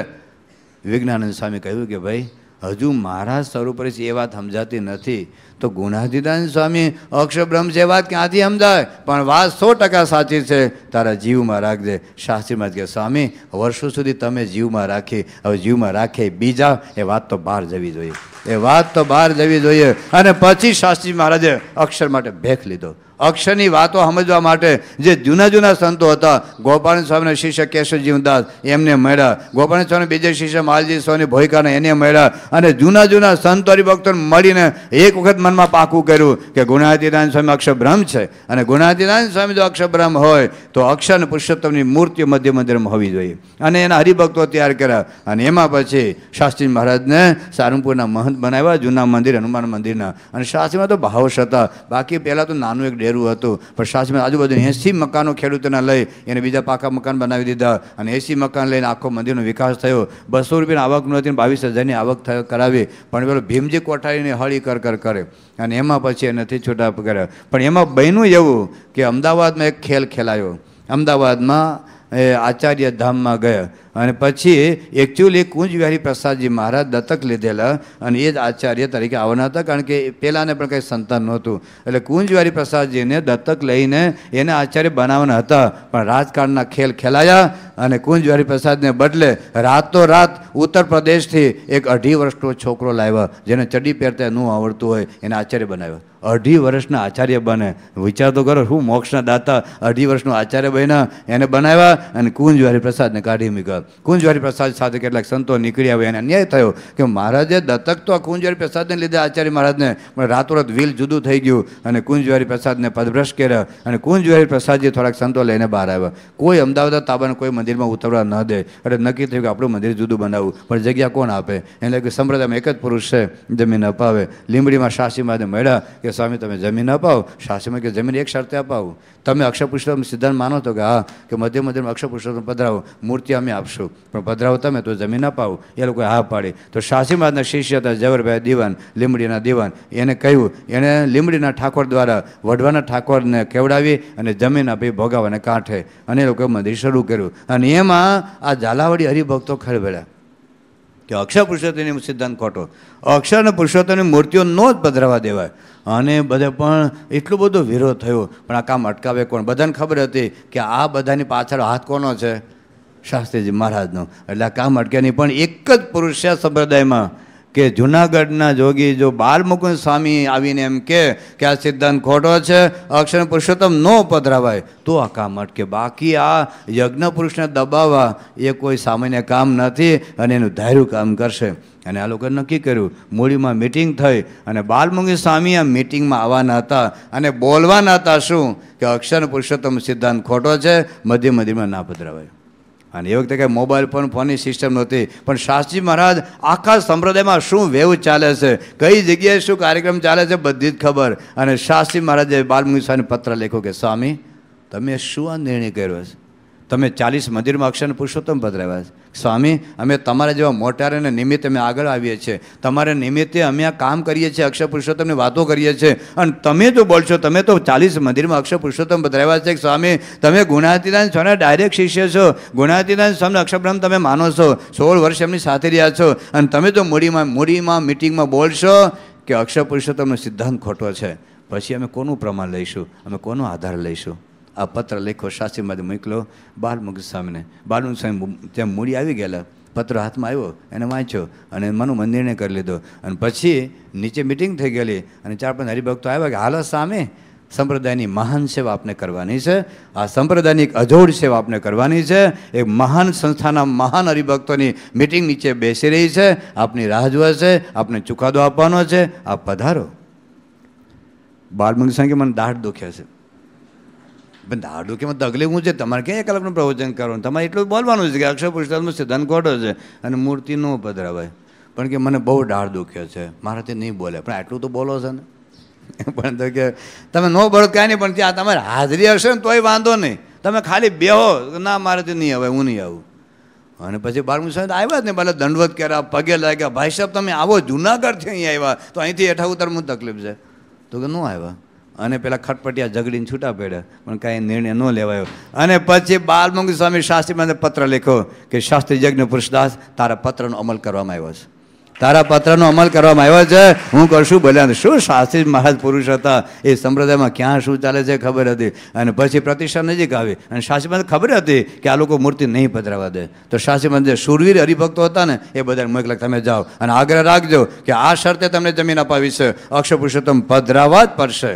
A: વિજ્ઞાનંદ સ્વામી કહ્યું કે ભાઈ હજુ મારા સ્વરૂપ એ વાત સમજાતી નથી તો ગુણાતીતાન સ્વામી અક્ષ બ્રહ્મ જે વાત ક્યાંથી સમજાય પણ વાત સો ટકા સાચી છે તારા જીવમાં રાખજે શાસ્ત્રીમાં કે સ્વામી વર્ષો સુધી તમે જીવમાં રાખી હવે જીવમાં રાખે બીજા એ વાત તો બહાર જવી જોઈએ એ વાત તો બહાર જવી જોઈએ અને પછી શાસ્ત્રી મહારાજે અક્ષર માટે ભેખ લીધો અક્ષરની વાતો સમજવા માટે જે જૂના જૂના સંતો હતા ગોપાલ સ્વામીને શિષ્ય કેશવજીવદાસ એમને મળ્યા ગોપાલ સ્વામી બીજા શિષ્ય માલજી સ્વામી ભોયકાને એને મળ્યા અને જૂના જૂના સંતો હરિભક્તોને મળીને એક વખત મનમાં પાકું કર્યું કે ગુણાતીતાન સ્વામી અક્ષબ્રહ્મ છે અને ગુણાતીતાન સ્વામી જો અક્ષબ્રહ્મ હોય તો અક્ષર અને પુરુષોત્તમની મૂર્તિ મધ્ય મંદિરમાં હોવી જોઈએ અને એના હરિભક્તો તૈયાર કર્યા અને એમાં પછી શાસ્ત્રી મહારાજને સારંગપુરના મહંત બનાવ્યા જૂના મંદિર હનુમાન મંદિરના અને શાસ્ત્રીમાં તો ભાવશ હતા બાકી પહેલાં તો નાનું એક ડેરું હતું પણ શાસ્ત્રીમાં આજુબાજુ એંસી મકાનો ખેડૂતોને લઈ એને બીજા પાકા મકાન બનાવી દીધા અને એંસી મકાન લઈને આખો મંદિરનો વિકાસ થયો બસો રૂપિયાની આવક નહોતી બાવીસ હજારની આવક કરાવી પણ પેલો ભીમજી કોઠારીને હળી કર કર કરે અને એમાં પછી એનાથી છૂટા કર્યા પણ એમાં બન્યું એવું કે અમદાવાદમાં એક ખેલ ખેલાયો અમદાવાદમાં એ આચાર્ય ધામમાં ગયા અને પછી એકચ્યુઅલી કુંજવિહારી પ્રસાદજી મહારાજ દત્તક લીધેલા અને એ જ આચાર્ય તરીકે આવવાના હતા કારણ કે પહેલાંને પણ કંઈ સંતાન નહોતું એટલે કુંજવિહારી પ્રસાદજીને દત્તક લઈને એને આચાર્ય બનાવવાના હતા પણ રાજકારણના ખેલ ખેલાયા અને કુંજવારી પ્રસાદને બદલે રાત ઉત્તર પ્રદેશથી એક અઢી વર્ષનો છોકરો લાવ્યા જેને ચડી પહેરતા ન આવડતું હોય એને આચાર્ય બનાવ્યો અઢી વર્ષના આચાર્ય બને વિચાર તો કરો શું મોક્ષના દાતા અઢી વર્ષનો આચાર્ય બન્યા એને બનાવ્યા અને કુંજવારી પ્રસાદને કાઢી મૂક્યો કુંજવારી પ્રસાદ સાથે કેટલાક સંતો નીકળી આવ્યા એને અન્યાય થયો કે મહારાજે દત્તક તો આ કુંજવારી પ્રસાદને લીધે આચાર્ય મહારાજને પણ રાતોરાત વ્હીલ જુદું થઈ ગયું અને કુંજવારી પ્રસાદને પદભ્રશ કર્યા અને કુંજવારી પ્રસાદજી થોડાક સંતો લઈને બહાર આવ્યા કોઈ અમદાવાદ તાબાને કોઈ મંદિરમાં ઉતરવા ન દે એટલે નક્કી થયું કે આપણું મંદિર જુદું બનાવવું પણ જગ્યા કોણ આપે એટલે કે સંપ્રદાયમાં એક જ પુરુષ છે જમીન અપાવે લીંબડીમાં શાસી મહારાજને મળ્યા કે સ્વામી તમે જમીન અપાવો શાસીમાં કે જમીન એક શરતે અપાવું તમે અક્ષરપુષ્પમ સિદ્ધાંત માનો તો કે હા કે મધ્ય મધ્યમાં અક્ષરપુષ્પમ પધરાવો મૂર્તિ અમે આપશું પણ પધરાવો તમે તો જમીન અપાવો એ લોકોએ હા પાડી તો શાસી મહારાજના શિષ્ય હતા જવરભાઈ દીવાન લીમડીના દીવાન એને કહ્યું એણે લીમડીના ઠાકોર દ્વારા વઢવાના ઠાકોરને કેવડાવી અને જમીન આપી ભોગાવાને કાંઠે અને એ લોકોએ મંદિર શરૂ કર્યું અને એમાં આ ઝાલાવાડી હરિભક્તો ખળભળ્યા કે અક્ષર પુરુષોત્તમની સિદ્ધાંત ખોટો અક્ષર અને પુરુષોત્તમની મૂર્તિઓ નો જ પધરાવા દેવાય અને બધે પણ એટલો બધો વિરોધ થયો પણ આ કામ અટકાવે કોણ બધાને ખબર હતી કે આ બધાની પાછળ હાથ કોનો છે શાસ્ત્રીજી મહારાજનો એટલે આ કામ અટકે નહીં પણ એક જ પુરુષ સંપ્રદાયમાં કે જૂનાગઢના જોગી જો બાલમુકુંદ સ્વામી આવીને એમ કે કે આ સિદ્ધાંત ખોટો છે અક્ષર પુરુષોત્તમ ન પધરાવાય તો આ કામ અટકે બાકી આ યજ્ઞ પુરુષને દબાવવા એ કોઈ સામાન્ય કામ નથી અને એનું ધાર્યું કામ કરશે અને આ લોકોએ નક્કી કર્યું મૂડીમાં મિટિંગ થઈ અને બાલમુંગી સ્વામી આ મિટિંગમાં આવવાના હતા અને બોલવાના હતા શું કે અક્ષર પુરુષોત્તમ સિદ્ધાંત ખોટો છે મધ્ય મધ્યમાં ના પધરાવાય અને એ વખતે કંઈ મોબાઈલ ફોન ફોનની સિસ્ટમ નહોતી પણ શાસ્ત્રી મહારાજ આખા સંપ્રદાયમાં શું વેવ ચાલે છે કઈ જગ્યાએ શું કાર્યક્રમ ચાલે છે બધી જ ખબર અને શાસ્ત્રી મહારાજે બાલમુનિસ્વાને પત્ર લખ્યો કે સ્વામી તમે શું આ નિર્ણય કર્યો છે તમે ચાલીસ મંદિરમાં અક્ષર પુરુષોત્તમ પધરાવ્યા છે સ્વામી અમે તમારા જેવા મોટારાને નિમિત્તે અમે આગળ આવીએ છીએ તમારા નિમિત્તે અમે આ કામ કરીએ છીએ અક્ષર પુરુષોત્તમની વાતો કરીએ છીએ અને તમે જો બોલશો તમે તો ચાલીસ મંદિરમાં અક્ષર પુરુષોત્તમ બદલાવ્યા છે સ્વામી તમે ગુણાતીદાન સ્વાના ડાયરેક્ટ શિષ્ય છો ગુણાતીદાન સ્વામી અક્ષરબ્રહ્મ તમે માનો છો સોળ વર્ષ એમની સાથે રહ્યા છો અને તમે તો મૂડીમાં મૂડીમાં મિટિંગમાં બોલશો કે અક્ષર પુરુષોત્તમનો સિદ્ધાંત ખોટો છે પછી અમે કોનું પ્રમાણ લઈશું અમે કોનો આધાર લઈશું આ પત્ર લેખો શાસ્ત્રીમાંથી મોકલો બાલમુખ સ્વામીને બાલમુખ સ્વામી ત્યાં મૂડી આવી ગયેલા પત્ર હાથમાં આવ્યો એને વાંચ્યો અને મનું મંદિરને કરી લીધો અને પછી નીચે મિટિંગ થઈ ગયેલી અને ચાર પાંચ હરિભક્તો આવ્યા કે હાલો સામે સંપ્રદાયની મહાન સેવા આપને કરવાની છે આ સંપ્રદાયની એક અજોડ સેવા આપને કરવાની છે એક મહાન સંસ્થાના મહાન હરિભક્તોની મિટિંગ નીચે બેસી રહી છે આપની રાહ જોવા છે આપને ચુકાદો આપવાનો છે આ પધારો બાળમંગ સંગે મને દાઢ દુખ્યા છે પણ દાડું કે દગલે હું છે તમારે ક્યાં કલાકનું પ્રવચન કરવાનું તમારે એટલું બોલવાનું છે કે અક્ષર પુરુષાર્થનો સિદ્ધાંત ખોટો છે અને મૂર્તિ ન ઉપદ્રવાય પણ કે મને બહુ ડાળ દુખ્યો છે મારાથી નહીં બોલે પણ આટલું તો બોલો છે ને પણ તો કે તમે ન બોલો કાંઈ નહીં પણ ત્યાં તમારે હાજરી હશે ને તોય વાંધો નહીં તમે ખાલી બેહો ના મારાથી નહીં આવે હું નહીં આવું અને પછી બારમું સાહેબ આવ્યા જ ને ભલે દંડવત કર્યા પગે લાગ્યા ભાઈ સાહેબ તમે આવો જુનાગઢથી અહીં આવ્યા તો અહીંથી હેઠા ઉતર તકલીફ છે તો કે ન આવ્યા અને પેલા ખટપટિયા ઝઘડીને છૂટા પડ્યા પણ કાંઈ નિર્ણય ન લેવાયો અને પછી બાલમંગી સ્વામી શાસ્ત્રીમાં પત્ર લખ્યો કે શાસ્ત્રી જગ્ન પુરુષદાસ તારા પત્રનો અમલ કરવામાં આવ્યો છે તારા પત્રનો અમલ કરવામાં આવ્યો છે હું કરશું ભલે શું શાસ્ત્રી મહારાજ પુરુષ હતા એ સંપ્રદાયમાં ક્યાં શું ચાલે છે ખબર હતી અને પછી પ્રતિષ્ઠા નજીક આવી અને શાસ્ત્રી ખબર હતી કે આ લોકો મૂર્તિ નહીં પધરાવા દે તો શાસ્ત્રી મંદિર શૂરવીર હરિભક્તો હતા ને એ બધાને મોકલા તમે જાઓ અને આગ્રહ રાખજો કે આ શરતે તમને જમીન અપાવી છે અક્ષય પુરુષોત્તમ પધરાવા જ પડશે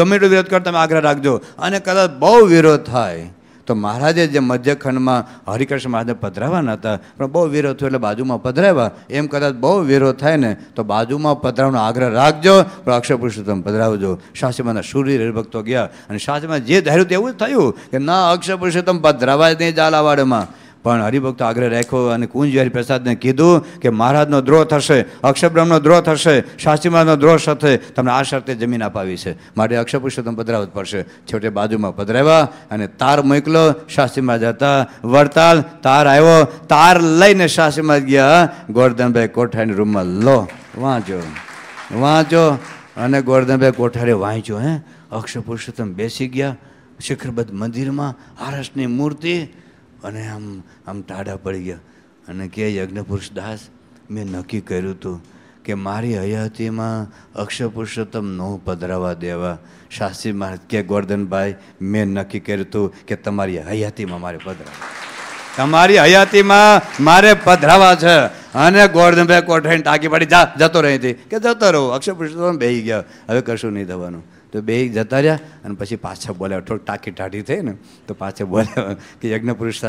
A: ગમે તેટલો વિરોધ કરો તમે આગ્રહ રાખજો અને કદાચ બહુ વિરોધ થાય તો મહારાજે જે મધ્યખંડમાં હરિકૃષ્ણ મહાદેવ પધરાવાના હતા પણ બહુ વિરોધ થયો એટલે બાજુમાં પધરાવ્યા એમ કદાચ બહુ વિરોધ થાય ને તો બાજુમાં પધરાવવાનો આગ્રહ રાખજો પણ અક્ષર પુરુષોત્તમ પધરાવજો શાસ્ત્રીમાંના સૂર્ય હરિભક્તો ગયા અને શાસ્ત્રીમાં જે ધાર્યું તેવું જ થયું કે ના અક્ષર પુરુષોત્તમ પધરાવાય નહીં ઝાલાવાડમાં પણ હરિભક્તો આગ્રહ રાખ્યો અને કુંજ પ્રસાદને કીધું કે મહારાજનો દ્રોહ થશે અક્ષબ્રહ્મનો દ્રોહ થશે શાસ્ત્રી મહારાજનો દ્રોહ થશે તમને આ શરતે જમીન અપાવી છે માટે અક્ષર પુરુષોત્તમ પધરાવત પડશે છેવટે બાજુમાં પધરાવ્યા અને તાર મોકલો શાસ્ત્રી મહારાજ હતા વડતાલ તાર આવ્યો તાર લઈને શાસ્ત્રી મહારાજ ગયા ગોરધનભાઈ કોઠારીની રૂમમાં લો વાંચો વાંચો અને ગોરધનભાઈ કોઠારે વાંચ્યો હે અક્ષર પુરુષોત્તમ બેસી ગયા શિખરબદ્ધ મંદિરમાં આરસની મૂર્તિ અને આમ આમ ટાઢા પડી ગયા અને કે યજ્ઞપુરુષ દાસ મેં નક્કી કર્યું હતું કે મારી હયાતીમાં અક્ષય પુરુષોત્તમ ન પધરાવા દેવા શાસ્ત્રી મહારાજ કે ગોર્ધનભાઈ મેં નક્કી કર્યું હતું કે તમારી હયાતીમાં મારે પધરાવા તમારી હયાતીમાં મારે પધરાવા છે અને ગોરધનભાઈ કોઠાઈને ટાંકી પાડી જા જતો રહી હતી કે જતો રહો અક્ષય પુરુષોત્તમ બેહી ગયા હવે કશું નહીં થવાનું તો બે જતા રહ્યા અને પછી પાછા બોલ્યા થોડુંક ટાંકી ટાઢી થઈ ને તો પાછા બોલ્યા કે યજ્ઞપુરુષ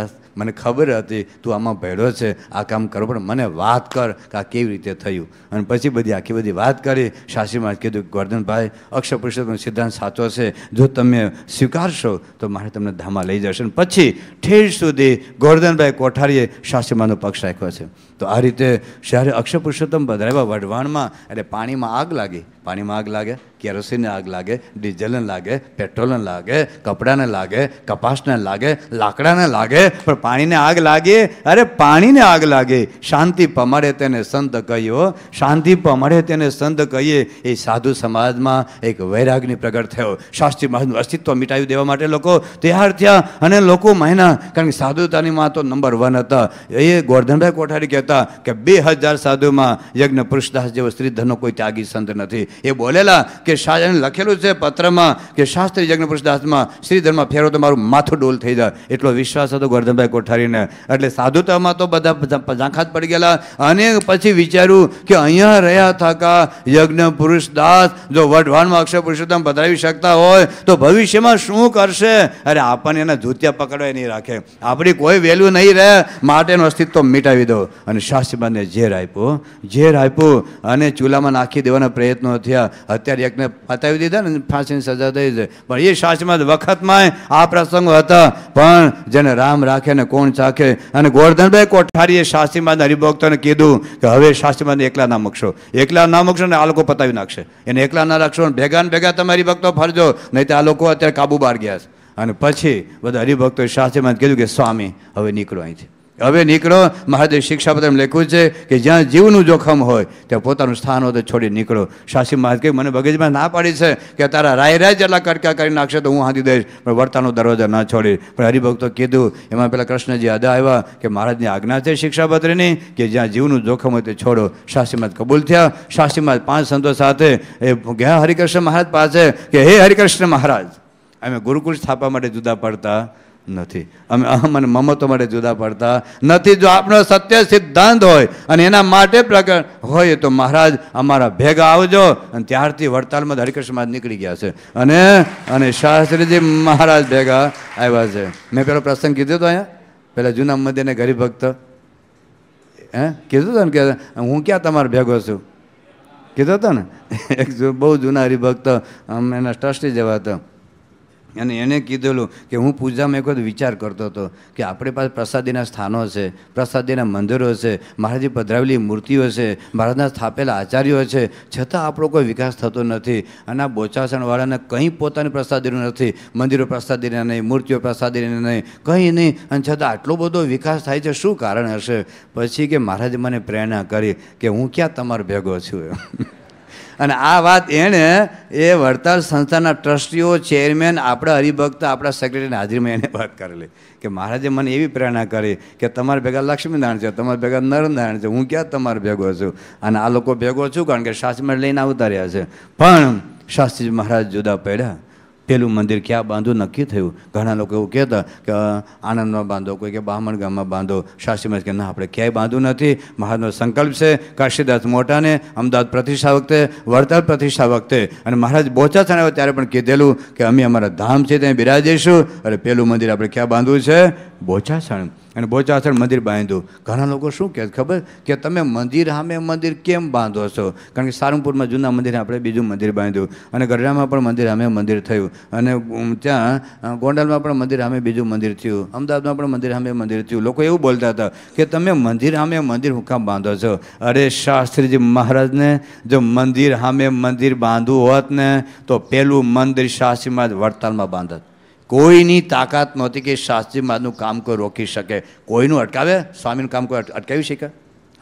A: મને ખબર હતી તું આમાં ભેડો છે આ કામ કરો પણ મને વાત કર કે આ કેવી રીતે થયું અને પછી બધી આખી બધી વાત કરી શાસ્ત્રીમાં કીધું ગોરધનભાઈ અક્ષર પુરુષોત્તમ સિદ્ધાંત સાચો છે જો તમે સ્વીકારશો તો મારે તમને ધામા લઈ જશે અને પછી ઠેર સુધી ગોરધનભાઈ કોઠારીએ શાસ્ત્રીમાનો પક્ષ રાખ્યો છે તો આ રીતે શહેરે અક્ષય પુરુષોત્તમ બદરાવ્યા વઢવાણમાં એટલે પાણીમાં આગ લાગી પાણીમાં આગ લાગે કેરોસીનને આગ લાગે ડીઝલને લાગે પેટ્રોલને લાગે કપડાને લાગે કપાસને લાગે લાકડાને લાગે પણ પાણીને આગ લાગે અરે પાણીને આગ લાગે શાંતિ પમરે તેને સંત કહ્યો શાંતિ પમરે તેને સંત કહીએ એ સાધુ સમાજમાં એક વૈરાગની પ્રગટ થયો શાસ્ત્રી મહારાજનું અસ્તિત્વ મિટાવી દેવા માટે લોકો તૈયાર થયા અને લોકો મહિના કારણ કે સાધુતાની માં તો નંબર વન હતા એ ગોરધનભાઈ કોઠારી કહેતા હતા કે બે હજાર સાધુમાં યજ્ઞ પૃષ્ઠદાસ જેવો શ્રીધરનો કોઈ ત્યાગી સંત નથી એ બોલેલા કે શાહજહાને લખેલું છે પત્રમાં કે શાસ્ત્રી યજ્ઞ પૃષ્ઠદાસમાં શ્રીધરમાં ફેરો તો મારું માથું ડોલ થઈ જાય એટલો વિશ્વાસ હતો ગોરધનભાઈ કોઠારીને એટલે સાધુતામાં તો બધા ઝાંખાત પડી ગયેલા અને પછી વિચાર્યું કે અહીંયા રહ્યા થકા યજ્ઞ પુરુષદાસ જો વઢવાણમાં અક્ષર પુરુષોત્તમ બધાવી શકતા હોય તો ભવિષ્યમાં શું કરશે અરે આપણને એના જૂત્યા પકડવા નહીં રાખે આપણી કોઈ વેલ્યુ નહીં રહે માટેનું અસ્તિત્વ મિટાવી દો અને શાસ્ત્રીબાને ઝેર આપ્યો ઝેર આપ્યો અને ચૂલામાં નાખી દેવાના પ્રયત્નો થયા અત્યારે એકને પતાવી દીધા ને ફાંસીની સજા થઈ છે પણ એ શાસ્ત્રીમાં વખતમાં આ પ્રસંગો હતા પણ જેને રામ રાખે ને કોણ ચાખે અને ગોવર્ધનભાઈ કોઠારીએ શાસ્ત્રીમાં હરિભક્તોને કીધું કે હવે શાસ્ત્રીમાં એકલા ના મૂકશો એકલા ના મૂકશો ને આ લોકો પતાવી નાખશે એને એકલા ના રાખશો ને ભેગા ને ભેગા તમે હરિભક્તો ફરજો નહીં તો આ લોકો અત્યારે કાબુ બહાર ગયા છે અને પછી બધા હરિભક્તોએ શાસ્ત્રીમાં કીધું કે સ્વામી હવે નીકળો અહીંથી હવે નીકળો મહાદેવ શિક્ષાપત્રમાં લખ્યું છે કે જ્યાં જીવનું જોખમ હોય ત્યાં પોતાનું સ્થાન હોય તો છોડી નીકળો શાસી મહારાજ કે મને બગીચમાં ના પાડી છે કે તારા રાય રાય જેટલા કટકા કરી નાખશે તો હું હાંધી દઈશ પણ વર્તાનો દરવાજા ના છોડી પણ હરિભક્તો કીધું એમાં પેલા કૃષ્ણજી અદા આવ્યા કે મહારાજની આજ્ઞા છે શિક્ષાપત્રની કે જ્યાં જીવનું જોખમ હોય તે છોડો શાસી કબૂલ થયા શાસી પાંચ સંતો સાથે એ ગયા હરિકૃષ્ણ મહારાજ પાસે કે હે હરિકૃષ્ણ મહારાજ અમે ગુરુકુળ સ્થાપવા માટે જુદા પડતા નથી અમે અહમ અને મમતો માટે જુદા પડતા નથી જો આપણો સત્ય સિદ્ધાંત હોય અને એના માટે પ્રકરણ હોય તો મહારાજ અમારા ભેગા આવજો અને ત્યારથી વડતાલમાં હરિકૃષ્ણ મહારાજ નીકળી ગયા છે અને અને શાસ્ત્રીજી મહારાજ ભેગા આવ્યા છે મેં પેલો પ્રસંગ કીધો હતો અહીંયા પેલા જૂના મંદિરને ગરીબ ભક્ત હે કીધું હતું ને કે હું ક્યાં તમારો ભેગો છું કીધો હતો ને એક બહુ જૂના હરિભક્ત એના ટ્રસ્ટી જેવા હતા અને એણે કીધેલું કે હું પૂજામાં એક વખત વિચાર કરતો હતો કે આપણી પાસે પ્રસાદીના સ્થાનો છે પ્રસાદીના મંદિરો છે મહારાજી પધરાવેલી મૂર્તિઓ છે મહારાજના સ્થાપેલા આચાર્યો છે છતાં આપણો કોઈ વિકાસ થતો નથી અને આ બોચાસણવાળાને કંઈ પોતાની પ્રસાદીનું નથી મંદિરો પ્રસાદીના નહીં મૂર્તિઓ પ્રસાદીને નહીં કંઈ નહીં અને છતાં આટલો બધો વિકાસ થાય છે શું કારણ હશે પછી કે મહારાજે મને પ્રેરણા કરી કે હું ક્યાં તમારો ભેગો છું અને આ વાત એણે એ વડતાલ સંસ્થાના ટ્રસ્ટીઓ ચેરમેન આપણા હરિભક્ત આપણા સેક્રેટરીની હાજરીમાં એને વાત કરેલી કે મહારાજે મને એવી પ્રેરણા કરી કે તમારા ભેગા લક્ષ્મીનારાયણ છે તમારા ભેગા નરનારાયણ છે હું ક્યાં તમારે ભેગો છું અને આ લોકો ભેગો છું કારણ કે શાસ્ત્રીમાં લઈને આવતા રહ્યા છે પણ શાસ્ત્રીજી મહારાજ જુદા પડ્યા પેલું મંદિર ક્યાં બાંધવું નક્કી થયું ઘણા લોકો એવું કહેતા કે આણંદમાં બાંધો કોઈ કે બામણ ગામમાં બાંધો શાસ્ત્રી કે ના આપણે ક્યાંય બાંધવું નથી મહારાજનો સંકલ્પ છે કાશીદાસ મોટાને અમદાવાદ પ્રતિષ્ઠા વખતે વડતાલ પ્રતિષ્ઠા વખતે અને મહારાજ બોચા ચણાવ્યો ત્યારે પણ કીધેલું કે અમે અમારા ધામ છે ત્યાં બિરાજીશું અને પેલું મંદિર આપણે ક્યાં બાંધવું છે બોચા બોચાસણ અને બોચાસણ મંદિર બાંધ્યું ઘણા લોકો શું કહે ખબર કે તમે મંદિર સામે મંદિર કેમ બાંધો છો કારણ કે સારંગપુરમાં જૂના મંદિરે આપણે બીજું મંદિર બાંધ્યું અને ગઢડામાં પણ મંદિર સામે મંદિર થયું અને ત્યાં ગોંડલમાં પણ મંદિર સામે બીજું મંદિર થયું અમદાવાદમાં પણ મંદિર સામે મંદિર થયું લોકો એવું બોલતા હતા કે તમે મંદિર સામે મંદિર હું કામ બાંધો છો અરે શાસ્ત્રીજી મહારાજને જો મંદિર સામે મંદિર બાંધવું હોત ને તો પહેલું મંદિર શાસ્ત્રીમાં જ વડતાલમાં બાંધત કોઈની તાકાત નહોતી કે શાસ્ત્રી મહારાજનું કામ કોઈ રોકી શકે કોઈનું અટકાવે સ્વામીનું કામ કોઈ અટકાવી શકે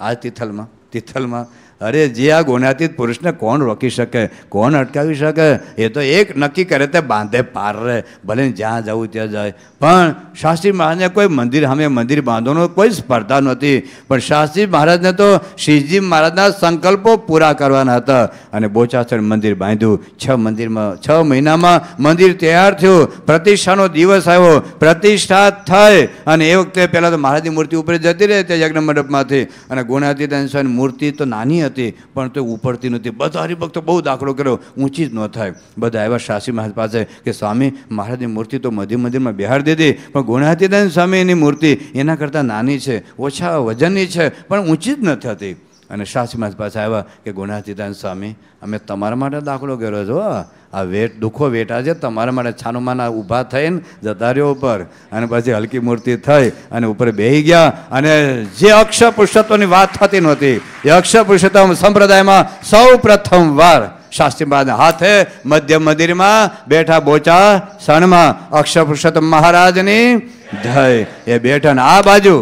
A: આ તિથલમાં તિથલમાં અરે જે આ ગુણાતીત પુરુષને કોણ રોકી શકે કોણ અટકાવી શકે એ તો એક નક્કી કરે તે બાંધે પાર રહે ભલે જ્યાં જવું ત્યાં જાય પણ શાસ્ત્રી મહારાજને કોઈ મંદિર સામે મંદિર બાંધવાનો કોઈ સ્પર્ધા નહોતી પણ શાસ્ત્રી મહારાજને તો શ્રીજી મહારાજના સંકલ્પો પૂરા કરવાના હતા અને બોચાસણ મંદિર બાંધ્યું છ મંદિરમાં છ મહિનામાં મંદિર તૈયાર થયું પ્રતિષ્ઠાનો દિવસ આવ્યો પ્રતિષ્ઠા થઈ અને એ વખતે પહેલાં તો મહારાજની મૂર્તિ ઉપર જતી રહી તે યજ્ઞ મંડપમાંથી અને ગુણાતીત મૂર્તિ તો નાની હતી હતી પણ તે ઉપડતી નથી બધા હરિભક્તો બહુ દાખલો કર્યો ઊંચી જ ન થાય બધા એવા શાસી મહારાજ પાસે કે સ્વામી મહારાજની મૂર્તિ તો મધ્ય મંદિરમાં બિહાર દીધી પણ ગુણાતીદાન સ્વામીની મૂર્તિ એના કરતાં નાની છે ઓછા વજનની છે પણ ઊંચી જ ન થતી અને શાસી મહારાજ પાસે આવ્યા કે ગુણાતીદાન સ્વામી અમે તમારા માટે દાખલો કર્યો છો હા આ વેટ દુઃખો વેઠા છે તમારા માટે છાનુમાના ઊભા થઈને જતા ઉપર અને પછી હલકી મૂર્તિ થઈ અને ઉપર બેહી ગયા અને જે અક્ષર પુરુષત્વની વાત થતી નહોતી એ અક્ષર પુરુષોત્તમ સંપ્રદાયમાં સૌ પ્રથમ વાર શાસ્ત્રી હાથે મધ્ય મંદિરમાં બેઠા બોચા ક્ષણમાં અક્ષર પુરુષોત્તમ મહારાજની જય એ બેઠા ને આ બાજુ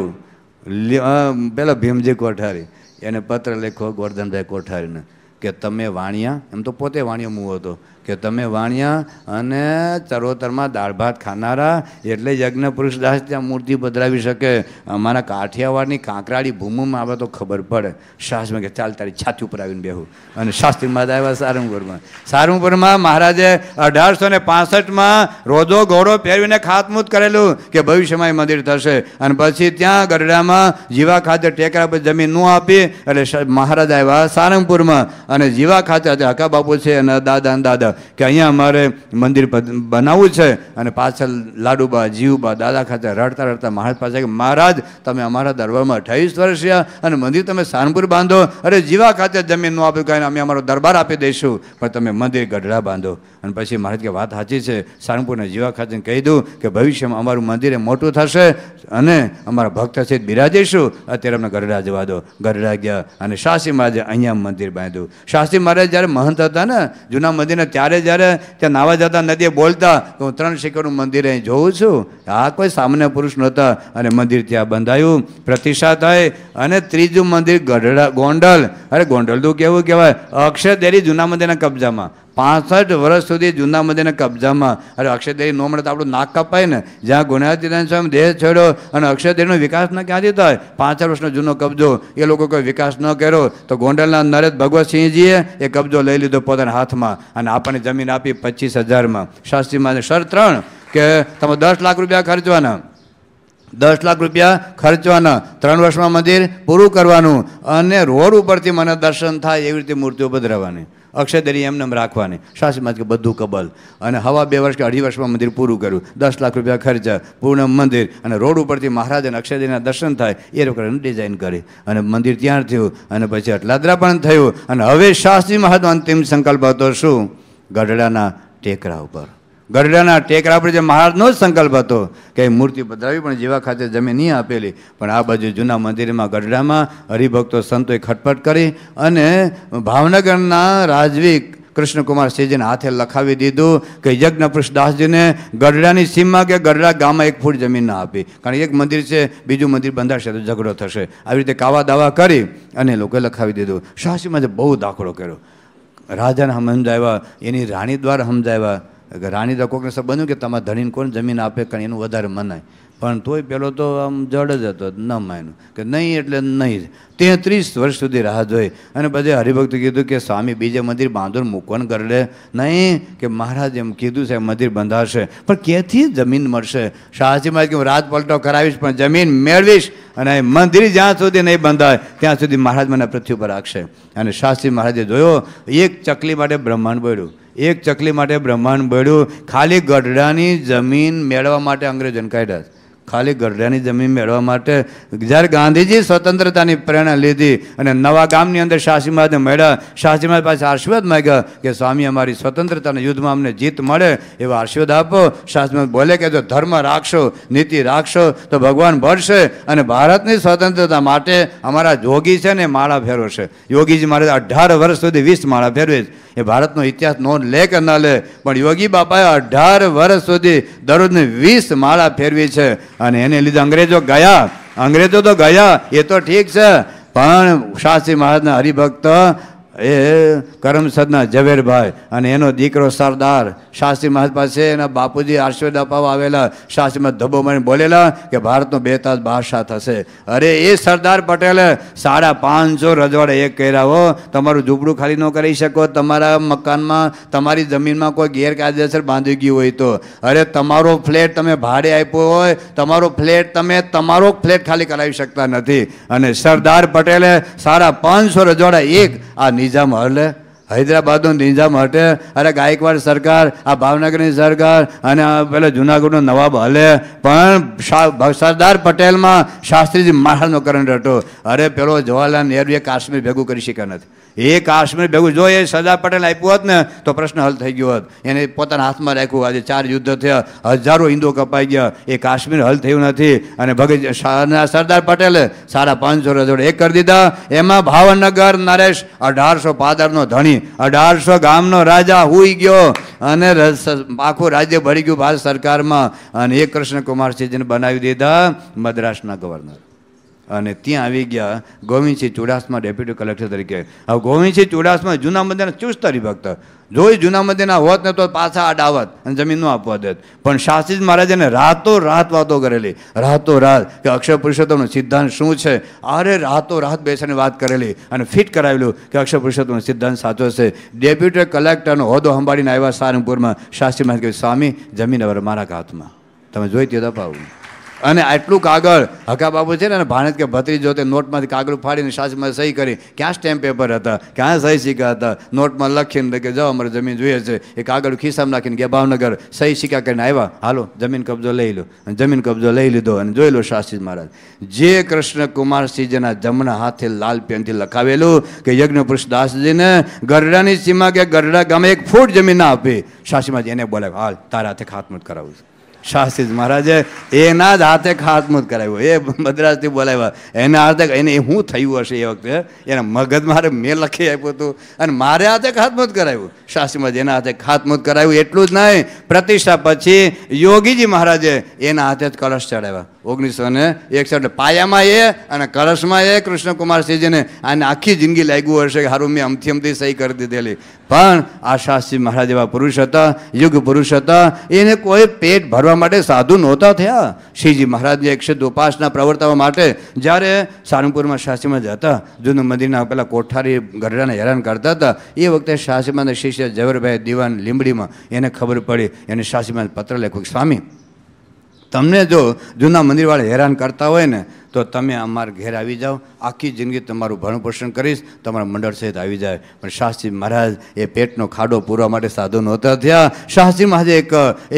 A: પેલા ભીમજી કોઠારી એને પત્ર લેખો ગોરધનભાઈ કોઠારીને કે તમે વાણિયા એમ તો પોતે વાણિયો હું હતો કે તમે વાણિયા અને ચરોતરમાં દાળ ભાત ખાનારા એટલે યજ્ઞ પુરુષદાસ ત્યાં મૂર્તિ પધરાવી શકે અમારા કાઠિયાવાડની કાંકરાળી ભૂમિમાં આવે તો ખબર પડે શાસ્ત્રમાં કે ચાલ તારી છાતી ઉપર આવીને બેહું અને શાસ્ત્રીમાં આવ્યા સારંગપુરમાં સારંગપુરમાં મહારાજે અઢારસો ને પાસઠમાં રોદો ઘોડો પહેરીને ખાતમૂત કરેલું કે ભવિષ્યમાં એ મંદિર થશે અને પછી ત્યાં ગરડામાં જીવા ખાતે ટેકરા પર જમીન ન આપી એટલે મહારાજ આવ્યા સારંગપુરમાં અને જીવા ખાતે હકા બાપુ છે અને દાદા અને દાદા કે અહીંયા અમારે મંદિર બનાવવું છે અને પાછળ લાડુબા જીવબા દાદા ખાતે રડતા રડતા મહારાજ પાસે કે મહારાજ તમે અમારા દરબારમાં અઠાવીસ વર્ષિયા અને મંદિર તમે સાનપુર બાંધો અરે જીવા ખાતે જમીન ન આપ્યું કાંઈ અમે અમારો દરબાર આપી દઈશું પણ તમે મંદિર ગઢડા બાંધો અને પછી મહારાજ કે વાત સાચી છે સાનપુરના જીવા ખાતે કહી દઉં કે ભવિષ્યમાં અમારું મંદિર મોટું થશે અને અમારા ભક્ત સહિત બિરાજીશું અત્યારે અમને ગઢડા જવા દો ગઢડા ગયા અને શાસ્ત્રી મહારાજે અહીંયા મંદિર બાંધ્યું શાસ્ત્રી મહારાજ જ્યારે મહંત હતા ને જૂના મંદિરના ત્યારે ત્યારે જ્યારે ત્યાં નાવા જતા નદીએ બોલતા કે હું ત્રણ શિખરનું મંદિર અહીં જોઉં છું આ કોઈ સામાન્ય પુરુષ નહોતા અને મંદિર ત્યાં બંધાયું પ્રતિષ્ઠા થાય અને ત્રીજું મંદિર ગઢડા ગોંડલ અરે ગોંડલ તો કેવું કહેવાય દેરી જૂના મંદિરના કબજામાં પાસઠ વર્ષ સુધી જૂના મંદિરના કબજામાં અરે અક્ષયદેવી નો મળે તો આપણું નાક કપાય ને જ્યાં ગુણાતીદાન સ્વામી દેહ છોડ્યો અને અક્ષયદેવીનો વિકાસ ન ક્યાંથી થાય પાંચ વર્ષનો જૂનો કબજો એ લોકો કોઈ વિકાસ ન કર્યો તો ગોંડલના નરેશ ભગવતસિંહજીએ એ કબજો લઈ લીધો પોતાના હાથમાં અને આપણને જમીન આપી પચીસ હજારમાં શાસ્ત્રીમાં સર ત્રણ કે તમે દસ લાખ રૂપિયા ખર્ચવાના દસ લાખ રૂપિયા ખર્ચવાના ત્રણ વર્ષમાં મંદિર પૂરું કરવાનું અને રોડ ઉપરથી મને દર્શન થાય એવી રીતે મૂર્તિઓ બદલાવાની અક્ષયદરી એમને રાખવાની શાસ્ત્રીમાં કે બધું કબલ અને હવા બે વર્ષ કે અઢી વર્ષમાં મંદિર પૂરું કર્યું દસ લાખ રૂપિયા ખર્ચા પૂર્ણ મંદિર અને રોડ ઉપરથી મહારાજ અને અક્ષયદરીના દર્શન થાય એ પ્રકારની ડિઝાઇન કરી અને મંદિર ત્યાં થયું અને પછી અટલાદરા પણ થયું અને હવે શાસ્ત્રી મહાત્મા અંતિમ સંકલ્પ હતો શું ગઢડાના ટેકરા ઉપર ગરડાના ટેકરા પર જે મહારાજનો જ સંકલ્પ હતો કે મૂર્તિ પધરાવી પણ જેવા ખાતે જમીન નહીં આપેલી પણ આ બાજુ જૂના મંદિરમાં ગઢડામાં હરિભક્તો સંતોએ ખટપટ કરી અને ભાવનગરના રાજવીક કૃષ્ણકુમાર સિંહજીને હાથે લખાવી દીધું કે દાસજીને ગઢડાની સીમમાં કે ગઢડા ગામમાં એક ફૂટ જમીન ના આપી કારણ કે એક મંદિર છે બીજું મંદિર બંધાશે તો ઝઘડો થશે આવી રીતે કાવા દાવા કરી અને લોકોએ લખાવી દીધું શાહસીમાં બહુ દાખલો કર્યો રાજાને સમજાવ્યા એની રાણી દ્વારા સમજાવ્યા રાણી તો કોકને બન્યું કે તમારે ધણીને કોણ જમીન આપે કારણ એનું વધારે મનાય પણ તોય પેલો તો આમ જડ જ હતો ન માન્યું કે નહીં એટલે નહીં તેત્રીસ વર્ષ સુધી રાહ જોઈ અને બધે હરિભક્ત કીધું કે સ્વામી બીજે મંદિર બાંધોર મૂકવાનું કરડે નહીં કે મહારાજ એમ કીધું છે મંદિર બંધાશે પણ ક્યાંથી જમીન મળશે શાહજી મહારાજ કે હું રાત પલટો કરાવીશ પણ જમીન મેળવીશ અને મંદિર જ્યાં સુધી નહીં બંધાય ત્યાં સુધી મહારાજ મને પૃથ્વી પર રાખશે અને શાસ્ત્રી મહારાજે જોયો એક ચકલી માટે બ્રહ્માંડ બોલ્યું એક ચકલી માટે બ્રહ્માંડ બળ્યું ખાલી ગઢડાની જમીન મેળવવા માટે અંગ્રેજન કાઢ્યા ખાલી ગઢડાની જમીન મેળવવા માટે જ્યારે ગાંધીજી સ્વતંત્રતાની પ્રેરણા લીધી અને નવા ગામની અંદર શાસી મહારાજને મળ્યા શાસ્ત્રી મહારાજ પાસે આશીર્વાદ માગ્યા કે સ્વામી અમારી સ્વતંત્રતાના યુદ્ધમાં અમને જીત મળે એવા આશીર્વાદ આપો શાસ્ત્રી બોલે કે જો ધર્મ રાખશો નીતિ રાખશો તો ભગવાન ભરશે અને ભારતની સ્વતંત્રતા માટે અમારા જોગી છે ને માળા ફેરવશે યોગીજી મારે અઢાર વર્ષ સુધી વીસ માળા ફેરવે એ ભારતનો ઇતિહાસ નોંધ લે કે ન લે પણ યોગી બાપાએ અઢાર વર્ષ સુધી દરરોજને વીસ માળા ફેરવી છે અને એને લીધે અંગ્રેજો ગયા અંગ્રેજો તો ગયા એ તો ઠીક છે પણ શાસ્ત્રી મહારાજના હરિભક્ત એ કરમસદના ઝવેરભાઈ અને એનો દીકરો સરદાર શાસ્ત્રી મહારાજ પાસે એના બાપુજી આશીર્વાદ અપાવવા આવેલા શાસ્ત્રીમાં ધબ્બો મારીને બોલેલા કે ભારતનો બેતાજ બાદશાહ થશે અરે એ સરદાર પટેલે સાડા પાંચસો રજવાડે એક કર્યા હો તમારું ઝૂંપડું ખાલી ન કરી શકો તમારા મકાનમાં તમારી જમીનમાં કોઈ ગેરકાયદેસર બાંધી ગયું હોય તો અરે તમારો ફ્લેટ તમે ભાડે આપ્યો હોય તમારો ફ્લેટ તમે તમારો ફ્લેટ ખાલી કરાવી શકતા નથી અને સરદાર પટેલે સાડા પાંચસો રજવાડા એક આ નિઝામ હલે હૈદરાબાદનો નિઝામ હટે અરે ગાયકવાડ સરકાર આ ભાવનગરની સરકાર અને પેલા જુનાગઢનો નવાબ હલે પણ સરદાર પટેલમાં શાસ્ત્રીજી મહારાજનો કરંટ હતો અરે પેલો જવાહરલાલ નહેરુએ કાશ્મીર ભેગું કરી શક્યા નથી એ કાશ્મીર ભેગું જો એ સરદાર પટેલ આપ્યું હોત ને તો પ્રશ્ન હલ થઈ ગયો હોત એને પોતાના હાથમાં રાખ્યું આજે ચાર યુદ્ધ થયા હજારો હિન્દુઓ કપાઈ ગયા એ કાશ્મીર હલ થયું નથી અને ભગત સરદાર પટેલે સાડા પાંચસો રજોડ એક કરી દીધા એમાં ભાવનગર નરેશ અઢારસો પાદરનો ધણી અઢારસો ગામનો રાજા હુઈ ગયો અને આખું રાજ્ય ભરી ગયું ભારત સરકારમાં અને એ કૃષ્ણકુમારસિંહજીને બનાવી દીધા મદ્રાસના ગવર્નર અને ત્યાં આવી ગયા ગોવિંદસિંહ ચુડાસમા ડેપ્યુટી કલેક્ટર તરીકે હવે ગોવિંદસિંહ ચુડાસમા જૂના મંદિરના ચુસ્ત હરિભક્ત જોઈ જૂના મંદિરના હોત ને તો પાછા અડાવત અને જમીન નો આપવા દેત પણ શાસ્ત્રી મહારાજાને રાતો રાત વાતો કરેલી રાતો રાત કે અક્ષર પુરુષોત્તમનો સિદ્ધાંત શું છે અરે રાતો રાત બેસીને વાત કરેલી અને ફિટ કરાવેલું કે અક્ષર પુરુષોત્તમનો સિદ્ધાંત સાચો છે ડેપ્યુટી કલેક્ટરનો હોદો સંભાળીને આવ્યા સારંગપુરમાં શાસ્ત્રી મહારાજ કહ્યું સ્વામી જમીન હવે મારા હાથમાં તમે જોઈ તે દપાવું અને આટલું કાગળ હકા બાબુ છે ને ભાણેજ કે ભત્રીજો તે નોટમાંથી કાગળ ફાડીને સાચમાં સહી કરી ક્યાં સ્ટેમ્પ પેપર હતા ક્યાં સહી સિક્કા હતા નોટમાં લખીને કે જાઓ અમારે જમીન જોઈએ છે એ કાગળ ખિસ્સામાં નાખીને કે ભાવનગર સહી સિક્કા કરીને આવ્યા હાલો જમીન કબજો લઈ લો અને જમીન કબજો લઈ લીધો અને જોઈ લો શાસ્ત્રી મહારાજ જે કૃષ્ણ કૃષ્ણકુમારસિંહજીના જમણા હાથે લાલ પેનથી લખાવેલું કે યજ્ઞપુરુષ દાસજીને ગરડાની સીમા કે ગરડા ગામે એક ફૂટ જમીન ના આપી શાસ્ત્રીમાંથી એને બોલાવ્યો હાલ તારા હાથે ખાતમત કરાવું છું શાસ્ત્રીજી મહારાજે એના જ હાથે ખાતમુત કરાવ્યો એ મદ્રાસથી બોલાવ્યા એના હાથે એને શું થયું હશે એ વખતે એને મગજ મારે મેં લખી આપ્યું હતું અને મારે હાથે ખાતમુત કરાવ્યું શાસ્ત્રીમાં મહારાજ એના હાથે ખાતમુત કરાવ્યું એટલું જ નહીં પ્રતિષ્ઠા પછી યોગીજી મહારાજે એના હાથે જ કળશ ચડાવ્યા ઓગણીસો ને એકસઠ પાયામાં એ અને કળશમાં એ કૃષ્ણકુમારસિંહજીને આને આખી જિંદગી લાગ્યું હશે કે હારું મેં અમથી અમથી સહી કરી દીધેલી પણ આ શાસ્ત્રી મહારાજ એવા પુરુષ હતા યુગ પુરુષ હતા એને કોઈ પેટ ભરવા માટે સાધુ નહોતા થયા શ્રીજી મહારાજની એક શુદ્ધ ઉપાસના પ્રવર્તવા માટે જ્યારે સારંગપુરમાં શાસ્ત્રીમાં જતા જૂનું મંદિરના પહેલાં કોઠારી ગઢડાને હેરાન કરતા હતા એ વખતે શાસ્ત્રીમાં શિષ્ય જવરભાઈ દીવાન લીંબડીમાં એને ખબર પડી એને શાસ્ત્રીમાં પત્ર લખ્યો સ્વામી તમને જો જૂના મંદિરવાળા હેરાન કરતા હોય ને તો તમે અમારા ઘેર આવી જાઓ આખી જિંદગી તમારું ભરણપોષણ કરીશ તમારા મંડળ સહિત આવી જાય પણ શાસ્ત્રી મહારાજ એ પેટનો ખાડો પૂરવા માટે સાધુ નહોતા થયા શાસ્ત્રી મહારાજે એક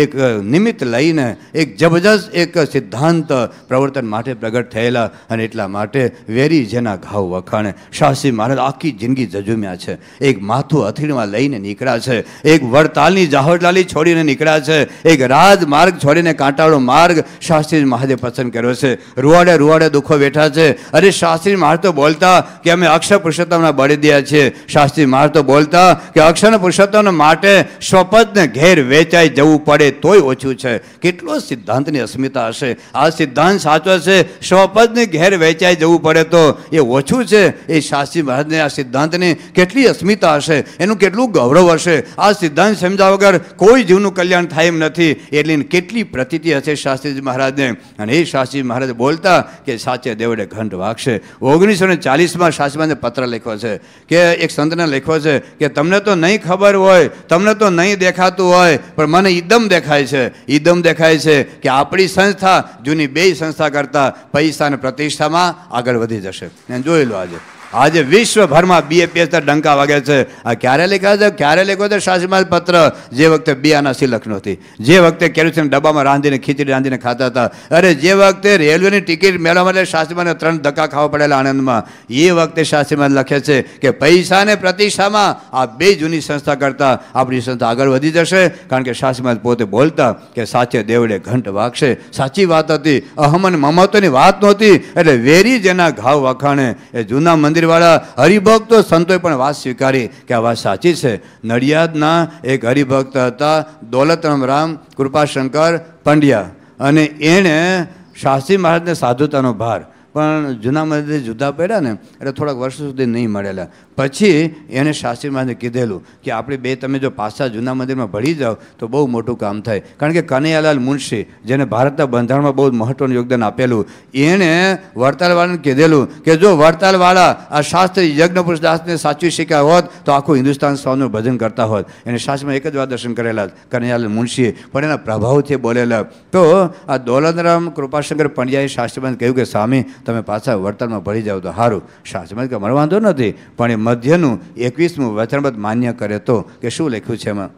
A: એક નિમિત્ત લઈને એક જબરજસ્ત એક સિદ્ધાંત પ્રવર્તન માટે પ્રગટ થયેલા અને એટલા માટે વેરી જેના ઘાવ વખાણે શાસ્ત્રી મહારાજ આખી જિંદગી જજુમ્યા છે એક માથું હથીણમાં લઈને નીકળ્યા છે એક વડતાલની જાહોરલાલી છોડીને નીકળ્યા છે એક રાજમાર્ગ છોડીને કાંટાળો માર્ગ શાસ્ત્રી મહાદેવ પસંદ કર્યો છે રૂવાડે રૂવાડે વડે દુઃખો વેઠા છે અરે શાસ્ત્રી મહારાજ તો બોલતા કે અમે અક્ષર પુરુષોત્તમના બળી દયા છે શાસ્ત્રી મહારાજ તો બોલતા કે અક્ષર પુરુષોત્તમ માટે સ્વપદને ઘેર વેચાઈ જવું પડે તોય ઓછું છે કેટલો સિદ્ધાંતની અસ્મિતા હશે આ સિદ્ધાંત સાચો છે સ્વપદને ઘેર વેચાઈ જવું પડે તો એ ઓછું છે એ શાસ્ત્રી મહારાજને આ સિદ્ધાંતની કેટલી અસ્મિતા હશે એનું કેટલું ગૌરવ હશે આ સિદ્ધાંત સમજ્યા વગર કોઈ જીવનું કલ્યાણ થાય એમ નથી એટલી કેટલી પ્રતિતિ હશે શાસ્ત્રીજી મહારાજને અને એ શાસ્ત્રીજી મહારાજ બોલતા કે કે સાચે દેવડે ઘંટ વાગશે ઓગણીસો ને ચાલીસમાં શાસ્ત્રીબાને પત્ર લખ્યો છે કે એક સંતને લખ્યો છે કે તમને તો નહીં ખબર હોય તમને તો નહીં દેખાતું હોય પણ મને ઈદમ દેખાય છે ઈદમ દેખાય છે કે આપણી સંસ્થા જૂની બે સંસ્થા કરતાં પૈસા અને પ્રતિષ્ઠામાં આગળ વધી જશે જોઈ લો આજે આજે વિશ્વભરમાં બીએપીએસ ડંકા વાગે છે આ ક્યારે લખ્યા છે ક્યારે લખ્યો છે શાસીમાલ પત્ર જે વખતે બિયાના સિલક નહોતી જે વખતે કેરોસીન ડબ્બામાં રાંધીને ખીચડી રાંધીને ખાતા હતા અરે જે વખતે રેલવેની ટિકિટ મેળવવા માટે શાસીમાને ત્રણ ધક્કા ખાવા પડેલા આણંદમાં એ વખતે શાસીમાન લખે છે કે પૈસાને પ્રતિષ્ઠામાં આ બે જૂની સંસ્થા કરતાં આપણી સંસ્થા આગળ વધી જશે કારણ કે શાસીમાન પોતે બોલતા કે સાચે દેવડે ઘંટ વાગશે સાચી વાત હતી અહમન મમતોની વાત નહોતી એટલે વેરી જેના ઘાવ વખાણે એ જૂના મંદિર મંદિરવાળા હરિભક્તો સંતોએ પણ વાત સ્વીકારી કે આ વાત સાચી છે નડિયાદના એક હરિભક્ત હતા દોલતરામ રામ કૃપાશંકર પંડ્યા અને એણે શાસ્ત્રી મહારાજને સાધુતાનો ભાર પણ જૂના મંદિર જુદા પડ્યા ને એટલે થોડાક વર્ષો સુધી નહીં મળેલા પછી એણે શાસ્ત્રી કીધેલું કે આપણે બે તમે જો પાછા જૂના મંદિરમાં ભળી જાઓ તો બહુ મોટું કામ થાય કારણ કે કનૈયાલાલ મુનશી જેને ભારતના બંધારણમાં બહુ મહત્ત્વનું યોગદાન આપેલું એણે વડતાલવાળાને કીધેલું કે જો વડતાલવાળા આ શાસ્ત્રી યજ્ઞપુરુષ દાસને સાચવી શીખ્યા હોત તો આખું હિન્દુસ્તાન સ્વામીનું ભજન કરતા હોત એને શાસ્ત્રમાં એક જ વાર દર્શન કરેલા કનૈયાલાલ મુનશીએ પણ એના પ્રભાવથી બોલેલા તો આ દોલતરામ કૃપાશંકર પંડ્યાએ શાસ્ત્રીમાં કહ્યું કે સ્વામી તમે પાછા વડતાલમાં ભળી જાઓ તો સારું શાસ્ત્રીમાં કે મને વાંધો નથી પણ મધ્યનું એકવીસમું વચનબદ્ધ માન્ય કરે તો કે શું લખ્યું છે એમાં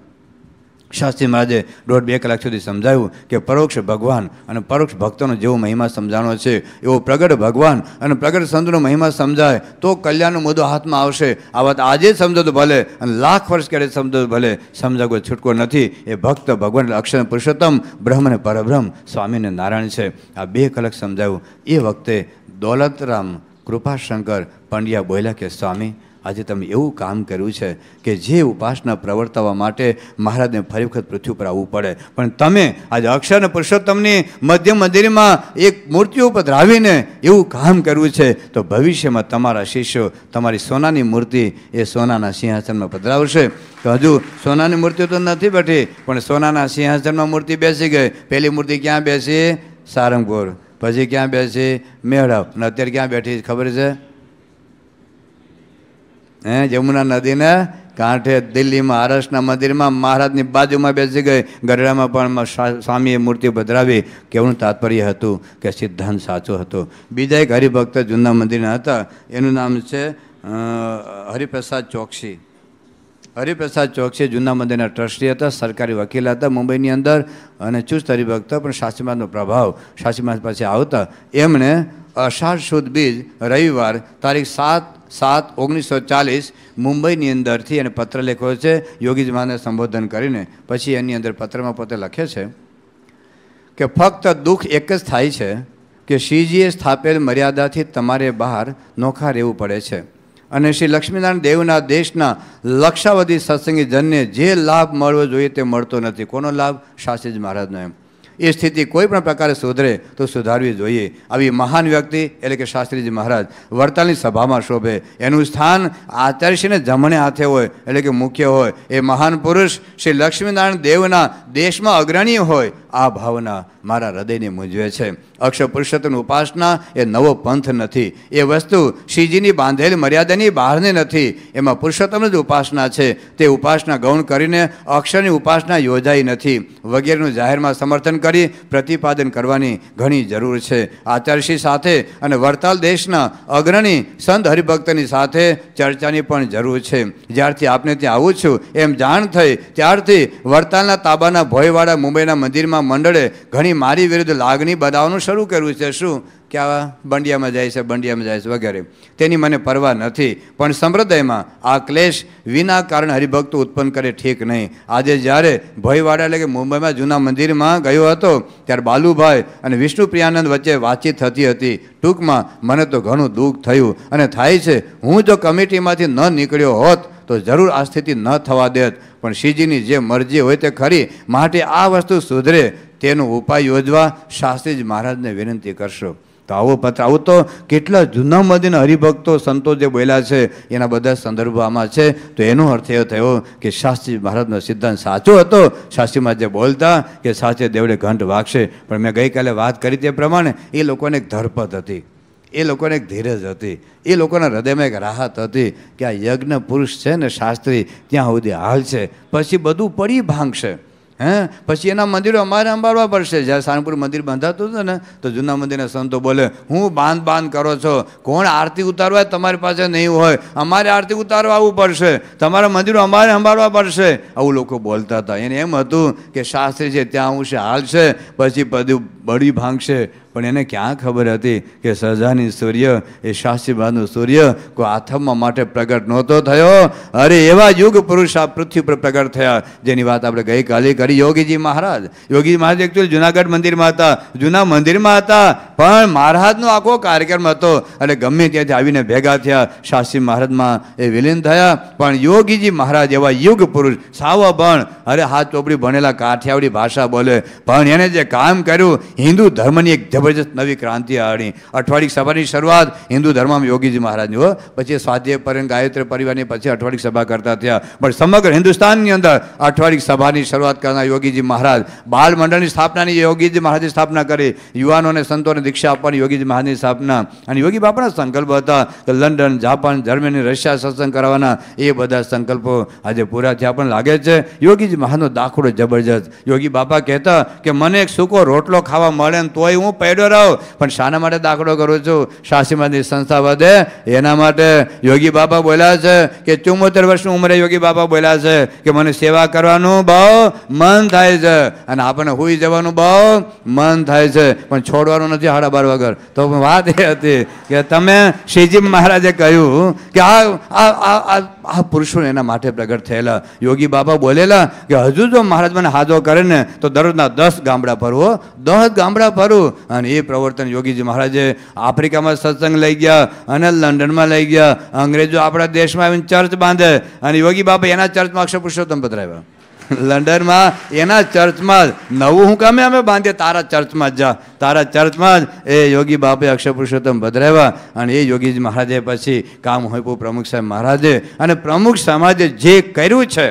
A: શાસ્ત્રી મહારાજે દોઢ બે કલાક સુધી સમજાવ્યું કે પરોક્ષ ભગવાન અને પરોક્ષ ભક્તોનો જેવો મહિમા સમજાણો છે એવો પ્રગટ ભગવાન અને પ્રગટ સંતનો મહિમા સમજાય તો કલ્યાણનો મુદ્દો હાથમાં આવશે આ વાત આજે સમજો તો ભલે અને લાખ વર્ષ ક્યારે સમજો તો ભલે કોઈ છૂટકો નથી એ ભક્ત ભગવાન અક્ષર પુરુષોત્તમ બ્રહ્મ અને પરબ્રહ્મ સ્વામીને નારાયણ છે આ બે કલાક સમજાવ્યું એ વખતે દોલતરામ કૃપાશંકર પંડ્યા બોલ્યા કે સ્વામી આજે તમે એવું કામ કર્યું છે કે જે ઉપાસના પ્રવર્તવા માટે મહારાજને ફરી વખત પૃથ્વી ઉપર આવવું પડે પણ તમે આજે અક્ષર પુરુષોત્તમની મધ્ય મંદિરમાં એક મૂર્તિઓ ઉપર ધરાવીને એવું કામ કર્યું છે તો ભવિષ્યમાં તમારા શિષ્યો તમારી સોનાની મૂર્તિ એ સોનાના સિંહાસનમાં પધરાવશે તો હજુ સોનાની મૂર્તિ તો નથી બેઠી પણ સોનાના સિંહાસનમાં મૂર્તિ બેસી ગઈ પહેલી મૂર્તિ ક્યાં બેસી સારંગપુર પછી ક્યાં બેસી મેળપ અને અત્યારે ક્યાં બેઠી ખબર છે હે જમુના નદીને કાંઠે દિલ્હીમાં આરસના મંદિરમાં મહારાજની બાજુમાં બેસી ગઈ ગઢડામાં પણ સ્વામીએ મૂર્તિ પધરાવી કેવું તાત્પર્ય હતું કે સિદ્ધાંત સાચો હતો બીજા એક હરિભક્ત જૂના મંદિરના હતા એનું નામ છે હરિપ્રસાદ ચોકસી હરિપ્રસાદ ચોકસી જૂના મંદિરના ટ્રસ્ટી હતા સરકારી વકીલ હતા મુંબઈની અંદર અને ચુસ્ત હરિભક્ત પણ શાસ્ત્રીમાથનો પ્રભાવ શાસ્ત્રીમાથ પાસે આવતા એમણે અષાઢ સુદ બીજ રવિવાર તારીખ સાત સાત ઓગણીસો ચાલીસ મુંબઈની અંદરથી એને પત્ર લખ્યો છે યોગીજીમાને સંબોધન કરીને પછી એની અંદર પત્રમાં પોતે લખે છે કે ફક્ત દુઃખ એક જ થાય છે કે શ્રીજીએ સ્થાપેલ મર્યાદાથી તમારે બહાર નોખા રહેવું પડે છે અને શ્રી લક્ષ્મીનારાયણ દેવના દેશના લક્ષાવધિ સત્સંગી જનને જે લાભ મળવો જોઈએ તે મળતો નથી કોનો લાભ શાસ્ત્રીજી મહારાજનો એમ એ સ્થિતિ કોઈ પણ પ્રકારે સુધરે તો સુધારવી જોઈએ આવી મહાન વ્યક્તિ એટલે કે શાસ્ત્રીજી મહારાજ વડતાલની સભામાં શોભે એનું સ્થાન આચાર્યશ્રીને જમણે હાથે હોય એટલે કે મુખ્ય હોય એ મહાન પુરુષ શ્રી લક્ષ્મીનારાયણ દેવના દેશમાં અગ્રણી હોય આ ભાવના મારા હૃદયને મૂંઝવે છે અક્ષર પુરુષોત્તમ ઉપાસના એ નવો પંથ નથી એ વસ્તુ શ્રીજીની બાંધેલી મર્યાદાની બહારની નથી એમાં પુરુષોત્તમ જ ઉપાસના છે તે ઉપાસના ગૌણ કરીને અક્ષરની ઉપાસના યોજાઈ નથી વગેરેનું જાહેરમાં સમર્થન કરી પ્રતિપાદન કરવાની ઘણી જરૂર છે આચાર્યશ્રી સાથે અને વડતાલ દેશના અગ્રણી સંત હરિભક્તની સાથે ચર્ચાની પણ જરૂર છે જ્યારથી આપને ત્યાં આવું છું એમ જાણ થઈ ત્યારથી વડતાલના તાબાના ભોયવાડા મુંબઈના મંદિરમાં મંડળે ઘણી મારી વિરુદ્ધ લાગણી બતાવવાનું શરૂ કર્યું છે શું કે આ બંડિયામાં જાય છે બંડિયામાં જાય છે વગેરે તેની મને પરવા નથી પણ સંપ્રદાયમાં આ ક્લેશ વિના કારણે હરિભક્તો ઉત્પન્ન કરે ઠીક નહીં આજે જ્યારે ભયવાડા એટલે કે મુંબઈમાં જૂના મંદિરમાં ગયો હતો ત્યારે બાલુભાઈ અને વિષ્ણુ પ્રિયાનંદ વચ્ચે વાતચીત થતી હતી ટૂંકમાં મને તો ઘણું દુઃખ થયું અને થાય છે હું જો કમિટીમાંથી ન નીકળ્યો હોત તો જરૂર આ સ્થિતિ ન થવા દેત પણ શ્રીજીની જે મરજી હોય તે ખરી માટે આ વસ્તુ સુધરે તેનો ઉપાય યોજવા શાસ્ત્રીજી મહારાજને વિનંતી કરશો તો આવો પત્ર આવું તો કેટલા જૂના મદીના હરિભક્તો સંતો જે બોલ્યા છે એના બધા સંદર્ભ આમાં છે તો એનો અર્થ એ થયો કે શાસ્ત્રી મહારાજનો સિદ્ધાંત સાચો હતો શાસ્ત્રીમાં જે બોલતા કે સાચે દેવડે ઘંટ વાગશે પણ મેં ગઈકાલે વાત કરી તે પ્રમાણે એ લોકોને ધરપત હતી એ લોકોને એક ધીરજ હતી એ લોકોના હૃદયમાં એક રાહત હતી કે આ યજ્ઞ પુરુષ છે ને શાસ્ત્રી ત્યાં સુધી હાલશે પછી બધું પડી ભાંગશે હે પછી એના મંદિરો અમારે સંભાળવા પડશે જ્યારે સારંગપુર મંદિર બાંધાતું હતું ને તો જૂના મંદિરના સંતો બોલે હું બાંધ બાંધ કરો છો કોણ આરતી ઉતારવા તમારી પાસે નહીં હોય અમારે આરતી ઉતારવા આવવું પડશે તમારા મંદિરો અમારે સંભાળવા પડશે આવું લોકો બોલતા હતા એને એમ હતું કે શાસ્ત્રી છે ત્યાં હું છે હાલશે પછી બધું બળી ભાંગશે પણ એને ક્યાં ખબર હતી કે સહજાની સૂર્ય એ શાસ્ત્રીબાનું સૂર્ય કોઈ આથમવા માટે પ્રગટ નહોતો થયો અરે એવા યુગ પુરુષ આ પૃથ્વી પર પ્રગટ થયા જેની વાત આપણે ગઈકાલે કરી યોગીજી મહારાજ યોગીજી મહારાજ એકચ્યુઅલી જુનાગઢ મંદિરમાં હતા જૂના મંદિરમાં હતા પણ મહારાજનો આખો કાર્યક્રમ હતો એટલે ગમે ત્યાંથી આવીને ભેગા થયા શાસ્ત્રી મહારાજમાં એ વિલીન થયા પણ યોગીજી મહારાજ એવા યુગ પુરુષ સાવ અરે હાથ ચોપડી ભણેલા કાઠિયાવાડી ભાષા બોલે પણ એને જે કામ કર્યું હિન્દુ ધર્મની એક જબરજસ્ત નવી ક્રાંતિ આણી અઠવાડિક સભાની શરૂઆત હિન્દુ ધર્મમાં યોગીજી મહારાજની હો પછી સ્વાધ્યાય પર ગાયત્રી પરિવારની પછી અઠવાડિક સભા કરતા થયા પણ સમગ્ર હિન્દુસ્તાનની અંદર અઠવાડિક સભાની શરૂઆત કરનાર યોગીજી મહારાજ બાળ મંડળની સ્થાપનાની યોગીજી મહારાજની સ્થાપના કરી યુવાનોને સંતોને દીક્ષા આપવાની યોગીજી મહારાજની સ્થાપના અને યોગી બાપાના સંકલ્પ હતા કે લંડન જાપાન જર્મની રશિયા સત્સંગ કરવાના એ બધા સંકલ્પો આજે પૂરા થયા પણ લાગે છે યોગીજી મહાનો દાખલો જબરજસ્ત યોગી બાપા કહેતા કે મને એક સૂકો રોટલો ખાવા મળે ને તોય હું હેડો રહો પણ શાના માટે દાખલો કરું છું શાસ્ત્રીમાંથી સંસ્થા વધે એના માટે યોગી બાબા બોલ્યા છે કે ચુમ્મોતેર વર્ષની ઉંમરે યોગી બાબા બોલ્યા છે કે મને સેવા કરવાનું બહુ મન થાય છે અને આપણને હુઈ જવાનું બહુ મન થાય છે પણ છોડવાનું નથી હાડા બાર વગર તો વાત એ હતી કે તમે શ્રીજી મહારાજે કહ્યું કે આ આ પુરુષો એના માટે પ્રગટ થયેલા યોગી બાપા બોલેલા કે હજુ જો મહારાજ મને હાજો કરે ને તો દરરોજના દસ ગામડા ફરવો દસ ગામડા ફરવું અને એ પ્રવર્તન યોગીજી મહારાજે આફ્રિકામાં સત્સંગ લઈ ગયા અને લંડનમાં લઈ ગયા અંગ્રેજો આપણા દેશમાં આવીને ચર્ચ બાંધે અને યોગી બાપા એના ચર્ચમાં અક્ષર પુરુષોત્તમ પધરાવ્યા લંડનમાં એના ચર્ચમાં નવું હું કામે અમે બાંધીએ તારા ચર્ચમાં જ જા તારા ચર્ચમાં જ એ યોગી બાપે અક્ષર પુરુષોત્તમ ભદ્રાવ્યા અને એ યોગીજી મહારાજે પછી કામ હોયપુ પ્રમુખ સાહેબ મહારાજે અને પ્રમુખ સમાજે જે કર્યું છે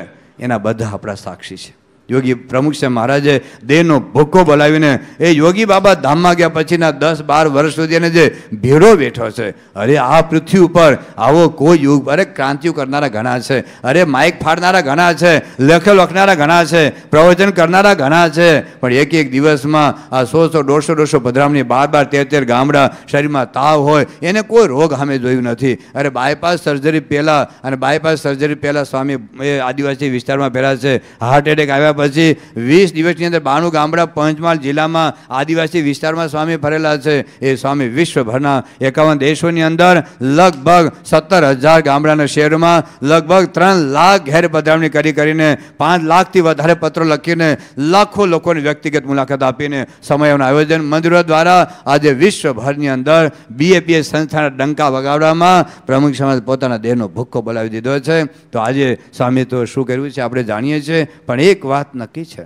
A: એના બધા આપણા સાક્ષી છે યોગી પ્રમુખ છે મહારાજે દેહનો ભૂકો બોલાવીને એ યોગી બાબા ધામમાં ગયા પછીના દસ બાર વર્ષ સુધી એને જે ભેડો બેઠો છે અરે આ પૃથ્વી ઉપર આવો કોઈ યુગ અરે ક્રાંતિઓ કરનારા ઘણા છે અરે માઇક ફાડનારા ઘણા છે લેખ લખનારા ઘણા છે પ્રવચન કરનારા ઘણા છે પણ એક એક દિવસમાં આ સો સો દોઢસો દોઢસો ભદ્રામની બાર બાર તેર તેર ગામડા શરીરમાં તાવ હોય એને કોઈ રોગ સામે જોયું નથી અરે બાયપાસ સર્જરી પહેલાં અને બાયપાસ સર્જરી પહેલાં સ્વામી એ આદિવાસી વિસ્તારમાં પહેલાં છે હાર્ટ એટેક આવ્યા કર્યા પછી વીસ દિવસની અંદર બાણું ગામડા પંચમહાલ જિલ્લામાં આદિવાસી વિસ્તારમાં સ્વામી ફરેલા છે એ સ્વામી વિશ્વભરના એકાવન દેશોની અંદર લગભગ સત્તર હજાર ગામડાના શહેરમાં લગભગ ત્રણ લાખ ઘેર પધરામણી કરી કરીને પાંચ લાખથી વધારે પત્રો લખીને લાખો લોકોની વ્યક્તિગત મુલાકાત આપીને સમયનું આયોજન મંદિરો દ્વારા આજે વિશ્વભરની અંદર બીએપીએ સંસ્થાના ડંકા વગાડવામાં પ્રમુખ સમાજ પોતાના દેહનો ભૂક્કો બોલાવી દીધો છે તો આજે સ્વામી તો શું કર્યું છે આપણે જાણીએ છીએ પણ એક વાત વાત નક્કી છે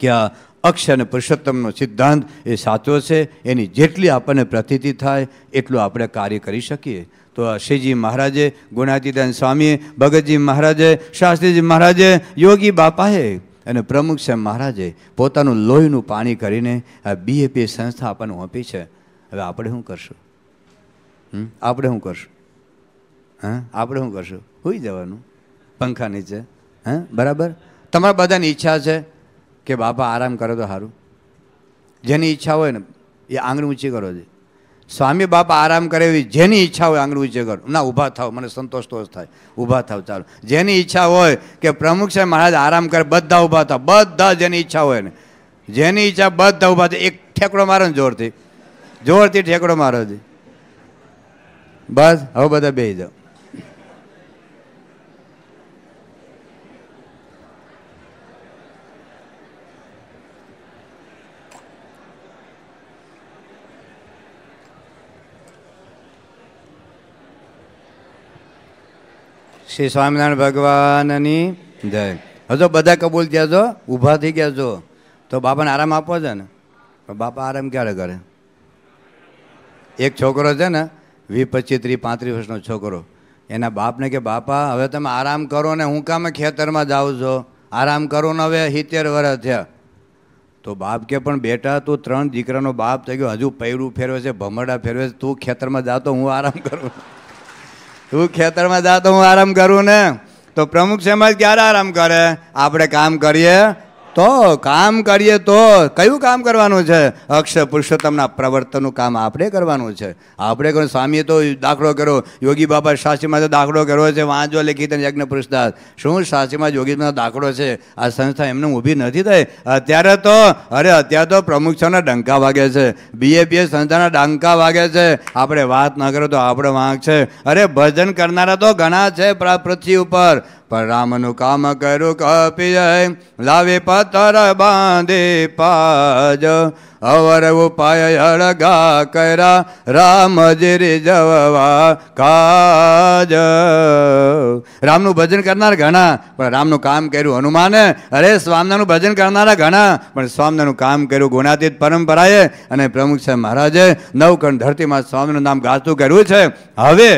A: કે આ અક્ષ અને પુરુષોત્તમનો સિદ્ધાંત એ સાચો છે એની જેટલી આપણને પ્રતીતિ થાય એટલું આપણે કાર્ય કરી શકીએ તો શ્રીજી મહારાજે ગુણાતીદાન સ્વામીએ ભગતજી મહારાજે શાસ્ત્રીજી મહારાજે યોગી બાપાએ અને પ્રમુખ સાહેબ મહારાજે પોતાનું લોહીનું પાણી કરીને આ બીએપી સંસ્થા આપણને આપી છે હવે આપણે શું કરશું આપણે શું કરશું હા આપણે શું કરશું હોઈ જવાનું પંખા નીચે હા બરાબર તમારા બધાની ઈચ્છા છે કે બાપા આરામ કરો તો સારું જેની ઈચ્છા હોય ને એ આંગળી ઊંચી કરો છે સ્વામી બાપા આરામ કરે એવી જેની ઈચ્છા હોય આંગળી ઊંચી કરો ના ઊભા થાવ મને સંતોષ તો થાય ઊભા થાવ ચાલો જેની ઈચ્છા હોય કે પ્રમુખ સાહેબ મહારાજ આરામ કરે બધા ઊભા થાવ બધા જેની ઈચ્છા હોય ને જેની ઈચ્છા બધા ઊભા થાય એક ઠેકડો મારો ને જોરથી જોરથી ઠેકડો મારો છે બસ હવે બધા બે જાઓ શ્રી સ્વામિનારાયણ ભગવાનની જય હજો બધા કબૂલ થયા છો ઊભા થઈ ગયા છો તો બાપાને આરામ આપવો છે ને બાપા આરામ ક્યારે કરે એક છોકરો છે ને વીસ પચીસ ત્રીસ પાંત્રીસ વર્ષનો છોકરો એના બાપને કે બાપા હવે તમે આરામ કરો ને હું કામે ખેતરમાં જાઉં છો આરામ કરો ને હવે સિત્તેર વર્ષ થયા તો બાપ કે પણ બેટા તું ત્રણ દીકરાનો બાપ થઈ ગયો હજુ પૈરું ફેરવે છે ભમરડા ફેરવે છે તું ખેતરમાં જાતો હું આરામ કરું તું ખેતરમાં જા તો હું આરામ કરું ને તો પ્રમુખ સમાજ ક્યારે આરામ કરે આપણે કામ કરીએ તો કામ કરીએ તો કયું કામ કરવાનું છે અક્ષ પુરુષોત્તમના પ્રવર્તનનું કામ આપણે કરવાનું છે આપણે કહ્યું સ્વામીએ તો દાખલો કર્યો યોગી બાબા શાસ્ત્રીમાં તો દાખલો કર્યો છે વાંચો લેખિત યજ્ઞ પુરુષદાસ શું શાસ્ત્રીમાં યોગીનો દાખલો છે આ સંસ્થા એમને ઊભી નથી થઈ અત્યારે તો અરે અત્યારે તો પ્રમુખ પ્રમુખોના ડંકા વાગે છે બીએપીએ સંસ્થાના ડંકા વાગે છે આપણે વાત ન કરો તો આપણે વાંક છે અરે ભજન કરનારા તો ઘણા છે પૃથ્વી ઉપર પણ રામનું કામ કરું કપિય લાવી પથર બાંધી પાજ અવર ઉપાય અળગા કરા રામ જરે કાજ રામનું ભજન કરનાર ઘણા પણ રામનું કામ કર્યું હનુમાને અરે સ્વામનાનું ભજન કરનારા ઘણા પણ સ્વામનાનું કામ કર્યું ગુણાતીત પરંપરાએ અને પ્રમુખ સાહેબ મહારાજે નવકણ ધરતીમાં સ્વામીનું નામ ગાતું કર્યું છે હવે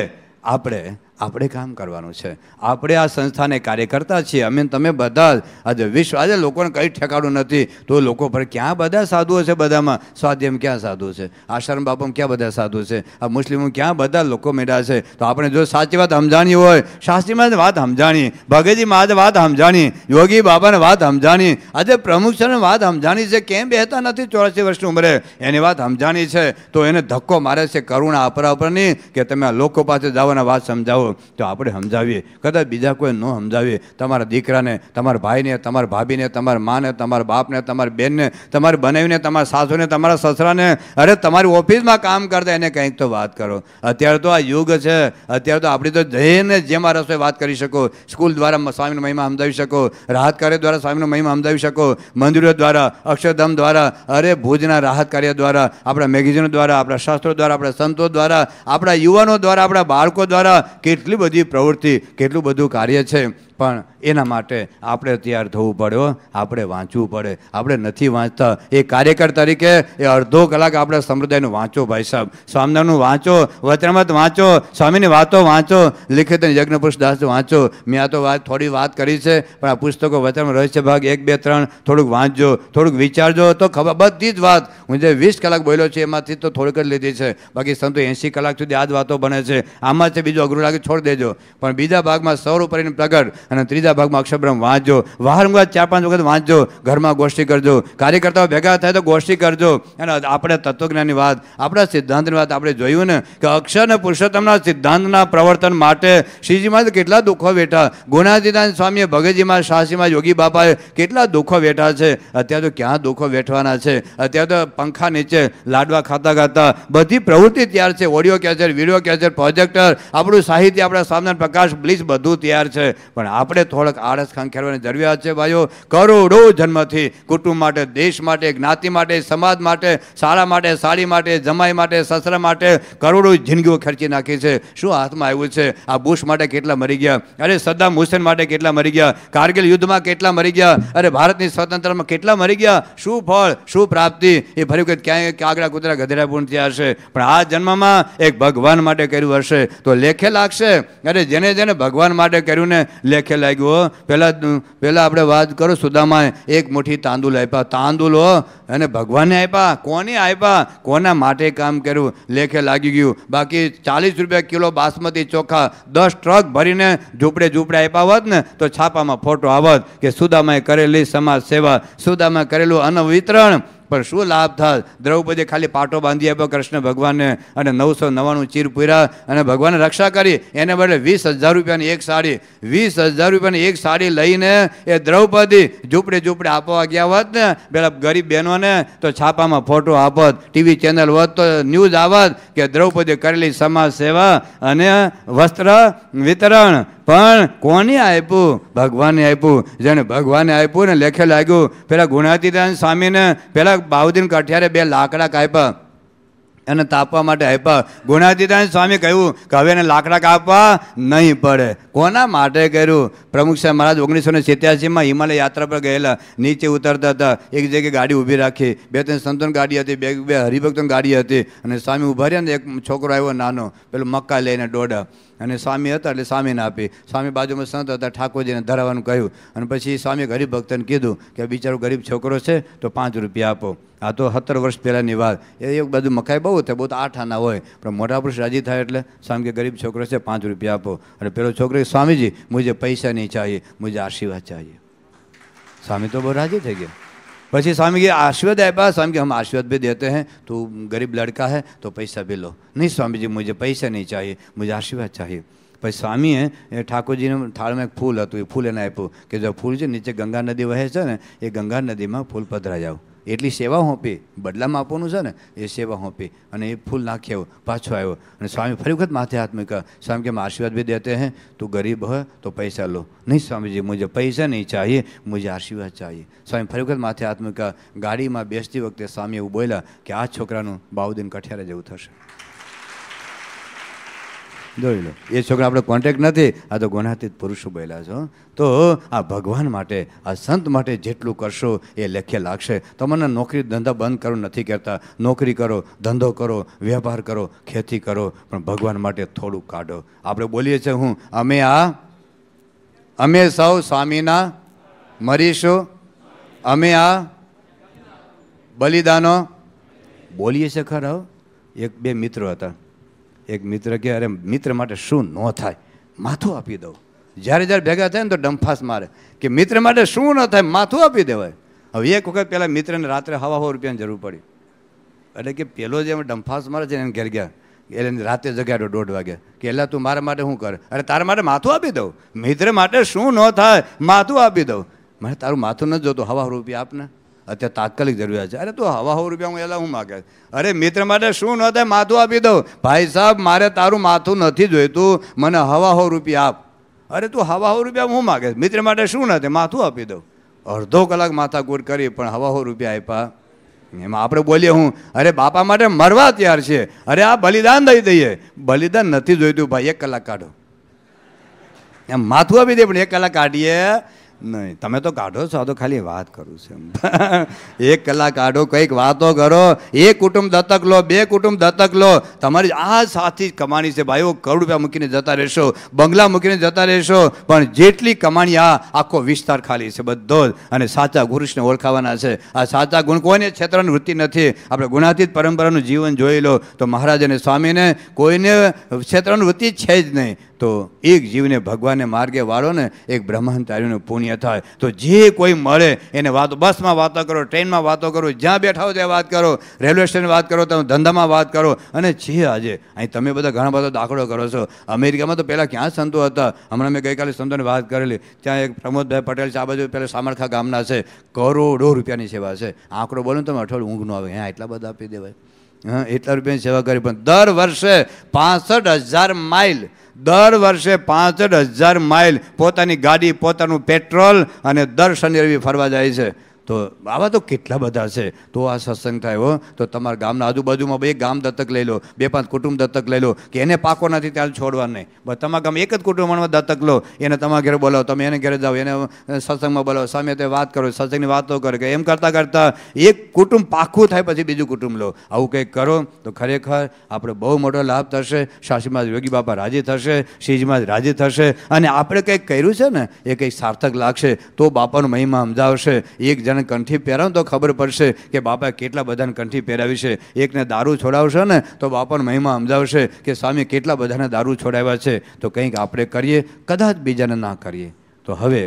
A: આપણે આપણે કામ કરવાનું છે આપણે આ સંસ્થાને કાર્યકર્તા છીએ અમે તમે બધા આજે વિશ્વ આજે લોકોને કંઈ ઠેકાણું નથી તો લોકો પર ક્યાં બધા સાધુઓ છે બધામાં સ્વાધ્યમ ક્યાં સાધુ છે આશ્રમ બાપમ ક્યાં બધા સાધુ છે આ મુસ્લિમો ક્યાં બધા લોકો મેળા છે તો આપણે જો સાચી વાત સમજાણી હોય શાસ્ત્રીમાં વાત સમજાણી ભગતજી મહાજ વાત સમજાણી યોગી બાબાને વાત સમજાણી આજે પ્રમુખ છે વાત સમજાણી છે કેમ બેહતા નથી ચોરાસી વર્ષની ઉંમરે એની વાત સમજાણી છે તો એને ધક્કો મારે છે કરુણા અપરા ઉપર નહીં કે તમે આ લોકો પાસે જાઓ અને વાત સમજાવો તો આપણે સમજાવીએ કદાચ બીજા કોઈ ન સમજાવીએ તમારા દીકરાને તમારા ભાઈને તમારા ભાભીને તમારા માને તમારા બાપને તમારી બેનને તમારે બનાવીને તમારા સાસુને તમારા સસરાને અરે તમારી ઓફિસમાં કામ કરતા એને કંઈક તો વાત કરો અત્યારે તો આ યુગ છે અત્યારે તો આપણે તો જઈને જેમાં રસોઈ વાત કરી શકો સ્કૂલ દ્વારા સ્વામીનો મહિમા સમજાવી શકો રાહત કાર્ય દ્વારા સ્વામીનો મહિમા સમજાવી શકો મંદિરો દ્વારા અક્ષરધામ દ્વારા અરે ભુજના રાહત કાર્ય દ્વારા આપણા મેગેઝિનો દ્વારા આપણા શાસ્ત્રો દ્વારા આપણા સંતો દ્વારા આપણા યુવાનો દ્વારા આપણા બાળકો દ્વારા કે કેટલી બધી પ્રવૃત્તિ કેટલું બધું કાર્ય છે પણ એના માટે આપણે તૈયાર થવું પડ્યો આપણે વાંચવું પડે આપણે નથી વાંચતા એ કાર્યકર તરીકે એ અડધો કલાક આપણે સંપ્રદાયનું વાંચો ભાઈ સાહેબ સ્વામિનારાયણનું વાંચો વચનમત વાંચો સ્વામીની વાતો વાંચો લિખિત યજ્ઞપુષ્ઠદાસ વાંચો મેં આ તો વાત થોડી વાત કરી છે પણ આ પુસ્તકો વચનમાં રહસ્ય ભાગ એક બે ત્રણ થોડુંક વાંચજો થોડુંક વિચારજો તો ખબર બધી જ વાત હું જે વીસ કલાક બોલ્યો છે એમાંથી તો થોડીક જ લીધી છે બાકી સંતો એંસી કલાક સુધી આ જ વાતો બને છે આમાં છે બીજો અઘરું લાગે છોડી દેજો પણ બીજા ભાગમાં સૌ ઉપરીને પ્રગટ અને ત્રીજા ભાગમાં અક્ષરબ્રહ્મ વાંચજો વારંવાર ચાર પાંચ વખત વાંચજો ઘરમાં ગોષ્ઠી કરજો કાર્યકર્તાઓ ભેગા થાય તો ગોષ્ઠી કરજો અને આપણે તત્વજ્ઞાનની વાત આપણા સિદ્ધાંતની વાત આપણે જોયું ને કે અક્ષર અને પુરુષોત્તમના સિદ્ધાંતના પ્રવર્તન માટે શ્રીજીમાં કેટલા દુઃખો વેઠા ગુણાતીતાન સ્વામીએ ભગતજીમાં સાહસીમાં યોગી બાપાએ કેટલા દુઃખો બેઠા છે અત્યારે તો ક્યાં દુઃખો વેઠવાના છે અત્યારે તો પંખા નીચે લાડવા ખાતા ખાતા બધી પ્રવૃત્તિ તૈયાર છે audio cassette video cassette projector આપણું સાહિત્ય આપણા સામના પ્રકાશ બ્લીચ બધું તૈયાર છે પણ આપણે થોડોક આળસ ખંખેરવાની જરૂરિયાત છે ભાઈઓ કરોડો જન્મથી કુટુંબ માટે દેશ માટે જ્ઞાતિ માટે સમાજ માટે સારા માટે સાડી માટે જમાઈ માટે સસરા માટે કરોડો જિંદગીઓ ખર્ચી નાખી છે શું હાથમાં આવ્યું છે આ બુશ માટે કેટલા મરી ગયા અરે સદ્દામ હુસેન માટે કેટલા મરી ગયા કારગિલ યુદ્ધમાં કેટલા મરી ગયા અરે ભારતની સ્વતંત્રમાં કેટલા મરી ગયા શું ફળ શું પ્રાપ્તિ એ ફરી વખત ક્યાંય કાગડા કૂતરા ગધેડા પૂર્ણ થયા હશે પણ આ જન્મમાં એક ભગવાન માટે કર્યું હશે તો લેખે લાગશે અરે જેને જેને ભગવાન માટે કર્યું ને લેખે ખેલાઈ ગયો પહેલાં પહેલાં આપણે વાત કરો સુદામાએ એક મુઠ્ઠી તાંદુલ આપ્યા તાંદુલ હો અને ભગવાનને આપ્યા કોને આપ્યા કોના માટે કામ કર્યું લેખે લાગી ગયું બાકી ચાલીસ રૂપિયા કિલો બાસમતી ચોખા દસ ટ્રક ભરીને ઝૂંપડે ઝૂંપડે આપ્યા હોત ને તો છાપામાં ફોટો આવત કે સુદામાએ કરેલી સમાજ સેવા સુદામાએ કરેલું અન્ન વિતરણ પણ શું લાભ થાય દ્રૌપદી ખાલી પાટો બાંધી આપ્યો કૃષ્ણ ભગવાનને અને નવસો નવ્વાણું ચીર પૂર્યા અને ભગવાનને રક્ષા કરી એને બદલે વીસ હજાર રૂપિયાની એક સાડી વીસ હજાર રૂપિયાની એક સાડી લઈને એ દ્રૌપદી ઝૂંપડે ઝૂંપડે આપવા ગયા હોત ને પેલા ગરીબ બહેનોને તો છાપામાં ફોટો આપત ટીવી ચેનલ હોત તો ન્યૂઝ આવત કે દ્રૌપદી કરેલી સમાજ સેવા અને વસ્ત્ર વિતરણ પણ કોને આપ્યું ભગવાને આપ્યું જેને ભગવાને આપ્યું ને લેખે લાગ્યું પેલા ગુણાતીદાન સ્વામીને પેલા બાઉદ્દીન કઠિયારે બે લાકડા કાપ્યા એને તાપવા માટે આપ્યા ગુણાતીતાન સ્વામી કહ્યું કે હવે એને લાકડા કાપવા નહીં પડે કોના માટે કર્યું પ્રમુખ સાહેબ મહારાજ ઓગણીસો ને સિત્યાસીમાં હિમાલય યાત્રા પર ગયેલા નીચે ઉતરતા હતા એક જગ્યાએ ગાડી ઊભી રાખી બે ત્રણ સંતોન ગાડી હતી બે બે હરિભક્તોની ગાડી હતી અને સ્વામી ઊભા રહ્યા ને એક છોકરો આવ્યો નાનો પેલો મક્કા લઈને દોડા અને સ્વામી હતા એટલે સ્વામીને આપી સ્વામી બાજુમાં સંત હતા ઠાકોરજીને ધરાવવાનું કહ્યું અને પછી સ્વામી ગરીબ ભક્તને કીધું કે બિચારો ગરીબ છોકરો છે તો પાંચ રૂપિયા આપો આ તો સત્તર વર્ષ પહેલાંની વાત એ એક બધું મકાઈ બહુ થાય બહુ તો આઠ આના હોય પણ મોટા પુરુષ રાજી થાય એટલે સ્વામી કે ગરીબ છોકરો છે પાંચ રૂપિયા આપો અને પેલો છોકરો સ્વામીજી મુજબ પૈસા નહીં ચાહીએ મુજબ આશીર્વાદ ચાહીએ સ્વામી તો બહુ રાજી થઈ ગયા वैसे स्वामी जी आशीर्वाद है पास स्वामी जी हम आशीर्वाद भी देते हैं तो गरीब लड़का है तो पैसा भी लो नहीं स्वामी जी मुझे पैसा नहीं चाहिए मुझे आशीर्वाद चाहिए पर स्वामी है ठाकुर जी ने थाल में एक फूल है तो फूल એ ફૂલ એના कि કે फूल जो नीचे गंगा नदी वह है ना ये गंगा नदी में फूल पधरा जाओ એટલી સેવા હોંપી બદલામાં આપવાનું છે ને એ સેવા હોંપી અને એ ફૂલ નાખી આવ્યો પાછો આવ્યો અને સ્વામી ફરી વખત માથે હાથ મૂક્યા સ્વામી કેમ આશીર્વાદ બી દેતે હે તું ગરીબ હોય તો પૈસા લો નહીં સ્વામીજી મુજે પૈસા નહીં ચાહીએ મુજે આશીર્વાદ ચાહીએ સ્વામી ફરી વખત માથે હાથ મૂક્યા ગાડીમાં બેસતી વખતે સ્વામી એવું બોલ્યા કે આ છોકરાનું બાઉદીન કઠિયારે જેવું થશે જોઈ લો એ છોકરા આપણે કોન્ટેક્ટ નથી આ તો ગુણાતીત પુરુષો બોલ્યા છો તો આ ભગવાન માટે આ સંત માટે જેટલું કરશો એ લેખ્ય લાગશે તમને નોકરી ધંધા બંધ કરવું નથી કહેતા નોકરી કરો ધંધો કરો વ્યાપાર કરો ખેતી કરો પણ ભગવાન માટે થોડું કાઢો આપણે બોલીએ છીએ હું અમે આ અમે સૌ સ્વામીના મરીશું અમે આ બલિદાનો બોલીએ છીએ ખરા એક બે મિત્રો હતા એક મિત્ર કે અરે મિત્ર માટે શું ન થાય માથું આપી દઉં જ્યારે જ્યારે ભેગા થાય ને તો ડંફાસ મારે કે મિત્ર માટે શું ન થાય માથું આપી દેવાય હવે એક વખત પહેલાં મિત્રને રાત્રે હવા સો રૂપિયાની જરૂર પડી એટલે કે પેલો જે ડંફાસ મારે છે એને ઘેર ગયા એટલે રાતે જગાડ્યો દોઢ વાગે કે એટલે તું મારા માટે શું કર અરે તારા માટે માથું આપી દઉં મિત્ર માટે શું ન થાય માથું આપી દઉં મને તારું માથું નથી જોતું હવા રૂપિયા આપને અત્યારે તાત્કાલિક જરૂરિયાત છે અરે તું હવા હો રૂપિયા હું એલા હું માગે અરે મિત્ર માટે શું ન માથું આપી દઉં ભાઈ સાહેબ મારે તારું માથું નથી જોઈતું મને હવા હો રૂપિયા આપ અરે તું હવા હો રૂપિયા હું માગે મિત્ર માટે શું ન માથું આપી દઉં અડધો કલાક માથાકૂટ કરી પણ હવા હો રૂપિયા આપ્યા એમાં આપણે બોલીએ હું અરે બાપા માટે મરવા તૈયાર છે અરે આ બલિદાન દઈ દઈએ બલિદાન નથી જોઈતું ભાઈ એક કલાક કાઢો એમ માથું આપી દે પણ એક કલાક કાઢીએ નહીં તમે તો કાઢો છો આ તો ખાલી વાત કરું છું એક કલાક કાઢો કંઈક વાતો કરો એક કુટુંબ દત્તક લો બે કુટુંબ દત્તક લો તમારી આ સાથી કમાણી છે ભાઈઓ કરોડ રૂપિયા મૂકીને જતા રહેશો બંગલા મૂકીને જતા રહેશો પણ જેટલી કમાણી આ આખો વિસ્તાર ખાલી છે બધો જ અને સાચા ગુરુષને ઓળખાવાના છે આ સાચા ગુણ કોઈને ક્ષેત્રની વૃત્તિ નથી આપણે ગુણાતીત પરંપરાનું જીવન જોઈ લો તો મહારાજ અને સ્વામીને કોઈને ક્ષેત્રની વૃત્તિ છે જ નહીં તો એક જીવને ભગવાનને માર્ગે વાળોને એક બ્રહ્માંચાર્યનું પુણ્ય થાય તો જે કોઈ મળે એને વાતો બસમાં વાતો કરો ટ્રેનમાં વાતો કરો જ્યાં બેઠા હો ત્યાં વાત કરો રેલવે સ્ટેશન વાત કરો તમે ધંધામાં વાત કરો અને છે આજે અહીં તમે બધા ઘણા બધા દાખલો કરો છો અમેરિકામાં તો પહેલાં ક્યાં સંતો હતા હમણાં મેં ગઈકાલે સંતોને વાત કરેલી ત્યાં એક પ્રમોદભાઈ પટેલ છે આ બાજુ પહેલાં સામરખા ગામના છે કરોડો રૂપિયાની સેવા છે આંકડો બોલો તમે અઠવાડિયું ઊંઘ ન આવે હા એટલા બધા આપી દેવાય હા એટલા રૂપિયાની સેવા કરી પણ દર વર્ષે પાસઠ હજાર માઇલ દર વર્ષે પાંસઠ હજાર માઇલ પોતાની ગાડી પોતાનું પેટ્રોલ અને દર શનિ રવિ ફરવા જાય છે તો આવા તો કેટલા બધા છે તો આ સત્સંગ થાય હો તો તમારા ગામના આજુબાજુમાં બે ગામ દત્તક લઈ લો બે પાંચ કુટુંબ દત્તક લઈ લો કે એને પાકો નથી ત્યારે છોડવા નહીં તમારા ગામ એક જ કુટુંબમાં દત્તક લો એને તમારા ઘરે બોલાવો તમે એને ઘરે જાઓ એને સત્સંગમાં બોલાવો સામે તે વાત કરો સત્સંગની વાતો કરો કે એમ કરતાં કરતાં એક કુટુંબ પાકું થાય પછી બીજું કુટુંબ લો આવું કંઈક કરો તો ખરેખર આપણે બહુ મોટો લાભ થશે શાસીમાં યોગી બાપા રાજી થશે શ્રીજીમાં રાજી થશે અને આપણે કંઈક કર્યું છે ને એ કંઈક સાર્થક લાગશે તો બાપાનો મહિમા સમજાવશે એક જણ બધાને કંઠી પહેરાવ તો ખબર પડશે કે બાપા કેટલા બધાને કંઠી પહેરાવી છે એકને દારૂ છોડાવશે ને તો બાપાને મહિમા સમજાવશે કે સ્વામી કેટલા બધાને દારૂ છોડાવ્યા છે તો કંઈક આપણે કરીએ કદાચ બીજાને ના કરીએ તો હવે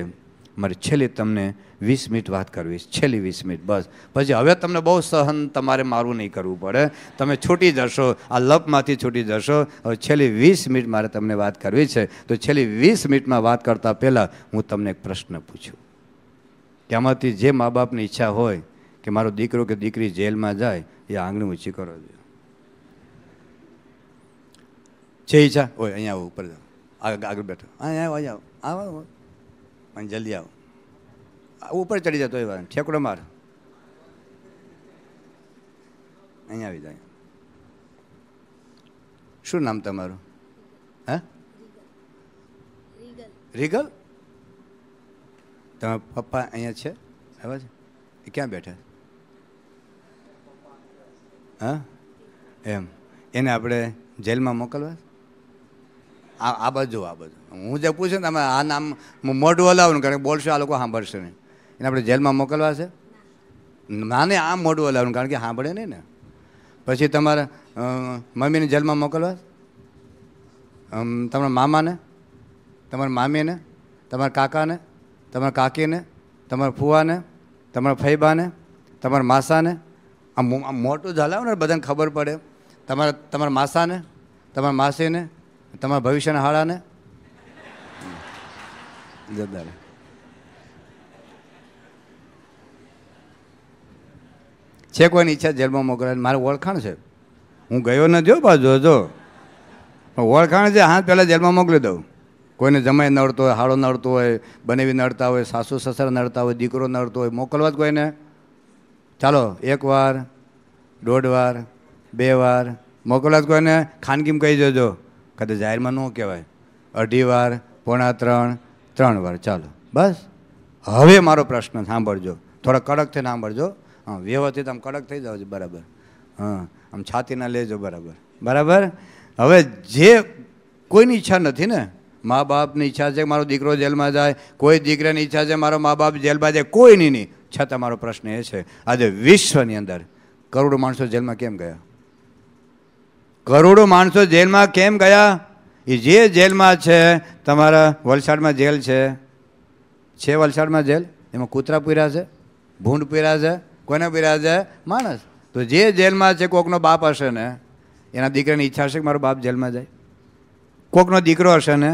A: મારે છેલ્લી તમને વીસ મિનિટ વાત કરવી છેલ્લી વીસ મિનિટ બસ પછી હવે તમને બહુ સહન તમારે મારું નહીં કરવું પડે તમે છૂટી જશો આ લપમાંથી છૂટી જશો હવે છેલ્લી વીસ મિનિટ મારે તમને વાત કરવી છે તો છેલ્લી વીસ મિનિટમાં વાત કરતાં પહેલાં હું તમને એક પ્રશ્ન પૂછું કે આમાંથી જે મા બાપની ઈચ્છા હોય કે મારો દીકરો કે દીકરી જેલમાં જાય એ આંગણું ઊંચી કરો જોઈએ છે ઈચ્છા ઓય અહીંયા આવો ઉપર જાઓ આગળ બેઠો અહીંયા આવો અહીંયા આવો આવો અને જલ્દી આવો ઉપર ચડી જતો એ વાર ઠેકડો માર અહીંયા આવી જાય શું નામ તમારું હા હે રીગલ તમારા પપ્પા અહીંયા છે આવ્યા છે એ ક્યાં બેઠા હા એમ એને આપણે જેલમાં મોકલવા આ આ બાજુ આ બાજુ હું જે પૂછું ને તમે આ નામ મોઢું હલાવું કારણ કે બોલશો આ લોકો સાંભળશે નહીં એને આપણે જેલમાં મોકલવા છે નાને આમ મોઢું હલાવું કારણ કે સાંભળે નહીં ને પછી તમારા મમ્મીને જેલમાં મોકલવા તમારા મામાને તમારા મામીને તમારા કાકાને તમારા કાકીને તમારા ફુવાને તમારા ફૈબાને તમારા માસાને આમ મોટું ઝાલાવો ને બધાને ખબર પડે તમારા તમારા માસાને તમારા માસીને તમારા ભવિષ્યના હાળાને જદાર છે કોઈની ઈચ્છા જેલમાં મોકલાય મારે ઓળખાણ છે હું ગયો નથી જો પાછો જો ઓળખાણ છે હા પહેલાં જેલમાં મોકલી દઉં કોઈને જમાઈ નડતો હોય હાડો નડતો હોય બનેવી નડતા હોય સાસુ સસર નડતા હોય દીકરો નડતો હોય મોકલવા જ કોઈને ચાલો એક વાર દોઢ વાર બે વાર મોકલવા જ કોઈને ખાનગીમ કહી જજો કદાચ જાહેરમાં ન કહેવાય અઢી વાર પોણા ત્રણ ત્રણ વાર ચાલો બસ હવે મારો પ્રશ્ન સાંભળજો થોડા કડક થઈને સાંભળજો હા વ્યવસ્થિત આમ કડક થઈ જાવ બરાબર હા આમ છાતીના લેજો બરાબર બરાબર હવે જે કોઈની ઈચ્છા નથી ને મા બાપની ઈચ્છા છે કે મારો દીકરો જેલમાં જાય કોઈ દીકરાની ઈચ્છા છે મારો મા બાપ જેલમાં જાય કોઈની નહીં છતાં મારો પ્રશ્ન એ છે આજે વિશ્વની અંદર કરોડો માણસો જેલમાં કેમ ગયા કરોડો માણસો જેલમાં કેમ ગયા એ જે જેલમાં છે તમારા વલસાડમાં જેલ છે છે વલસાડમાં જેલ એમાં કૂતરા પીરા છે ભૂંડ પીરા છે કોને પીરા છે માણસ તો જે જેલમાં છે કોકનો બાપ હશે ને એના દીકરાની ઈચ્છા હશે કે મારો બાપ જેલમાં જાય કોકનો દીકરો હશે ને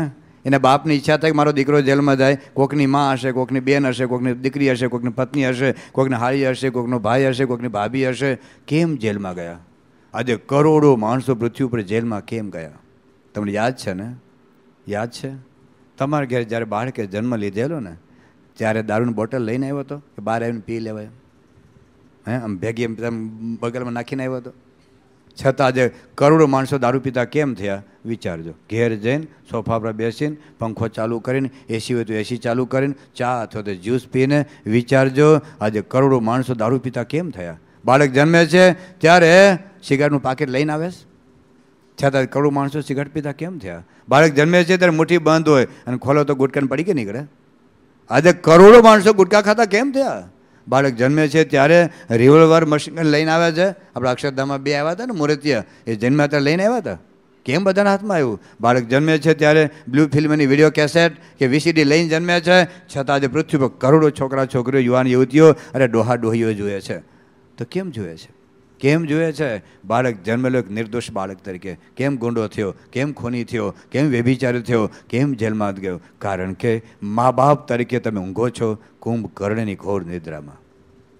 A: એના બાપની ઈચ્છા થાય કે મારો દીકરો જેલમાં જાય કોકની મા હશે કોકની બેન હશે કોકની દીકરી હશે કોકની પત્ની હશે કોકની હાળી હશે કોકનો ભાઈ હશે કોકની ભાભી હશે કેમ જેલમાં ગયા આજે કરોડો માણસો પૃથ્વી ઉપર જેલમાં કેમ ગયા તમને યાદ છે ને યાદ છે તમારા ઘેર જ્યારે બાળકે જન્મ લીધેલો ને ત્યારે દારૂની બોટલ લઈને આવ્યો હતો કે બહાર આવીને પી લેવાય હે આમ ભેગી એમ બગલમાં નાખીને આવ્યો હતો છતાં આજે કરોડો માણસો દારૂ પીતા કેમ થયા વિચારજો ઘેર જઈને સોફા પર બેસીને પંખો ચાલુ કરીને એસી હોય તો એસી ચાલુ કરીને ચા અથવા તો જ્યુસ પીને વિચારજો આજે કરોડો માણસો દારૂ પીતા કેમ થયા બાળક જન્મે છે ત્યારે સિગારનું પાકેટ લઈને આવે છે છતાં કરોડો માણસો સિગારેટ પીતા કેમ થયા બાળક જન્મે છે ત્યારે મુઠ્ઠી બંધ હોય અને ખોલો તો ગુટકાને પડી કે નીકળે આજે કરોડો માણસો ગુટકા ખાતા કેમ થયા બાળક જન્મે છે ત્યારે રિવોલ્વર મશીન લઈને આવે છે આપણા અક્ષરધામમાં બે આવ્યા હતા ને મૂર્તિય એ જન્મે ત્યારે લઈને આવ્યા હતા કેમ બધાના હાથમાં આવ્યું બાળક જન્મે છે ત્યારે બ્લુ ફિલ્મની વિડીયો કેસેટ કે વીસીડી લઈને જન્મે છે છતાં આજે પૃથ્વી પર કરોડો છોકરા છોકરીઓ યુવાન યુવતીઓ અને ડોહા ડોહીઓ જોઈએ છે તો કેમ જોઈએ છે કેમ જોઈએ છે બાળક જન્મેલો એક નિર્દોષ બાળક તરીકે કેમ ગુંડો થયો કેમ ખૂની થયો કેમ વ્યભિચારી થયો કેમ જેલમાં ગયો કારણ કે મા બાપ તરીકે તમે ઊંઘો છો કુંભકર્ણની ઘોર નિદ્રામાં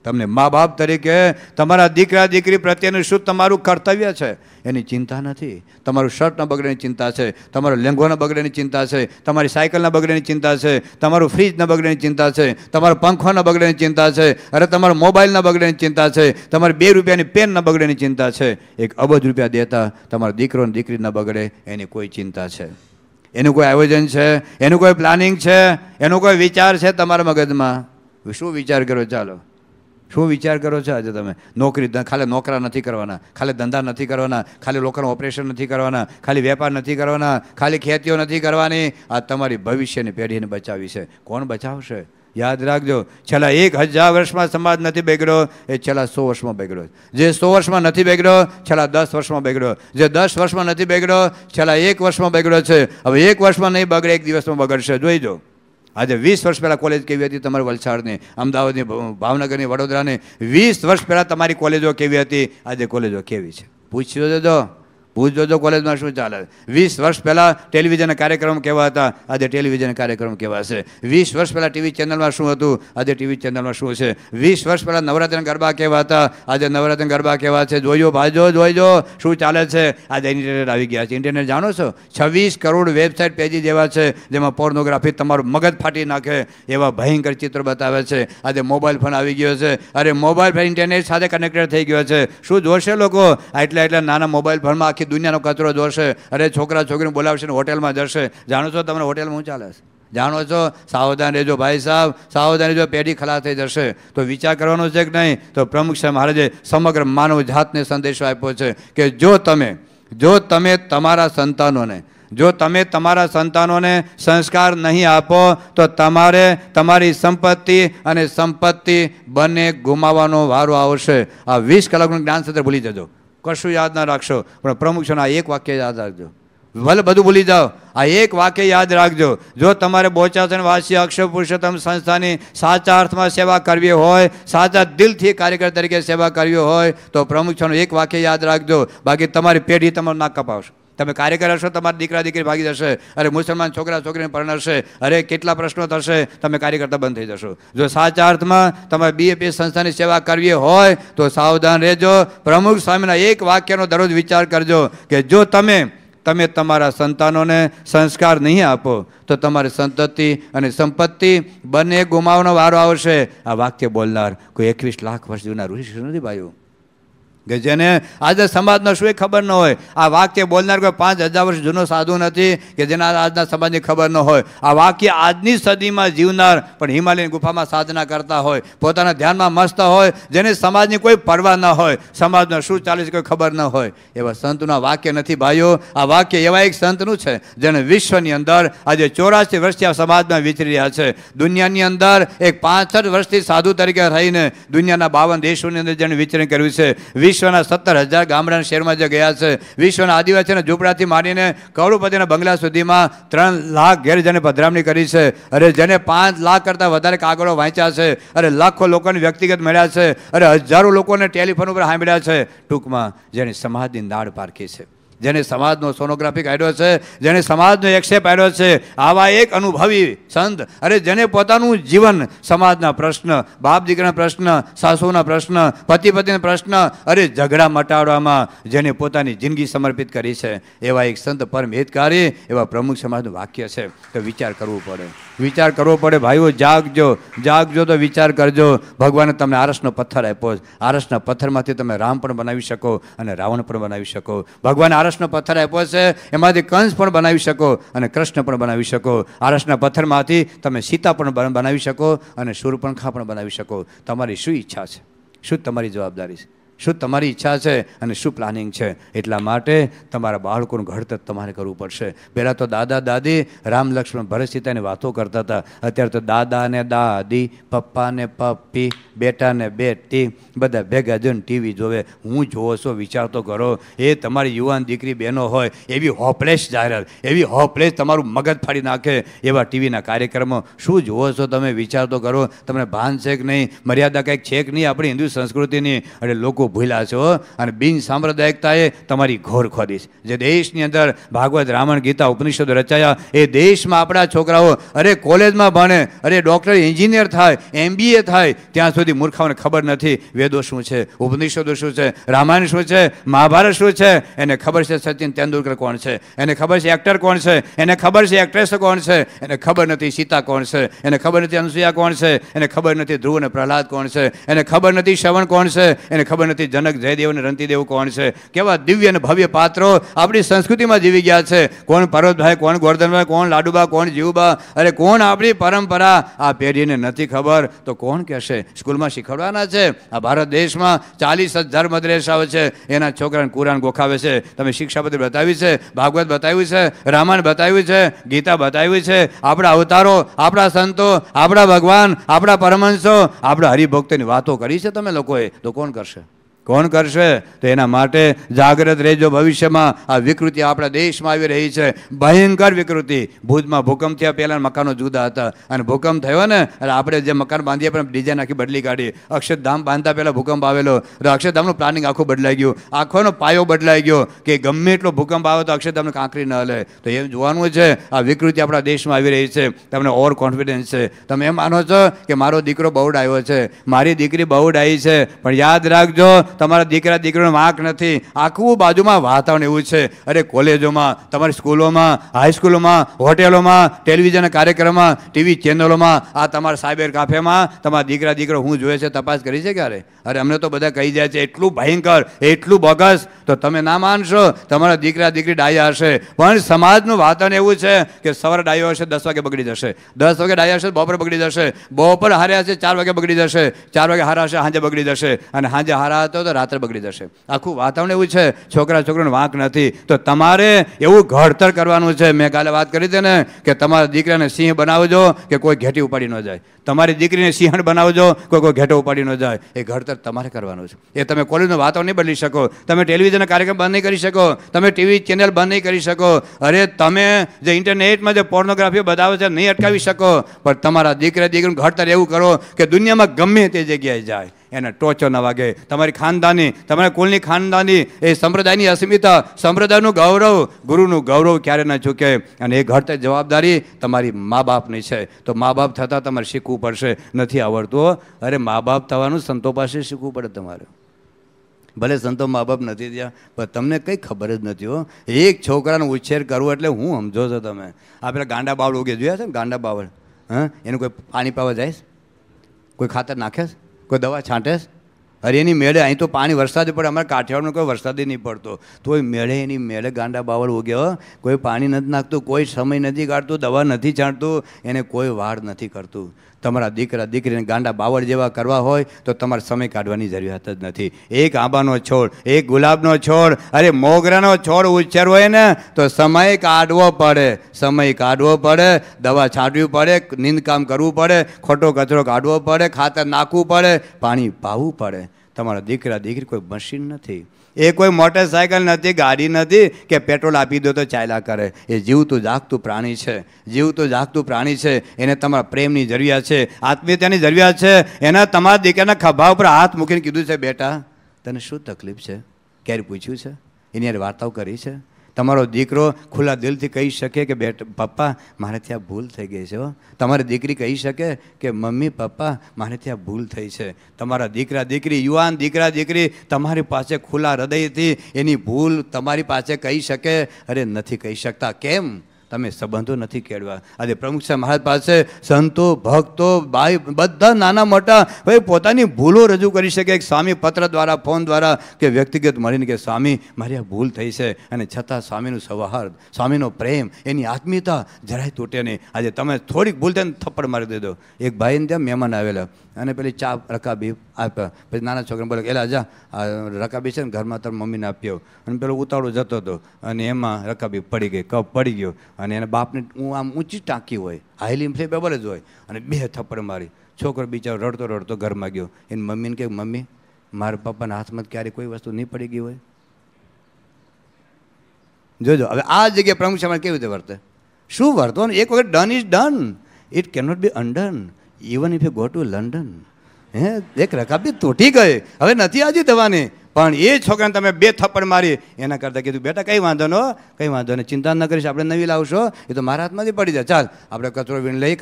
A: તમને મા બાપ તરીકે તમારા દીકરા દીકરી પ્રત્યેનું શું તમારું કર્તવ્ય છે એની ચિંતા નથી તમારું શર્ટ ન બગડેની ચિંતા છે તમારો લેંઘો ન બગડેની ચિંતા છે તમારી સાયકલ ન બગડેની ચિંતા છે તમારું ફ્રીજ ન બગડેની ચિંતા છે તમારો પંખો ન બગડેની ચિંતા છે અરે તમારો મોબાઈલ ન બગડેની ચિંતા છે તમારી બે રૂપિયાની પેન ન બગડેની ચિંતા છે એક અબજ રૂપિયા દેતા તમારો દીકરો અને દીકરી ન બગડે એની કોઈ ચિંતા છે એનું કોઈ આયોજન છે એનું કોઈ પ્લાનિંગ છે એનો કોઈ વિચાર છે તમારા મગજમાં શું વિચાર કર્યો ચાલો શું વિચાર કરો છો આજે તમે નોકરી ખાલી નોકરા નથી કરવાના ખાલી ધંધા નથી કરવાના ખાલી લોકોના ઓપરેશન નથી કરવાના ખાલી વેપાર નથી કરવાના ખાલી ખેતીઓ નથી કરવાની આ તમારી ભવિષ્યની પેઢીને બચાવી છે કોણ બચાવશે યાદ રાખજો છેલ્લા એક હજાર વર્ષમાં સમાજ નથી બગડ્યો એ છેલ્લા સો વર્ષમાં બગડ્યો જે સો વર્ષમાં નથી બગડ્યો છેલ્લા દસ વર્ષમાં બગડ્યો જે દસ વર્ષમાં નથી બગડ્યો છેલ્લા એક વર્ષમાં બગડ્યો છે હવે એક વર્ષમાં નહીં બગડે એક દિવસમાં બગડશે જોઈ જાઓ આજે વીસ વર્ષ પહેલાં કોલેજ કેવી હતી તમારી વલસાડની અમદાવાદની ભાવનગરની વડોદરાની વીસ વર્ષ પહેલાં તમારી કોલેજો કેવી હતી આજે કોલેજો કેવી છે પૂછ્યું તો પૂછ જોજો કોલેજમાં શું ચાલે વીસ વર્ષ પહેલાં ટેલિવિઝનના કાર્યક્રમ કેવા હતા આજે ટેલિવિઝન કાર્યક્રમ કેવા છે વીસ વર્ષ પહેલાં ટીવી ચેનલમાં શું હતું આજે ટીવી ચેનલમાં શું છે વીસ વર્ષ પહેલાં નવરાત્રિના ગરબા કેવા હતા આજે નવરાત્રિના ગરબા કેવા છે જોયો ભાજો જોઈજો શું ચાલે છે આજે ઇન્ટરનેટ આવી ગયા છે ઇન્ટરનેટ જાણો છો છવ્વીસ કરોડ વેબસાઇટ પેજી જેવા છે જેમાં પોર્નોગ્રાફી તમારું મગજ ફાટી નાખે એવા ભયંકર ચિત્ર બતાવે છે આજે મોબાઈલ ફોન આવી ગયો છે અરે મોબાઈલ ફોન ઇન્ટરનેટ સાથે કનેક્ટેડ થઈ ગયો છે શું જોશે લોકો એટલા એટલા નાના મોબાઈલ ફોનમાં આખી આખી દુનિયાનો કચરો જોશે અરે છોકરા છોકરીને બોલાવશે ને હોટેલમાં જશે જાણો છો તમારે હોટેલમાં હું ચાલે છે જાણો છો સાવધાન રહેજો ભાઈ સાહેબ સાવધાન રહેજો પેઢી ખલાસ થઈ જશે તો વિચાર કરવાનો છે કે નહીં તો પ્રમુખ સાહેબ મહારાજે સમગ્ર માનવ જાતને સંદેશો આપ્યો છે કે જો તમે જો તમે તમારા સંતાનોને જો તમે તમારા સંતાનોને સંસ્કાર નહીં આપો તો તમારે તમારી સંપત્તિ અને સંપત્તિ બંને ગુમાવવાનો વારો આવશે આ વીસ કલાકનું જ્ઞાન સત્ર ભૂલી જજો કશું યાદ ના રાખશો પણ પ્રમુખ છો ને આ એક વાક્ય યાદ રાખજો ભલે બધું ભૂલી જાઓ આ એક વાક્ય યાદ રાખજો જો તમારે બોચાસન વાસી અક્ષર પુરુષોત્તમ સંસ્થાની સાચા અર્થમાં સેવા કરવી હોય સાચા દિલથી કાર્યકર તરીકે સેવા કરવી હોય તો પ્રમુખ છોનું એક વાક્ય યાદ રાખજો બાકી તમારી પેઢી તમારું નાક કપાવશે તમે કાર્ય કરશો તમારા દીકરા દીકરી ભાગી જશે અરે મુસલમાન છોકરા છોકરીને પરણશે અરે કેટલા પ્રશ્નો થશે તમે કાર્ય કરતા બંધ થઈ જશો જો સાચા અર્થમાં તમારે બીએપી સંસ્થાની સેવા કરવી હોય તો સાવધાન રહેજો પ્રમુખ સ્વામીના એક વાક્યનો દરરોજ વિચાર કરજો કે જો તમે તમે તમારા સંતાનોને સંસ્કાર નહીં આપો તો તમારી સંતતિ અને સંપત્તિ બંને ગુમાવનો વારો આવશે આ વાક્ય બોલનાર કોઈ એકવીસ લાખ વર્ષ જૂના ઋષિ નથી ભાઈઓ કે જેને આજે સમાજનો શું ખબર ન હોય આ વાક્ય બોલનાર કોઈ પાંચ હજાર વર્ષ જૂનો સાધુ નથી કે જેના આજના સમાજની ખબર ન હોય આ વાક્ય આજની સદીમાં જીવનાર પણ હિમાલયની ગુફામાં સાધના કરતા હોય પોતાના ધ્યાનમાં મસ્ત હોય જેને સમાજની કોઈ પરવા ન હોય સમાજનો શું ચાલે છે કોઈ ખબર ન હોય એવા સંતના વાક્ય નથી ભાઈઓ આ વાક્ય એવા એક સંતનું છે જેણે વિશ્વની અંદર આજે ચોરાસી વર્ષથી આ સમાજમાં વિચરી રહ્યા છે દુનિયાની અંદર એક પાંસઠ વર્ષથી સાધુ તરીકે રહીને દુનિયાના બાવન દેશોની અંદર જેણે વિચરણ કર્યું છે વિશ્વ વિશ્વના સત્તર હજાર ગામડાના શહેરમાં જે ગયા છે વિશ્વના આદિવાસીના ઝૂંપડાથી માંડીને કરોડપતિના બંગલા સુધીમાં ત્રણ લાખ ઘેર જેને પધરામણી કરી છે અરે જેને પાંચ લાખ કરતાં વધારે કાગળો વાંચ્યા છે અરે લાખો લોકોને વ્યક્તિગત મળ્યા છે અરે હજારો લોકોને ટેલિફોન ઉપર સાંભળ્યા છે ટૂંકમાં જેની સમાધિની દાળ પારખી છે જેને સમાજનો સોનોગ્રાફિક આડ્યો છે જેને સમાજનો એક્સેપ આવ્યો છે આવા એક અનુભવી સંત અરે જેને પોતાનું જીવન સમાજના પ્રશ્ન બાપ દીકરાના પ્રશ્ન સાસુના પ્રશ્ન પતિ પતિના પ્રશ્ન અરે ઝઘડા મટાડવામાં જેને પોતાની જિંદગી સમર્પિત કરી છે એવા એક સંત પરમ હિતકારી એવા પ્રમુખ સમાજનું વાક્ય છે તો વિચાર કરવો પડે વિચાર કરવો પડે ભાઈઓ જાગજો જાગજો તો વિચાર કરજો ભગવાને તમને આરસનો પથ્થર આપ્યો આરસના પથ્થરમાંથી તમે રામ પણ બનાવી શકો અને રાવણ પણ બનાવી શકો ભગવાને આરસનો પથ્થર આપ્યો છે એમાંથી કંસ પણ બનાવી શકો અને કૃષ્ણ પણ બનાવી શકો આરસના પથ્થરમાંથી તમે સીતા પણ બનાવી શકો અને શૂરપણખા પણ બનાવી શકો તમારી શું ઈચ્છા છે શું તમારી જવાબદારી છે શું તમારી ઈચ્છા છે અને શું પ્લાનિંગ છે એટલા માટે તમારા બાળકોનું ઘડતર તમારે કરવું પડશે પહેલાં તો દાદા દાદી રામ લક્ષ્મણ ભરત સીતાની વાતો કરતા હતા અત્યારે તો દાદા ને દાદી પપ્પા ને પપ્પી બેટા ને બેટી બધા ભેગા જઈને ટીવી જોવે હું જોવો છો વિચાર તો કરો એ તમારી યુવાન દીકરી બહેનો હોય એવી હોપલેસ જાહેરાત એવી હોપલેસ તમારું મગજ ફાડી નાખે એવા ટીવીના કાર્યક્રમો શું જુઓ છો તમે વિચારતો કરો તમને ભાન છે કે નહીં મર્યાદા કંઈક છે કે નહીં આપણી હિન્દુ સંસ્કૃતિની એટલે લોકો ભુલા છો અને બીન સામાજિકતા એ તમારી ઘોર ખોદી છે જે દેશની અંદર ભાગવત રામણ ગીતા ઉપનિષદ રચાયા એ દેશમાં આપડા છોકરાઓ અરે કોલેજમાં ભણે અરે ડોક્ટર એન્જિનિયર થાય એમબીએ થાય ત્યાં સુધી મૂર્ખાઓને ખબર નથી વેદો શું છે ઉપનિષદો શું છે રામાન શું છે મહાભારત શું છે એને ખબર છે સચિન તેંદુલ્કર કોણ છે એને ખબર છે એક્ટર કોણ છે એને ખબર છે એક્ટ્રેસ કોણ છે એને ખબર નથી સીતા કોણ છે એને ખબર નથી અનસુયા કોણ છે એને ખબર નથી ધ્રુવ અને પ્રહલાદ કોણ છે એને ખબર નથી શવણ કોણ છે એને ખબર નથી જનક જયદેવ અને રંતીદેવ કોણ છે કેવા દિવ્ય અને ભવ્ય પાત્રો આપણી સંસ્કૃતિમાં જીવી ગયા છે કોણ પર્વતભાઈ કોણ ગોરધનભાઈ કોણ લાડુબા કોણ જીવબા અરે કોણ આપણી પરંપરા આ પેઢીને નથી ખબર તો કોણ કહેશે સ્કૂલમાં શીખવાડવાના છે આ ભારત દેશમાં ચાલીસ હજાર મદ્રેસાઓ છે એના છોકરાને કુરાન ગોખાવે છે તમે શિક્ષા બધી બતાવી છે ભાગવત બતાવ્યું છે રામાયણ બતાવ્યું છે ગીતા બતાવ્યું છે આપણા અવતારો આપણા સંતો આપણા ભગવાન આપણા પરમહંસો આપણા હરિભક્તોની વાતો કરી છે તમે લોકોએ તો કોણ કરશે કોણ કરશે તો એના માટે જાગ્રત રહેજો ભવિષ્યમાં આ વિકૃતિ આપણા દેશમાં આવી રહી છે ભયંકર વિકૃતિ ભુજમાં ભૂકંપ થયા પહેલાં મકાનો જુદા હતા અને ભૂકંપ થયો ને એટલે આપણે જે મકાન બાંધીએ પણ ડિઝાઇન આખી બદલી કાઢી અક્ષરધામ બાંધતા પહેલાં ભૂકંપ આવેલો તો અક્ષરધામનું પ્લાનિંગ આખું બદલાઈ ગયું આખોનો પાયો બદલાઈ ગયો કે ગમે એટલો ભૂકંપ આવે તો અક્ષરધામને કાંકરી ન લે તો એમ જોવાનું છે આ વિકૃતિ આપણા દેશમાં આવી રહી છે તમને ઓવર કોન્ફિડન્સ છે તમે એમ માનો છો કે મારો દીકરો બહુ ડાયો છે મારી દીકરી બહુ ડાઈ છે પણ યાદ રાખજો તમારા દીકરા દીકરીનો માર્ક નથી આખું બાજુમાં વાતાવરણ એવું છે અરે કોલેજોમાં તમારી સ્કૂલોમાં હાઈસ્કૂલોમાં હોટેલોમાં ટેલિવિઝનના કાર્યક્રમમાં ટીવી ચેનલોમાં આ તમારા સાયબર કાફેમાં તમારા દીકરા દીકરો હું જોયે છે તપાસ કરી છે ક્યારે અરે અમને તો બધા કહી જાય છે એટલું ભયંકર એટલું બોગસ તો તમે ના માનશો તમારા દીકરા દીકરી ડાયા હશે પણ સમાજનું વાતાવરણ એવું છે કે સવારે ડાયો હશે દસ વાગે બગડી જશે દસ વાગે ડાયા હશે બપોરે બગડી જશે બપોર હારે હશે ચાર વાગે બગડી જશે ચાર વાગે હારા હશે સાંજે બગડી જશે અને સાંજે હારા હતો તો રાત્રે બગડી જશે આખું વાતાવરણ એવું છે છોકરા છોકરાને વાંક નથી તો તમારે એવું ઘડતર કરવાનું છે મેં કાલે વાત કરી હતી ને કે તમારા દીકરાને સિંહ બનાવજો કે કોઈ ઘેટી ઉપાડી ન જાય તમારી દીકરીને સિંહણ બનાવજો કોઈ કોઈ ઘેટો ઉપાડી ન જાય એ ઘડતર તમારે કરવાનું છે એ તમે કોલેજનું વાતાવરણ નહીં બદલી શકો તમે ટેલિવિઝનના કાર્યક્રમ બંધ નહીં કરી શકો તમે ટીવી ચેનલ બંધ નહીં કરી શકો અરે તમે જે ઇન્ટરનેટમાં જે પોર્નોગ્રાફી બતાવે છે નહીં અટકાવી શકો પણ તમારા દીકરા દીકરીનું ઘડતર એવું કરો કે દુનિયામાં ગમે તે જગ્યાએ જાય એને ટોચો ન વાગે તમારી ખાનદાની તમારા કુલની ખાનદાની એ સંપ્રદાયની અસ્મિતા સંપ્રદાયનું ગૌરવ ગુરુનું ગૌરવ ક્યારે ન ચૂકે અને એ ઘટતી જવાબદારી તમારી મા બાપની છે તો મા બાપ થતાં તમારે શીખવું પડશે નથી આવડતું અરે મા બાપ થવાનું સંતો પાસે શીખવું પડે તમારે ભલે સંતો મા બાપ નથી ત્યાં પણ તમને કંઈ ખબર જ નથી હો એક છોકરાનો ઉછેર કરવો એટલે હું સમજો છો તમે આપણે ગાંડા બાવળ ઉગે જોયા છે ને ગાંડા બાવળ હં એનું કોઈ પાણી પાવા જાય કોઈ ખાતર નાખે છે કોઈ દવા છાંટેશ અરે એની મેળે અહીં તો પાણી વરસાદ પડે અમારે કાઠિયાવાડનો કોઈ વરસાદી નહીં પડતો તોય મેળે એની મેળે ગાંડા બાવળ ઉગ્યો કોઈ પાણી નથી નાખતું કોઈ સમય નથી કાઢતું દવા નથી છાંટતું એને કોઈ વાડ નથી કરતું તમારા દીકરા દીકરીને ગાંડા બાવળ જેવા કરવા હોય તો તમારે સમય કાઢવાની જરૂરિયાત જ નથી એક આંબાનો છોડ એક ગુલાબનો છોડ અરે મોગરાનો છોડ ઉછેરવો હોય ને તો સમય કાઢવો પડે સમય કાઢવો પડે દવા છાંટવી પડે નીંદકામ કરવું પડે ખોટો કચરો કાઢવો પડે ખાતર નાખવું પડે પાણી પાવું પડે તમારા દીકરા દીકરી કોઈ મશીન નથી એ કોઈ મોટરસાયકલ નથી ગાડી નથી કે પેટ્રોલ આપી દો તો ચાલ્યા કરે એ જીવતું જાગતું પ્રાણી છે જીવતું જાગતું પ્રાણી છે એને તમારા પ્રેમની જરૂરિયાત છે આત્મીયતાની જરૂરિયાત છે એને તમારા દીકરાના ખભા ઉપર હાથ મૂકીને કીધું છે બેટા તને શું તકલીફ છે ક્યારે પૂછ્યું છે એની યાર વાર્તાઓ કરી છે તમારો દીકરો ખુલ્લા દિલથી કહી શકે કે બેટ પપ્પા મારાથી આ ભૂલ થઈ ગઈ છે હો તમારી દીકરી કહી શકે કે મમ્મી પપ્પા મારેથી આ ભૂલ થઈ છે તમારા દીકરા દીકરી યુવાન દીકરા દીકરી તમારી પાસે ખુલ્લા હૃદયથી એની ભૂલ તમારી પાસે કહી શકે અરે નથી કહી શકતા કેમ તમે સંબંધો નથી કેળવા આજે પ્રમુખ સાહેબ મહારાજ પાસે સંતો ભક્તો ભાઈ બધા નાના મોટા ભાઈ પોતાની ભૂલો રજૂ કરી શકે એક સ્વામી પત્ર દ્વારા ફોન દ્વારા કે વ્યક્તિગત મળીને કે સ્વામી મારી આ ભૂલ થઈ છે અને છતાં સ્વામીનું સૌહાર્દ સ્વામીનો પ્રેમ એની આત્મીયતા જરાય તૂટે નહીં આજે તમે થોડીક ભૂલ થઈને થપ્પડ મારી દીધો એક ભાઈને ત્યાં મહેમાન આવેલા અને પેલી ચા રકાબી આપ્યા પછી નાના છોકરાને બોલે એલા જા આ રકાબી છે ને ઘરમાં તારા મમ્મીને આપ્યો અને પેલો ઉતાળો જતો હતો અને એમાં રકાબી પડી ગઈ કપ પડી ગયો અને એના બાપને હું આમ ઊંચી ટાંકી હોય હાઈલી ફ્લેમ ડબલ જ હોય અને બે થપ્પડ મારી છોકરો બિચારો રડતો રડતો ઘરમાં ગયો એની મમ્મીને કે મમ્મી મારા પપ્પાના હાથમાં ક્યારે કોઈ વસ્તુ નહીં પડી ગઈ હોય જોજો હવે આ જગ્યાએ પ્રમુખ સમાજ કેવી રીતે વર્તે શું વર્તો ને એક વખત done is done it cannot be undone even if you go to London હે એક રકાબી તૂટી ગઈ હવે નથી આજે દવાની પણ એ છોકરાને તમે બે થપ્પડ મારી એના કરતાં કીધું બેટા કંઈ વાંધો નો કંઈ વાંધો નહીં ચિંતા ન કરીશ આપણે નવી લાવશો એ તો મારા હાથમાંથી પડી જાય ચાલ આપણે કચરો વીણી લઈ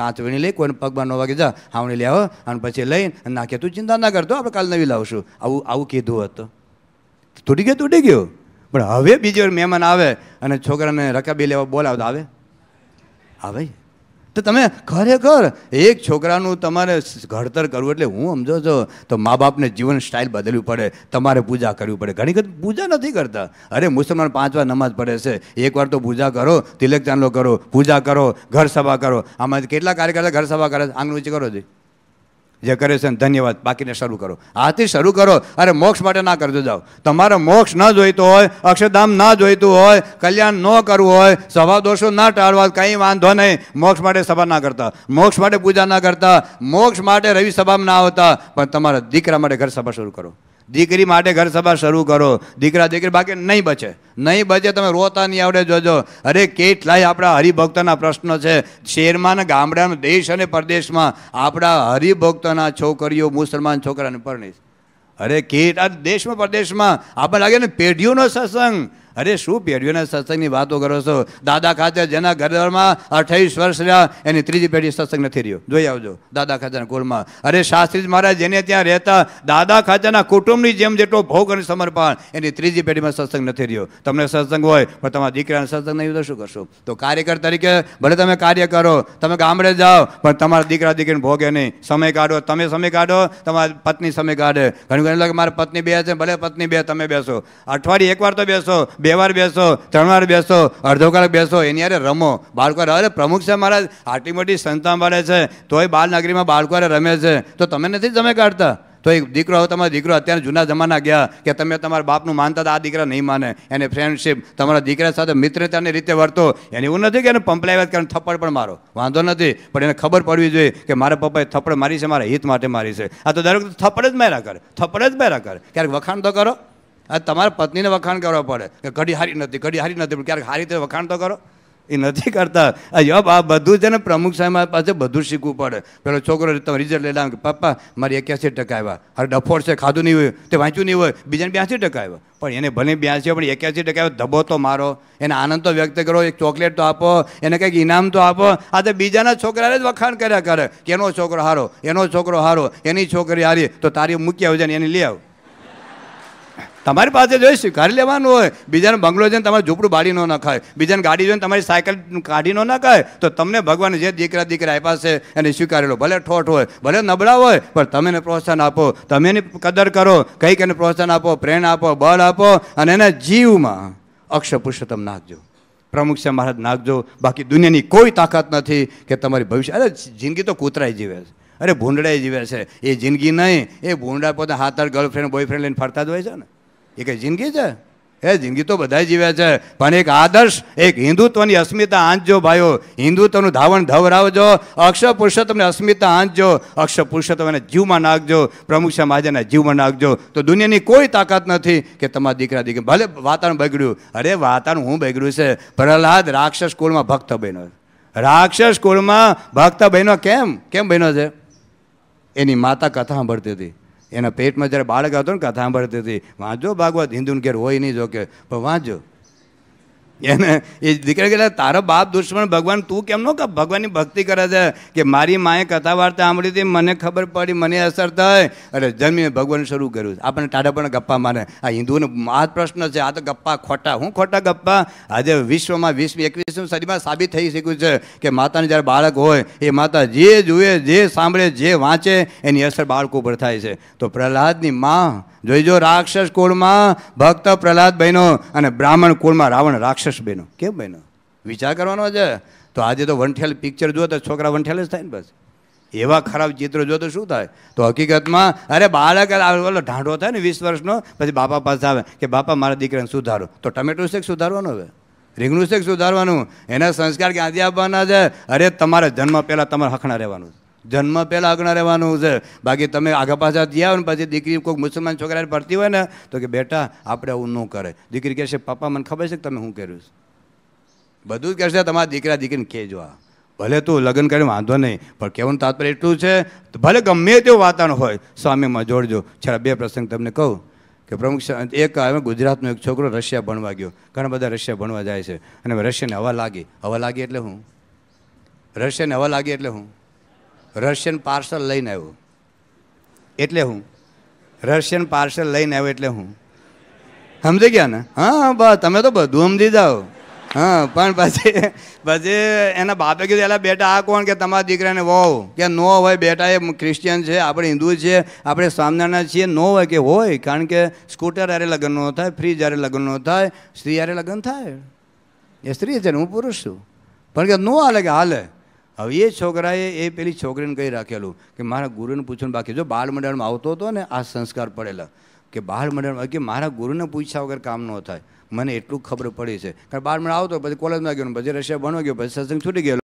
A: કાચ વીણી લઈ કોઈને પગમાં ન વાગે જા હાવણી લેવો અને પછી લઈ અને નાખે તું ચિંતા ના કરતો આપણે કાલ નવી લાવશું આવું આવું કીધું હતું તૂટી ગયો તૂટી ગયો પણ હવે બીજી વાર મહેમાન આવે અને છોકરાને રકાબી લેવા બોલાવતા તો આવે આવે તો તમે ખરેખર એક છોકરાનું તમારે ઘડતર કરવું એટલે હું સમજો છો તો મા બાપને જીવન સ્ટાઇલ બદલવી પડે તમારે પૂજા કરવી પડે ઘણી વખત પૂજા નથી કરતા અરે મુસલમાન પાંચ વાર નમાઝ પડે છે એકવાર તો પૂજા કરો તિલક ચાંદલો કરો પૂજા કરો ઘર સભા કરો આમાં કેટલા કાર્યકર્તા ઘર સભા કરે છે કરો જોઈએ જે કરે છે ધન્યવાદ બાકીને શરૂ કરો આથી શરૂ કરો અરે મોક્ષ માટે ના કરતો જાઓ તમારે મોક્ષ ન જોઈતો હોય અક્ષરધામ ના જોઈતું હોય કલ્યાણ ન કરવું હોય સ્વભાવ દોષો ના ટાળવા કંઈ વાંધો નહીં મોક્ષ માટે સભા ના કરતા મોક્ષ માટે પૂજા ના કરતા મોક્ષ માટે રવિ સભામાં ના આવતા પણ તમારા દીકરા માટે ઘર સભા શરૂ કરો દીકરી માટે ઘર સભા શરૂ કરો દીકરા દીકરી બાકી નહીં બચે નહીં બચે તમે રોતા નહીં આવડે જોજો અરે કેટલાય આપણા હરિભક્તના પ્રશ્નો છે શહેરમાં ને ગામડાના દેશ અને પરદેશમાં આપણા હરિભક્તના છોકરીઓ મુસલમાન છોકરાને પરણીશ અરે કેટલા દેશમાં પરદેશમાં આપણને લાગે ને પેઢીઓનો સત્સંગ અરે શું પેઢીઓના સત્સંગની વાતો કરો છો દાદા ખાતે જેના ઘરમાં અઠાવીસ વર્ષ રહ્યા એની ત્રીજી પેઢી સત્સંગ નથી રહ્યો જોઈ આવજો દાદા ખાતેના કુલમાં અરે શાસ્ત્રીજી મહારાજ જેને ત્યાં રહેતા દાદા ખાતેના કુટુંબની જેમ જેટલો ભોગ અને સમર્પણ એની ત્રીજી પેઢીમાં સત્સંગ નથી રહ્યો તમને સત્સંગ હોય પણ તમારા દીકરાના સત્સંગ નહીં તો શું કરશો તો કાર્યકર તરીકે ભલે તમે કાર્ય કરો તમે ગામડે જાઓ પણ તમારા દીકરા દીકરીને ભોગે નહીં સમય કાઢો તમે સમય કાઢો તમારી પત્ની સમય કાઢે ઘણી ઘણી લાગે મારી પત્ની બે છે ભલે પત્ની બે તમે બેસો અઠવાડિયે એકવાર તો બેસો બે વાર બેસો ત્રણ વાર બેસો અડધો કલાક બેસો એની અરે રમો બાળકો અરે પ્રમુખ છે મહારાજ આટલી મોટી સંસ્થા મળે છે તોય બાલનગરીમાં બાળકો રમે છે તો તમે નથી જમે કાઢતા તો એક દીકરો તમારો દીકરો અત્યારે જૂના જમાના ગયા કે તમે તમારા બાપનું માનતા હતા આ દીકરા નહીં માને એને ફ્રેન્ડશિપ તમારા દીકરા સાથે મિત્રતાની રીતે વર્તો એને એવું નથી કે એને પંપલાવ્યા કારણ થપ્પડ પણ મારો વાંધો નથી પણ એને ખબર પડવી જોઈએ કે મારા પપ્પાએ થપ્પડ મારી છે મારા હિત માટે મારી છે આ તો દરેક થપ્પડ જ માર્યા કર થપ્પડ જ માર્યા કર ક્યારેક વખાણ તો કરો તમારે પત્નીને વખાણ કરવા પડે કે ઘડી હારી નથી ઘડી હારી નથી પણ ક્યારેક હારી તો વખાણ તો કરો એ નથી કરતા અજબ આ બધું છે ને પ્રમુખ સાહેબ પાસે બધું શીખવું પડે પેલો છોકરો તમે રિઝલ્ટ લઈ લાવ કે પપ્પા મારી એક્યાસી ટકા આવ્યા હવે ડફોડ છે ખાધું નહીં હોય તે વાંચ્યું નહીં હોય બીજાને બ્યાસી ટકા આવ્યો પણ એને ભલે બ્યાસી પણ એક્યાસી ટકા આવ્યો ધબો તો મારો એને આનંદ તો વ્યક્ત કરો એક ચોકલેટ તો આપો એને કંઈક ઇનામ તો આપો આ તો બીજાના છોકરાને જ વખાણ કર્યા કરે કે એનો છોકરો હારો એનો છોકરો હારો એની છોકરી હારી તો તારી મૂકી આવજે ને એની લઈ આવ તમારી પાસે જોઈ સ્વીકારી લેવાનું હોય બીજાને બંગલો જઈને તમારે ઝૂંપડું બાળી ન નખાય બીજાને ગાડી જોઈને તમારી સાયકલ કાઢી ન નખાય તો તમને ભગવાન જે દીકરા દીકરા આપ્યા છે એને સ્વીકારી લો ભલે ઠોઠ હોય ભલે નબળા હોય પણ તમે એને પ્રોત્સાહન આપો તમે એની કદર કરો કંઈક એને પ્રોત્સાહન આપો પ્રેરણા આપો બળ આપો અને એના જીવમાં અક્ષ નાખજો પ્રમુખ છે મહારાજ નાખજો બાકી દુનિયાની કોઈ તાકાત નથી કે તમારી ભવિષ્ય અરે જિંદગી તો કૂતરાય જીવે છે અરે ભૂંડળાય જીવે છે એ જિંદગી નહીં એ ભૂંડા પોતા હાથ હાથ ગર્લફ્રેન્ડ બોયફ્રેન્ડ લઈને ફરતા જ હોય છે ને એ કંઈ જિંદગી છે એ જિંદગી તો બધા જીવે છે પણ એક આદર્શ એક હિન્દુત્વની અસ્મિતા આંચજો ભાઈઓ હિન્દુત્વનું ધાવણ ધવરાવજો અક્ષર પુરુષોત્તમને અસ્મિતા આંચજો અક્ષર પુરુષોત્તમને જીવમાં નાખજો પ્રમુખ શ્યામ આજના જીવમાં નાખજો તો દુનિયાની કોઈ તાકાત નથી કે તમારા દીકરા દીકરી ભલે વાતાવરણ બગડ્યું અરે વાતાવરણ હું બગડ્યું છે પ્રહલાદ રાક્ષસ કુળમાં ભક્ત બહેનો રાક્ષસ કુળમાં ભક્ત બહેનો કેમ કેમ બન્યો છે એની માતા કથા સાંભળતી હતી એના પેટમાં જ્યારે બાળક હતો ને કથા સાંભળતી હતી વાંચો ભાગવત હિન્દુને ઘેર હોય નહીં જોકે પણ વાંચો એને એ દીકરા કહેલા તારો બાપ દુશ્મન ભગવાન તું કેમ નો કે ભગવાનની ભક્તિ કરે છે કે મારી માએ કથા વાર્તા સાંભળી હતી મને ખબર પડી મને અસર થઈ અરે જન્મીને ભગવાન શરૂ કર્યું આપણને ટાટા પણ ગપ્પા મારે આ હિન્દુઓનો આ પ્રશ્ન છે આ તો ગપ્પા ખોટા હું ખોટા ગપ્પા આજે વિશ્વમાં વીસ એકવીસમી સદીમાં સાબિત થઈ શક્યું છે કે માતાને જ્યારે બાળક હોય એ માતા જે જુએ જે સાંભળે જે વાંચે એની અસર બાળકો ઉપર થાય છે તો પ્રહલાદની મા જોઈજો રાક્ષસ કુળમાં ભક્ત પ્રહલાદ બહેનો અને બ્રાહ્મણ કુળમાં રાવણ રાક્ષસ રાક્ષસ બન્યો કેમ બન્યો વિચાર કરવાનો છે તો આજે તો વંઠેલ પિક્ચર જુઓ તો છોકરા વંઠેલ જ થાય ને બસ એવા ખરાબ ચિત્રો જો તો શું થાય તો હકીકતમાં અરે બાળક ઓલો ઢાંઢો થાય ને વીસ વર્ષનો પછી બાપા પાસે આવે કે બાપા મારા દીકરાને સુધારો તો ટમેટો શેક સુધારવાનું હવે રીંગણું શેક સુધારવાનું એના સંસ્કાર ક્યાંથી આપવાના છે અરે તમારે જન્મ પહેલાં તમારે હખણા રહેવાનું છે જન્મ પહેલાં આગળ રહેવાનું છે બાકી તમે આગા પાછા થયા ને પછી દીકરી કોઈક મુસલમાન છોકરાને ભરતી હોય ને તો કે બેટા આપણે આવું ન કરે દીકરી કહેશે પપ્પા મને ખબર છે કે તમે શું કર્યું છે બધું જ કહેશે તમારા દીકરા દીકરીને કહેજો આ ભલે તું લગ્ન કરીને વાંધો નહીં પણ કહેવાનું તાત્પર્ય એટલું છે ભલે ગમે તેવું વાતાવરણ હોય સ્વામીમાં જોડજો છેલ્લા બે પ્રસંગ તમને કહું કે પ્રમુખ એક અમે ગુજરાતનો એક છોકરો રશિયા ભણવા ગયો ઘણા બધા રશિયા ભણવા જાય છે અને રશિયાને હવા લાગી હવા લાગી એટલે હું રશિયાને હવા લાગી એટલે હું રશિયન પાર્સલ લઈને આવ્યો એટલે હું રશિયન પાર્સલ લઈને આવ્યો એટલે હું સમજી ગયા ને હા બસ તમે તો બધું સમજી જાઓ હા પણ પછી પછી એના બાપે કીધું એલા બેટા આ કોણ કે તમારા દીકરાને વહુ કે નો હોય બેટા એ ક્રિશ્ચિયન છે આપણે હિન્દુ છે આપણે સ્વામિનારાયણ છીએ નો હોય કે હોય કારણ કે સ્કૂટર જ્યારે લગ્ન ન થાય ફ્રીજ જ્યારે લગ્ન ન થાય સ્ત્રી જ્યારે લગ્ન થાય એ સ્ત્રી છે ને હું પુરુષ છું પણ કે નો હાલે કે હાલે હવે એ છોકરાએ એ પેલી છોકરીને કહી રાખેલું કે મારા ગુરુને પૂછવાનું બાકી જો બાળ મંડળમાં આવતો હતો ને આ સંસ્કાર પડેલા કે બાળ મંડળમાં કે મારા ગુરુને પૂછ્યા વગર કામ ન થાય મને એટલું ખબર પડી છે કારણ બાળ મંડળ આવતો પછી કોલેજમાં ગયો પછી રશિયા ભણવા ગયો પછી સત્સંગ છૂટી ગયેલો